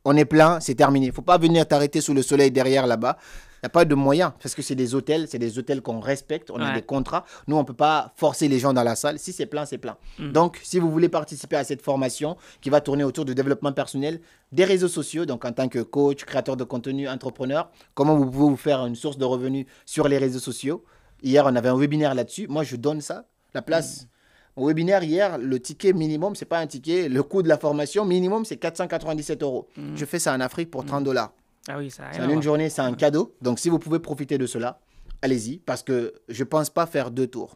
on est plein, c'est terminé. Il Faut pas venir t'arrêter sous le soleil derrière là-bas. Il n'y a pas de moyen parce que c'est des hôtels, c'est des hôtels qu'on respecte, on a des contrats. Nous, on ne peut pas forcer les gens dans la salle. Si c'est plein, c'est plein. Mm. Donc, si vous voulez participer à cette formation qui va tourner autour du développement personnel, des réseaux sociaux, donc en tant que coach, créateur de contenu, entrepreneur, comment vous pouvez vous faire une source de revenus sur les réseaux sociaux. Hier, on avait un webinaire là-dessus. Moi, je donne ça, la place. Mm. Au webinaire hier, le ticket minimum, c'est pas un ticket, le coût de la formation minimum, c'est 497 euros. Mm. Je fais ça en Afrique pour 30 mm. dollars. Ah oui, ça En une journée, c'est un cadeau. Donc si vous pouvez profiter de cela, allez-y, parce que je pense pas faire deux tours.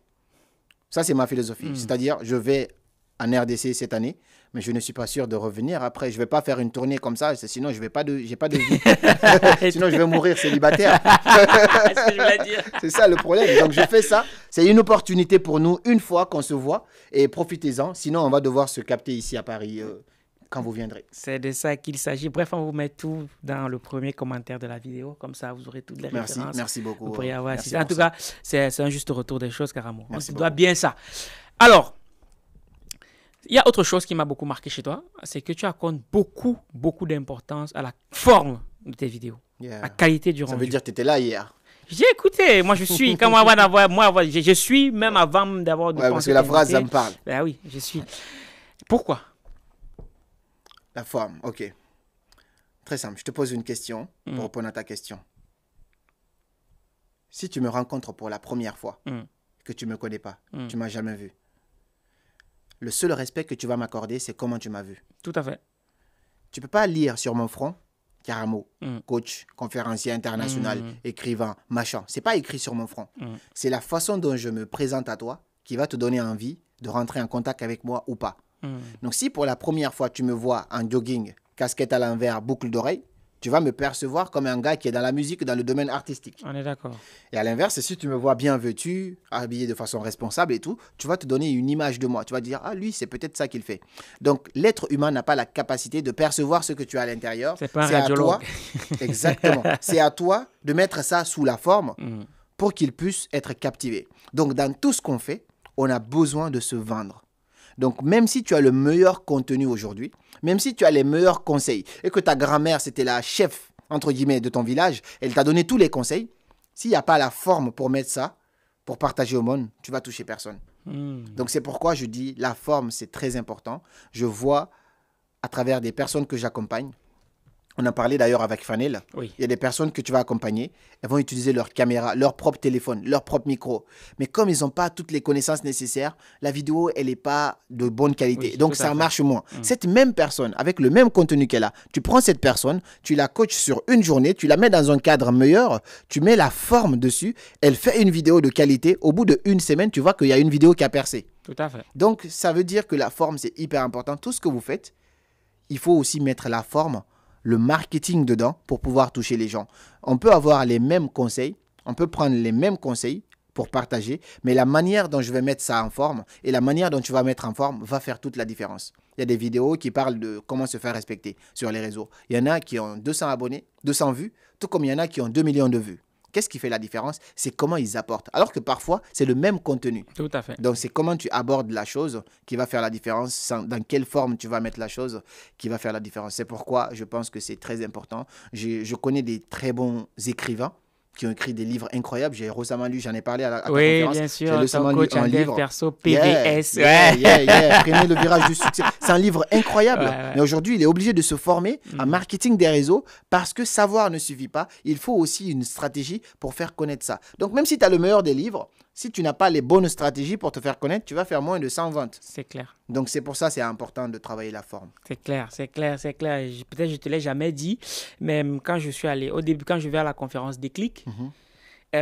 Ça, c'est ma philosophie. Mm. C'est-à-dire, je vais en RDC cette année mais je ne suis pas sûr de revenir. Après, je ne vais pas faire une tournée comme ça, sinon je n'ai pas de, j'ai pas de vie. sinon, je vais mourir célibataire. c'est ça le problème. Donc, je fais ça. C'est une opportunité pour nous, une fois qu'on se voit, et profitez-en. Sinon, on va devoir se capter ici à Paris. Euh, quand vous viendrez. C'est de ça qu'il s'agit. Bref, on vous met tout dans le premier commentaire de la vidéo. Comme ça, vous aurez toutes les merci, références. Merci beaucoup. avoir En tout cas, c'est un juste retour des choses, Caramo. on se doit bien ça. Alors, il y a autre chose qui m'a beaucoup marqué chez toi, c'est que tu accordes beaucoup, beaucoup d'importance à la forme de tes vidéos, à la qualité du rendu. Ça veut dire que tu étais là hier. J'ai écouté, moi je suis, comme avant d'avoir, moi je, suis même avant d'avoir. Ouais, parce que la phrase, ça me parle. Ben oui, je suis. Pourquoi La forme, ok. Très simple, je te pose une question pour mm. répondre à ta question. Si tu me rencontres pour la première fois, mm. que tu ne me connais pas, tu mm. tu m'as jamais vu, le seul respect que tu vas m'accorder, c'est comment tu m'as vu. Tout à fait. Tu peux pas lire sur mon front Caramo, mm. coach, conférencier international, mm. écrivain, machin. C'est pas écrit sur mon front. Mm. C'est la façon dont je me présente à toi qui va te donner envie de rentrer en contact avec moi ou pas. Donc si pour la première fois tu me vois en jogging, casquette à l'envers, boucle d'oreille, tu vas me percevoir comme un gars qui est dans la musique, dans le domaine artistique. On est d'accord. Et à l'inverse, si tu me vois bien vêtu, habillé de façon responsable et tout, tu vas te donner une image de moi. Tu vas dire, ah lui, c'est peut-être ça qu'il fait. Donc l'être humain n'a pas la capacité de percevoir ce que tu as à l'intérieur. C'est pas À toi, exactement. c'est à toi de mettre ça sous la forme mm. pour qu'il puisse être captivé. Donc dans tout ce qu'on fait, on a besoin de se vendre. Donc même si tu as le meilleur contenu aujourd'hui, même si tu as les meilleurs conseils et que ta grand-mère, c'était la chef, entre guillemets, de ton village, elle t'a donné tous les conseils, s'il n'y a pas la forme pour mettre ça, pour partager au monde, tu vas toucher personne. Hmm. Donc c'est pourquoi je dis la forme, c'est très important. Je vois à travers des personnes que j'accompagne, on en parlé d'ailleurs avec Fanel. Il y a des personnes que tu vas accompagner, elles vont utiliser leur caméra, leur propre téléphone, leur propre micro. Mais comme ils n'ont pas toutes les connaissances nécessaires, la vidéo, elle n'est pas de bonne qualité. Donc ça marche moins. Hmm. Cette même personne, avec le même contenu qu'elle a, tu prends cette personne, tu la coaches sur une journée, tu la mets dans un cadre meilleur, tu mets la forme dessus, elle fait une vidéo de qualité. Au bout de une semaine, tu vois qu'il y a une vidéo qui a percé. Tout à fait. Donc ça veut dire que la forme, c'est hyper important. Tout ce que vous faites, il faut aussi mettre la forme le marketing dedans pour pouvoir toucher les gens. On peut avoir les mêmes conseils, on peut prendre les mêmes conseils pour partager, mais la manière dont je vais mettre ça en forme et la manière dont tu vas mettre en forme va faire toute la différence. Il y a des vidéos qui parlent de comment se faire respecter sur les réseaux. Il y en a qui ont 200 abonnés, 200 vues, tout comme il y en a qui ont 2 millions de vues. Qu'est-ce qui fait la différence C'est comment ils apportent. Alors que parfois, c'est le même contenu. Tout à fait. Donc, c'est comment tu abordes la chose qui va faire la différence, dans quelle forme tu vas mettre la chose qui va faire la différence. C'est pourquoi je pense que c'est très important. Je, je connais des très bons écrivains qui ont écrit des livres incroyables. J'ai récemment lu, j'en ai parlé à la Oui, bien sûr. J'ai récemment lu un livre. perso PDS, Yeah, yeah, yeah, Prenez le virage du succès. C'est un livre incroyable. Mais aujourd'hui, il est obligé de se former en mm. marketing des réseaux parce que savoir ne suffit pas. Il faut aussi une stratégie pour faire connaître ça. Donc, même si tu as le meilleur des livres, si tu n'as pas les bonnes stratégies pour te faire connaître, tu vas faire moins de 100 ventes. C'est clair. Donc c'est pour ça c'est important de travailler la forme. C'est clair, c'est clair, c'est clair. Peut-être je te l'ai jamais dit, mais quand je suis allé au début quand je vais à la conférence des clics, mhm.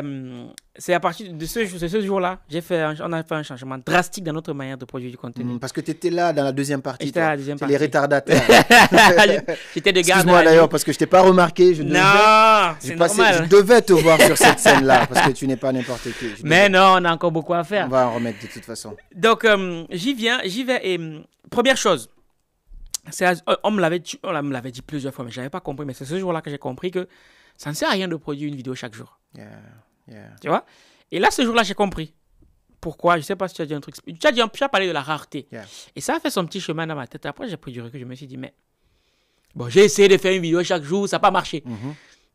Euh, c'est à partir de ce, jour, ce jour-là, j'ai fait on a fait un changement drastique dans notre manière de produire du contenu. Hmm, parce que tu étais là dans la deuxième partie. J'étais la deuxième partie. Les retardataires. j'étais de garde. Excuse-moi d'ailleurs, parce que je t'ai pas remarqué. Je non, devais, normal. Je devais te voir sur cette scène-là, parce que tu n'es pas n'importe qui. Mais non, on a encore beaucoup à faire. On va en remettre de toute façon. Donc, euh, j'y viens, j'y vais. Et première chose, on me l'avait dit, dit plusieurs fois, mais je n'avais pas compris. Mais c'est ce jour-là que j'ai compris que ça ne sert à rien de produire une vidéo chaque jour. Tu vois Et là, ce jour-là, j'ai compris. Pourquoi Je ne sais pas si tu as dit un truc. Tu as, dit, tu parlé de la rareté. Et ça a fait son petit chemin dans ma tête. Après, j'ai pris du recul. Je me suis dit, mais bon, j'ai essayé de faire une vidéo chaque jour, ça n'a pas marché. Mm-hmm.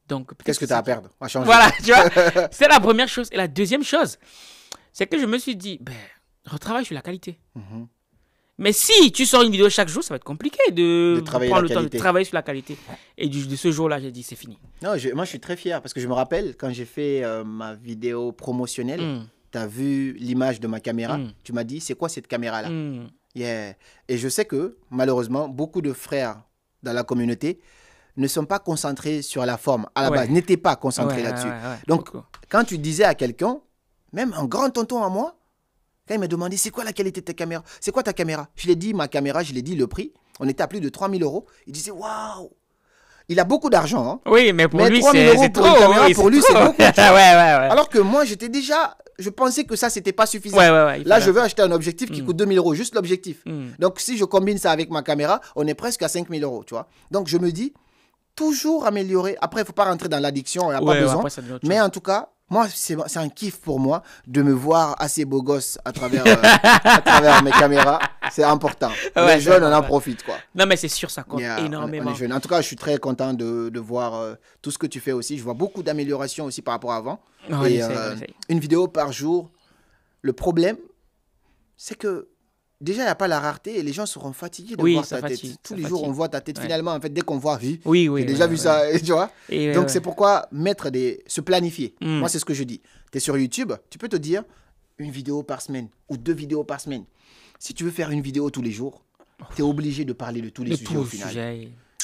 Donc, qu'est-ce que tu as à perdre Voilà, tu vois. c'est la première chose. Et la deuxième chose, c'est que je me suis dit, ben, retravaille sur la qualité. Mm-hmm. Mais si tu sors une vidéo chaque jour, ça va être compliqué de, travailler prendre le temps de travailler sur la qualité. Et de ce jour-là, j'ai dit, c'est fini. Non, moi, je suis très fier parce que je me rappelle quand j'ai fait euh, ma vidéo promotionnelle, hmm. tu as vu l'image de ma caméra. Hmm. Tu m'as dit, c'est quoi cette caméra-là hmm. Et je sais que, malheureusement, beaucoup de frères dans la communauté ne sont pas concentrés sur la forme à la base, n'étaient pas concentrés là-dessus. Donc, quand tu disais à quelqu'un, même un grand tonton à moi, quand il m'a demandé c'est quoi la qualité de ta caméra, c'est quoi ta caméra, je lui ai dit ma caméra, je lui ai dit le prix. On était à plus de 3000 euros. Il disait waouh, il a beaucoup d'argent. Hein. Oui, mais pour lui, c'est trop. Pour, lui, c'est beaucoup. Alors que moi, j'étais déjà. Je pensais que ça, c'était pas suffisant. Là, je veux acheter un objectif qui hmm. coûte coûte 2000 euros, juste l'objectif. Hmm. Donc, si je combine ça avec ma caméra, on est presque à 5000 euros, tu vois. Donc, je me dis, toujours améliorer. Après, il faut pas rentrer dans l'addiction, il a pas besoin. mais en tout cas, moi, c'est un kiff pour moi de me voir assez beau gosse à travers, euh, à travers mes caméras. C'est important. les jeunes, on en profite. quoi. Non, mais c'est sûr, ça compte énormément. les jeunes. en tout cas, je suis très content de, de voir euh, tout ce que tu fais aussi. Je vois beaucoup d'améliorations aussi par rapport à avant. Euh, une vidéo par jour. Le problème, c'est que déjà, il n'y a pas la rareté et les gens seront fatigués de voir ta tête. Tous les jours, on voit ta tête. Finalement, en fait, dès qu'on voit, oui, oui, oui déjà vu ça, tu vois. Donc, c'est pourquoi mettre des... se planifier. Hmm. Moi, c'est ce que je dis. Tu es sur YouTube, tu peux te dire une vidéo par semaine ou deux vidéos par semaine. Si tu veux faire une vidéo tous les jours, tu es obligé de parler de tous les sujets au final.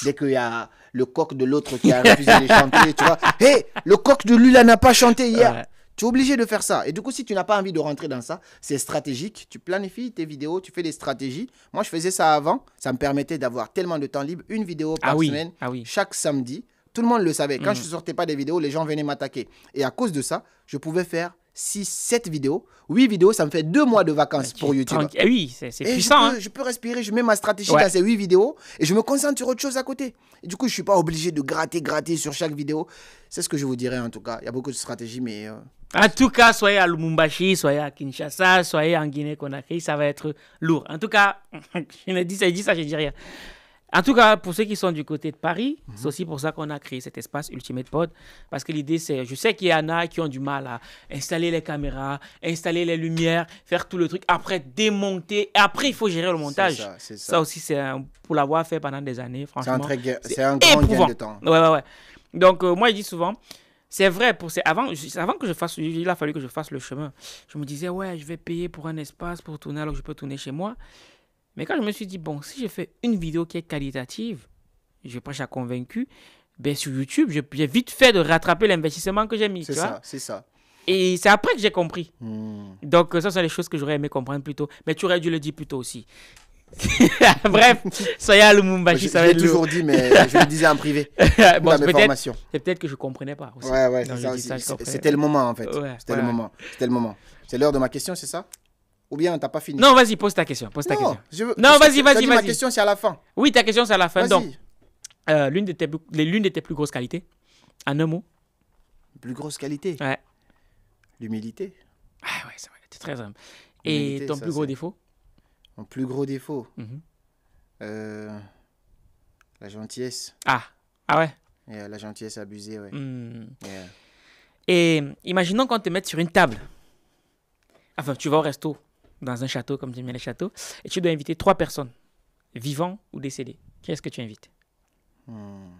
Dès qu'il y a le coq de l'autre qui a refusé de chanter, tu vois. Hé, le coq de Lula n'a pas chanté hier. Tu es obligé de faire ça. Et du coup, si tu n'as pas envie de rentrer dans ça, c'est stratégique. Tu planifies tes vidéos, tu fais des stratégies. Moi, je faisais ça avant. Ça me permettait d'avoir tellement de temps libre, une vidéo par ah semaine, ah chaque samedi. Tout le monde le savait. Quand mm. je ne sortais pas des vidéos, les gens venaient m'attaquer. Et à cause de ça, je pouvais faire 6, 7 vidéos. 8 vidéos, ça me fait 2 mois de vacances ah, pour YouTube. et eh oui, c'est puissant. Je peux, hein. je peux, respirer, je mets ma stratégie dans ces 8 vidéos et je me concentre sur autre chose à côté. du coup, je ne suis pas obligé de gratter, gratter sur chaque vidéo. C'est ce que je vous dirais en tout cas. Il y a beaucoup de stratégies, mais. Euh, en tout cas, soyez à Lumumbashi, soyez à Kinshasa, soyez en Guinée-Conakry, ça va être lourd. En tout cas, je ne dis ça, je dis ça, je dis rien. En tout cas, pour ceux qui sont du côté de Paris, mhm. c'est aussi pour ça qu'on a créé cet espace Ultimate Pod. Parce que l'idée, c'est, je sais qu'il y en a qui ont du mal à installer les caméras, installer les lumières, faire tout le truc, après démonter, et après il faut gérer le montage. Ça, aussi, c'est pour l'avoir fait pendant des années, franchement. C'est un, grand gain de temps. Ouais, ouais, ouais. Donc, euh, moi, je dis souvent, c'est vrai, pour ces... avant, avant que je fasse, il a fallu que je fasse le chemin. Je me disais, ouais, je vais payer pour un espace pour tourner alors que je peux tourner chez moi. Mais quand je me suis dit, bon, si je fais une vidéo qui est qualitative, je prêche à convaincu, ben sur YouTube, j'ai vite fait de rattraper l'investissement que j'ai mis. C'est ça, c'est ça. Et c'est après que j'ai compris. Hmm. Donc, ça, c'est les choses que j'aurais aimé comprendre plus tôt. Mais tu aurais dû le dire plus tôt aussi. Bref, soyez à Lumumbashi, ça va toujours dit, mais je le disais en privé. bon, c'est peut-être que je ne comprenais pas. Aussi. Ouais, ouais, C'était le moment, en fait. C'était le moment. C'était le moment. C'est l'heure de ma question, c'est ça ou bien t'as pas fini Non, vas-y, pose ta question. Pose ta non, question. Non, vas-y, vas-y, vas-y. Ma question, c'est à la fin. Oui, ta question, c'est à la fin. Donc, euh, l'une de, tes, l'une de plus grosses qualités, en un mot Plus grosse qualité Ouais. L'humilité. Ah ouais, c'est vrai, t'es très humble. Et ton plus gros défaut Mon plus gros défaut mhm. euh, La gentillesse. Ah, ah ouais Et La gentillesse abusée, ouais. Hmm. Et imaginons qu'on te mette sur une table. Enfin, tu vas au resto dans un château, comme j'aime bien les châteaux, et tu dois inviter trois personnes, vivants ou décédés. Qui est-ce que tu invites hmm.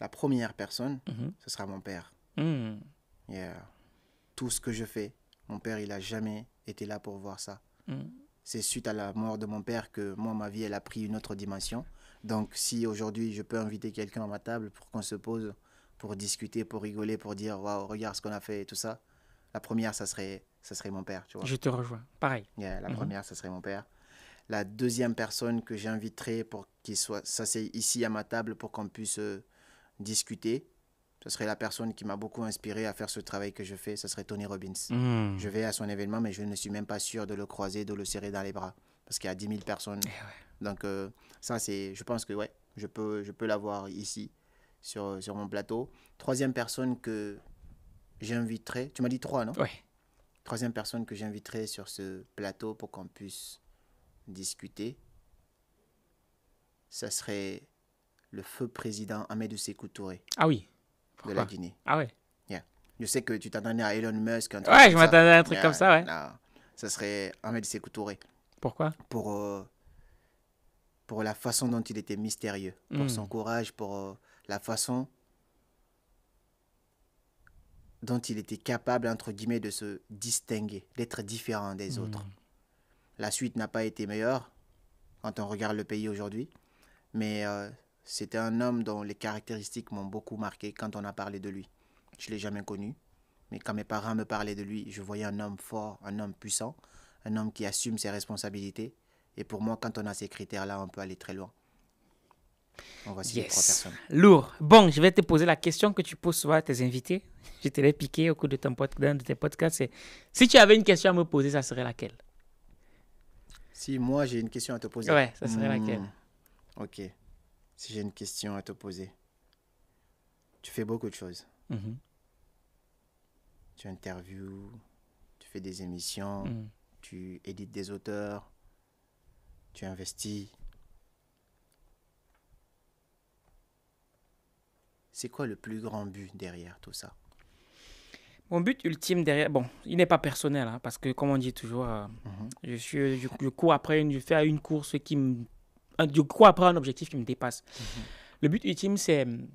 La première personne, mhm. ce sera mon père. Hmm. Yeah. Tout ce que je fais, mon père, il a jamais été là pour voir ça. Hmm. C'est suite à la mort de mon père que moi, ma vie, elle a pris une autre dimension. Donc, si aujourd'hui, je peux inviter quelqu'un à ma table pour qu'on se pose, pour discuter, pour rigoler, pour dire, waouh, regarde ce qu'on a fait et tout ça, la première, ça serait, ça serait mon père, tu vois. Je te rejoins, pareil. la mhm. première, ça serait mon père. La deuxième personne que j'inviterai pour qu'il soit, ça c'est ici à ma table pour qu'on puisse euh, discuter. Ce serait la personne qui m'a beaucoup inspiré à faire ce travail que je fais. Ce serait Tony Robbins. Mhm. Je vais à son événement, mais je ne suis même pas sûr de le croiser, de le serrer dans les bras, parce qu'il y a 10 000 personnes. Eh Donc euh, ça, c'est, je pense que ouais, je peux, je peux l'avoir ici sur, sur mon plateau. Troisième personne que j'inviterai. Tu m'as dit trois, non Oui. Troisième personne que j'inviterai sur ce plateau pour qu'on puisse discuter, ça serait le feu président Ahmed Sékou Touré. Ah oui. De la Guinée. Ah ouais. Yeah. Je sais que tu t'attendais à Elon Musk. ouais, je m'attendais à un truc comme ça, ouais. ça serait Ahmed Sékou Touré. Pourquoi Pour. Euh, pour la façon dont il était mystérieux, pour hmm. son courage, pour euh, la façon dont il était capable, entre guillemets, de se distinguer, d'être différent des hmm. autres. La suite n'a pas été meilleure quand on regarde le pays aujourd'hui, mais euh, c'était un homme dont les caractéristiques m'ont beaucoup marqué quand on a parlé de lui. Je ne l'ai jamais connu, mais quand mes parents me parlaient de lui, je voyais un homme fort, un homme puissant, un homme qui assume ses responsabilités. Et pour moi, quand on a ces critères-là, on peut aller très loin. On Lourd. Bon, je vais te poser la question que tu poses souvent à tes invités. Je te l'ai piqué au cours de, ton podcast, de tes podcasts. Si tu avais une question à me poser, ça serait laquelle Si moi, j'ai une question à te poser. ça serait hmm. laquelle Ok. Si j'ai une question à te poser. Tu fais beaucoup de choses. Mhm. Tu interviews, tu fais des émissions, mhm. tu édites des auteurs, tu investis c'est quoi le plus grand but derrière tout ça Mon but ultime derrière, bon, il n'est pas personnel, hein, parce que comme on dit toujours, euh, mhm. je, suis, cours après une, je fais une course qui me... Je cours après un objectif qui me dépasse. Mhm. Le but ultime, c'est hum,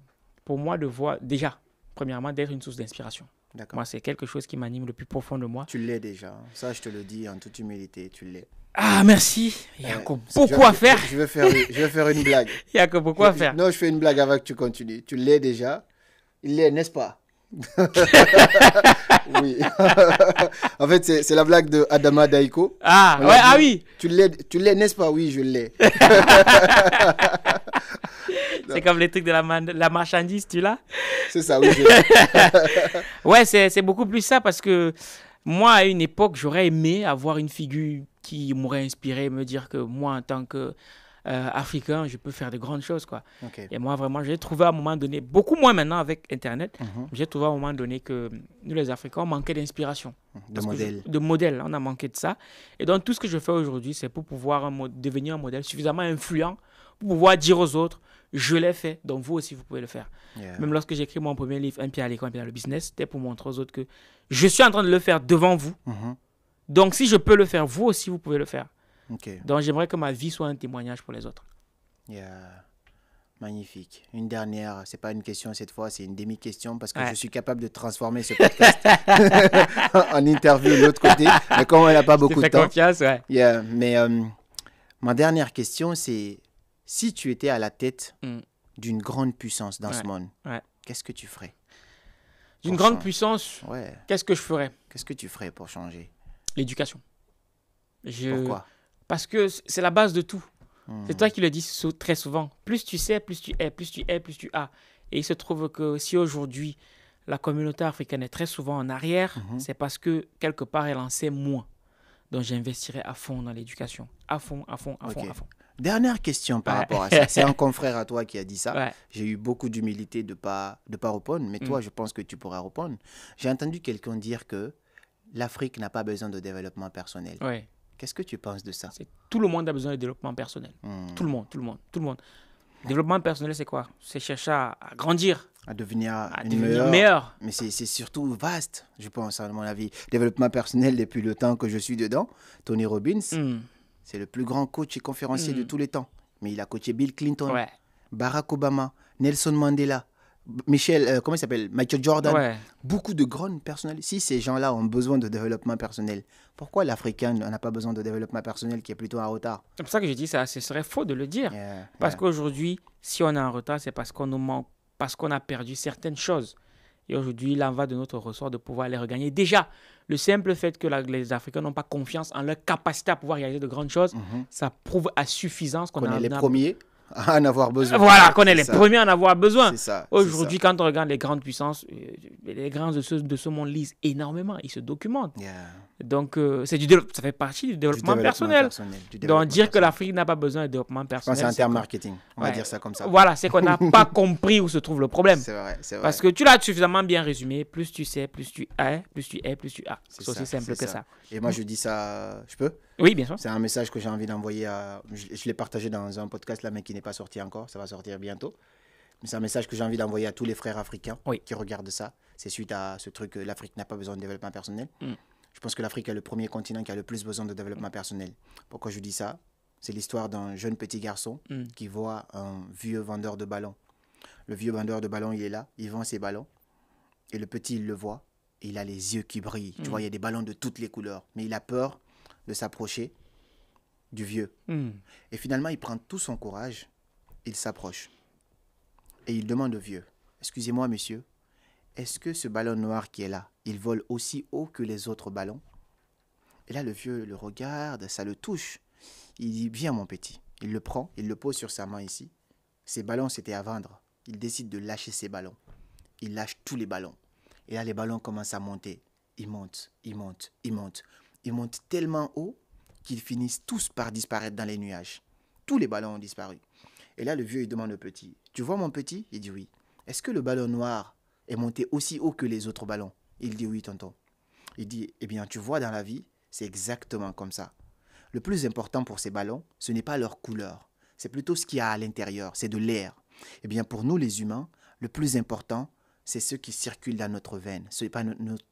pour moi de voir, déjà, premièrement, d'être une source d'inspiration. Moi, c'est quelque chose qui m'anime le plus profond de moi. Tu l'es déjà, hein. ça je te le dis en toute humilité, tu l'es. Ah, merci. Euh, Il y faire. Je vais faire, je vais faire une blague. Il y a faire. Non, je fais une blague avant que tu continues. Tu l'es déjà. Il l'est, n'est-ce pas oui. en fait, c'est la blague de Adama Daiko. Ah, ouais, ah oui. Tu l'es, tu n'est-ce pas Oui, je l'ai. c'est comme les trucs de la, la marchandise, tu l'as C'est ça, oui. ouais, c'est beaucoup plus ça parce que moi, à une époque, j'aurais aimé avoir une figure qui m'aurait inspiré, me dire que moi, en tant que euh, africain, je peux faire de grandes choses. Quoi. Et moi, vraiment, j'ai trouvé à un moment donné, beaucoup moins maintenant avec Internet, mhm. j'ai trouvé à un moment donné que nous, les Africains, on manquait d'inspiration. De modèles. De modèles, on a manqué de ça. Et donc, tout ce que je fais aujourd'hui, c'est pour pouvoir devenir un modèle suffisamment influent pour pouvoir dire aux autres, je l'ai fait, donc vous aussi, vous pouvez le faire. Même lorsque j'ai écrit mon premier livre, Un pied à l'école, un pied dans le business, c'était pour montrer aux autres que je suis en train de le faire devant vous. Mhm. Donc, si je peux le faire, vous aussi, vous pouvez le faire. Donc, j'aimerais que ma vie soit un témoignage pour les autres. Yeah. Magnifique. Une dernière, c'est pas une question cette fois, c'est une demi-question parce que je suis capable de transformer ce podcast en interview de l'autre côté. Mais comme on n'a pas beaucoup de temps. Confiance, ouais. yeah. Mais euh, ma dernière question, c'est si tu étais à la tête hmm. d'une grande puissance dans ce monde, qu'est-ce que tu ferais D'une grande puissance Qu'est-ce que je ferais Qu'est-ce que tu ferais pour changer l'éducation. Je... Pourquoi Parce que c'est la base de tout. Hmm. C'est toi qui le dis très souvent. Plus tu sais, plus tu es, plus tu es, plus tu as. Et il se trouve que si aujourd'hui la communauté africaine est très souvent en arrière, hmm. c'est parce que quelque part elle en sait moins. Donc j'investirai à fond dans l'éducation. À fond, à fond, à fond, à fond. Dernière question par rapport à ça. C'est un confrère à toi qui a dit ça. J'ai eu beaucoup d'humilité de ne pas, de pas répondre, mais toi, hmm. je pense que tu pourras répondre. J'ai entendu quelqu'un dire que l'Afrique n'a pas besoin de développement personnel. Qu'est-ce que tu penses de ça Tout le monde a besoin de développement personnel. Hmm. Tout le monde, tout le monde, tout le monde. Développement personnel, c'est quoi C'est chercher à, grandir. À devenir, meilleur. Mais c'est surtout vaste, je pense, à mon avis. Développement personnel, depuis le temps que je suis dedans, Tony Robbins, hmm. c'est le plus grand coach et conférencier de hmm. tous les temps. Mais il a coaché Bill Clinton, Barack Obama, Nelson Mandela, Michel, euh, comment il s'appelle Michael Jordan. Beaucoup de grandes personnalités. Si ces gens-là ont besoin de développement personnel, pourquoi l'Africain a pas besoin de développement personnel qui est plutôt en retard C'est pour ça que je dis ça, ce serait faux de le dire. parce qu'aujourd'hui, si on est en retard, c'est parce qu'on nous manque, parce qu'on a perdu certaines choses. Et aujourd'hui, il en va de notre ressort de pouvoir les regagner. Déjà, le simple fait que les Africains n'ont pas confiance en leur capacité à pouvoir réaliser de grandes choses, mm-hmm. ça prouve à suffisance qu'on est les premiers à en avoir besoin. Voilà, qu'on est, les premiers à en avoir besoin. Aujourd'hui, quand on regarde les grandes puissances, euh, les grands de ce, de ce monde lisent énormément, ils se documentent. Donc, euh, c'est du ça fait partie du développement, personnel. Donc, dire que l'Afrique n'a pas besoin de développement personnel. C'est un terme marketing. On va dire ça comme ça. Voilà, c'est qu'on n'a pas compris où se trouve le problème. C'est vrai, Parce que tu l'as suffisamment bien résumé. Plus tu sais, plus tu es, plus tu es, plus tu as. C'est aussi simple que ça. Et moi, je dis ça. Je peux Oui, bien sûr. C'est un message que j'ai envie d'envoyer à. Je, l'ai partagé dans un podcast là, mais qui n'est pas sorti encore. Ça va sortir bientôt. c'est un message que j'ai envie d'envoyer à tous les frères africains qui regardent ça. C'est suite à ce truc euh, l'Afrique n'a pas besoin de développement personnel. Mm. Je pense que l'Afrique est le premier continent qui a le plus besoin de développement personnel. Pourquoi je dis ça C'est l'histoire d'un jeune petit garçon mm. qui voit un vieux vendeur de ballons. Le vieux vendeur de ballons, il est là, il vend ses ballons. Et le petit, il le voit. Et il a les yeux qui brillent. Tu mm. vois, il y a des ballons de toutes les couleurs. Mais il a peur de s'approcher du vieux. Mm. Et finalement, il prend tout son courage. Il s'approche. Et il demande au vieux, excusez-moi monsieur, est-ce que ce ballon noir qui est là, il vole aussi haut que les autres ballons Et là, le vieux le regarde, ça le touche. Il dit, viens mon petit. Il le prend, il le pose sur sa main ici. Ses ballons, c'était à vendre. Il décide de lâcher ses ballons. Il lâche tous les ballons. Et là, les ballons commencent à monter. Ils montent, ils montent, ils montent. Ils montent tellement haut qu'ils finissent tous par disparaître dans les nuages. Tous les ballons ont disparu. Et là, le vieux, il demande au petit, Tu vois mon petit Il dit oui. Est-ce que le ballon noir est monté aussi haut que les autres ballons. Il dit oui, tonton. Il dit, eh bien, tu vois, dans la vie, c'est exactement comme ça. Le plus important pour ces ballons, ce n'est pas leur couleur, c'est plutôt ce qu'il y a à l'intérieur, c'est de l'air. Eh bien, pour nous les humains, le plus important, c'est ce qui circule dans notre veine, ce n'est pas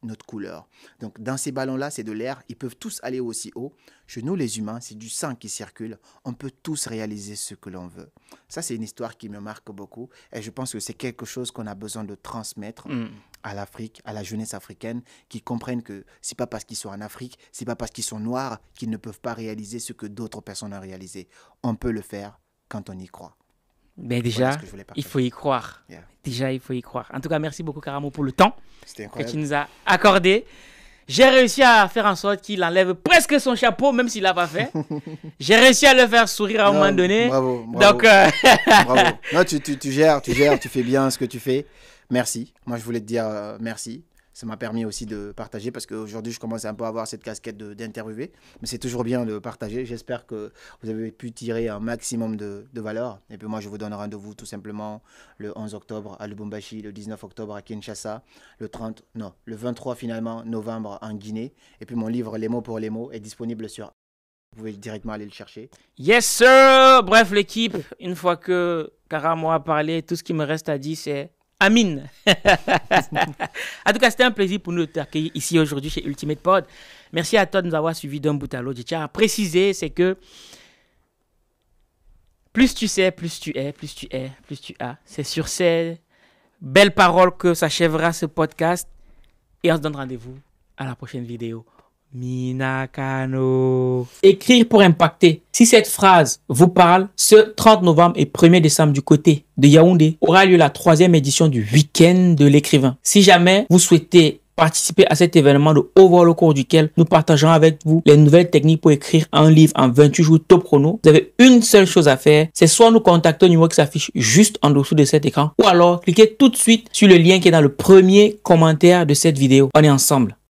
notre, couleur. Donc dans ces ballons-là, c'est de l'air, ils peuvent tous aller aussi haut. Chez nous, les humains, c'est du sang qui circule, on peut tous réaliser ce que l'on veut. Ça, c'est une histoire qui me marque beaucoup et je pense que c'est quelque chose qu'on a besoin de transmettre mm. à l'Afrique, à la jeunesse africaine, qui comprennent que c'est pas parce qu'ils sont en Afrique, c'est pas parce qu'ils sont noirs qu'ils ne peuvent pas réaliser ce que d'autres personnes ont réalisé. On peut le faire quand on y croit. Mais déjà, il faut y croire. Déjà, il faut y croire. En tout cas, merci beaucoup, Caramo, pour le temps que tu nous as accordé. J'ai réussi à faire en sorte qu'il enlève presque son chapeau, même s'il l'a pas fait. J'ai réussi à le faire sourire à un moment donné. Bravo, bravo. Donc, euh, tu, gères, tu gères, tu fais bien ce que tu fais. Merci. Moi, je voulais te dire euh, merci ça m'a permis aussi de partager parce qu'aujourd'hui, je commence un peu à avoir cette casquette d'interviewer. Mais c'est toujours bien de partager. J'espère que vous avez pu tirer un maximum de, de valeur. Et puis moi, je vous donne rendez-vous tout simplement le 11 octobre à Lubumbashi, le 19 octobre à Kinshasa, le 30, non, le 23 finalement novembre en Guinée. Et puis mon livre Les mots pour les mots est disponible sur vous pouvez directement aller le chercher. Yes, sir! Bref, l'équipe, une fois que Karamo a parlé, tout ce qui me reste à dire, c'est Amine. en tout cas, c'était un plaisir pour nous de t'accueillir ici aujourd'hui chez Ultimate Pod. Merci à toi de nous avoir suivis d'un bout à l'autre. Je tiens à préciser, c'est que plus tu sais, plus tu es, plus tu es, plus tu as. C'est sur ces belles paroles que s'achèvera ce podcast. Et on se donne rendez-vous à la prochaine vidéo. Minakano. Écrire pour impacter. Si cette phrase vous parle, ce 30 novembre et 1er décembre du côté de Yaoundé aura lieu la troisième édition du week-end de l'écrivain. Si jamais vous souhaitez participer à cet événement de haut vol au cours duquel nous partageons avec vous les nouvelles techniques pour écrire un livre en 28 jours top chrono. Vous avez une seule chose à faire, c'est soit nous contacter au numéro qui s'affiche juste en dessous de cet écran, ou alors cliquez tout de suite sur le lien qui est dans le premier commentaire de cette vidéo. On est ensemble.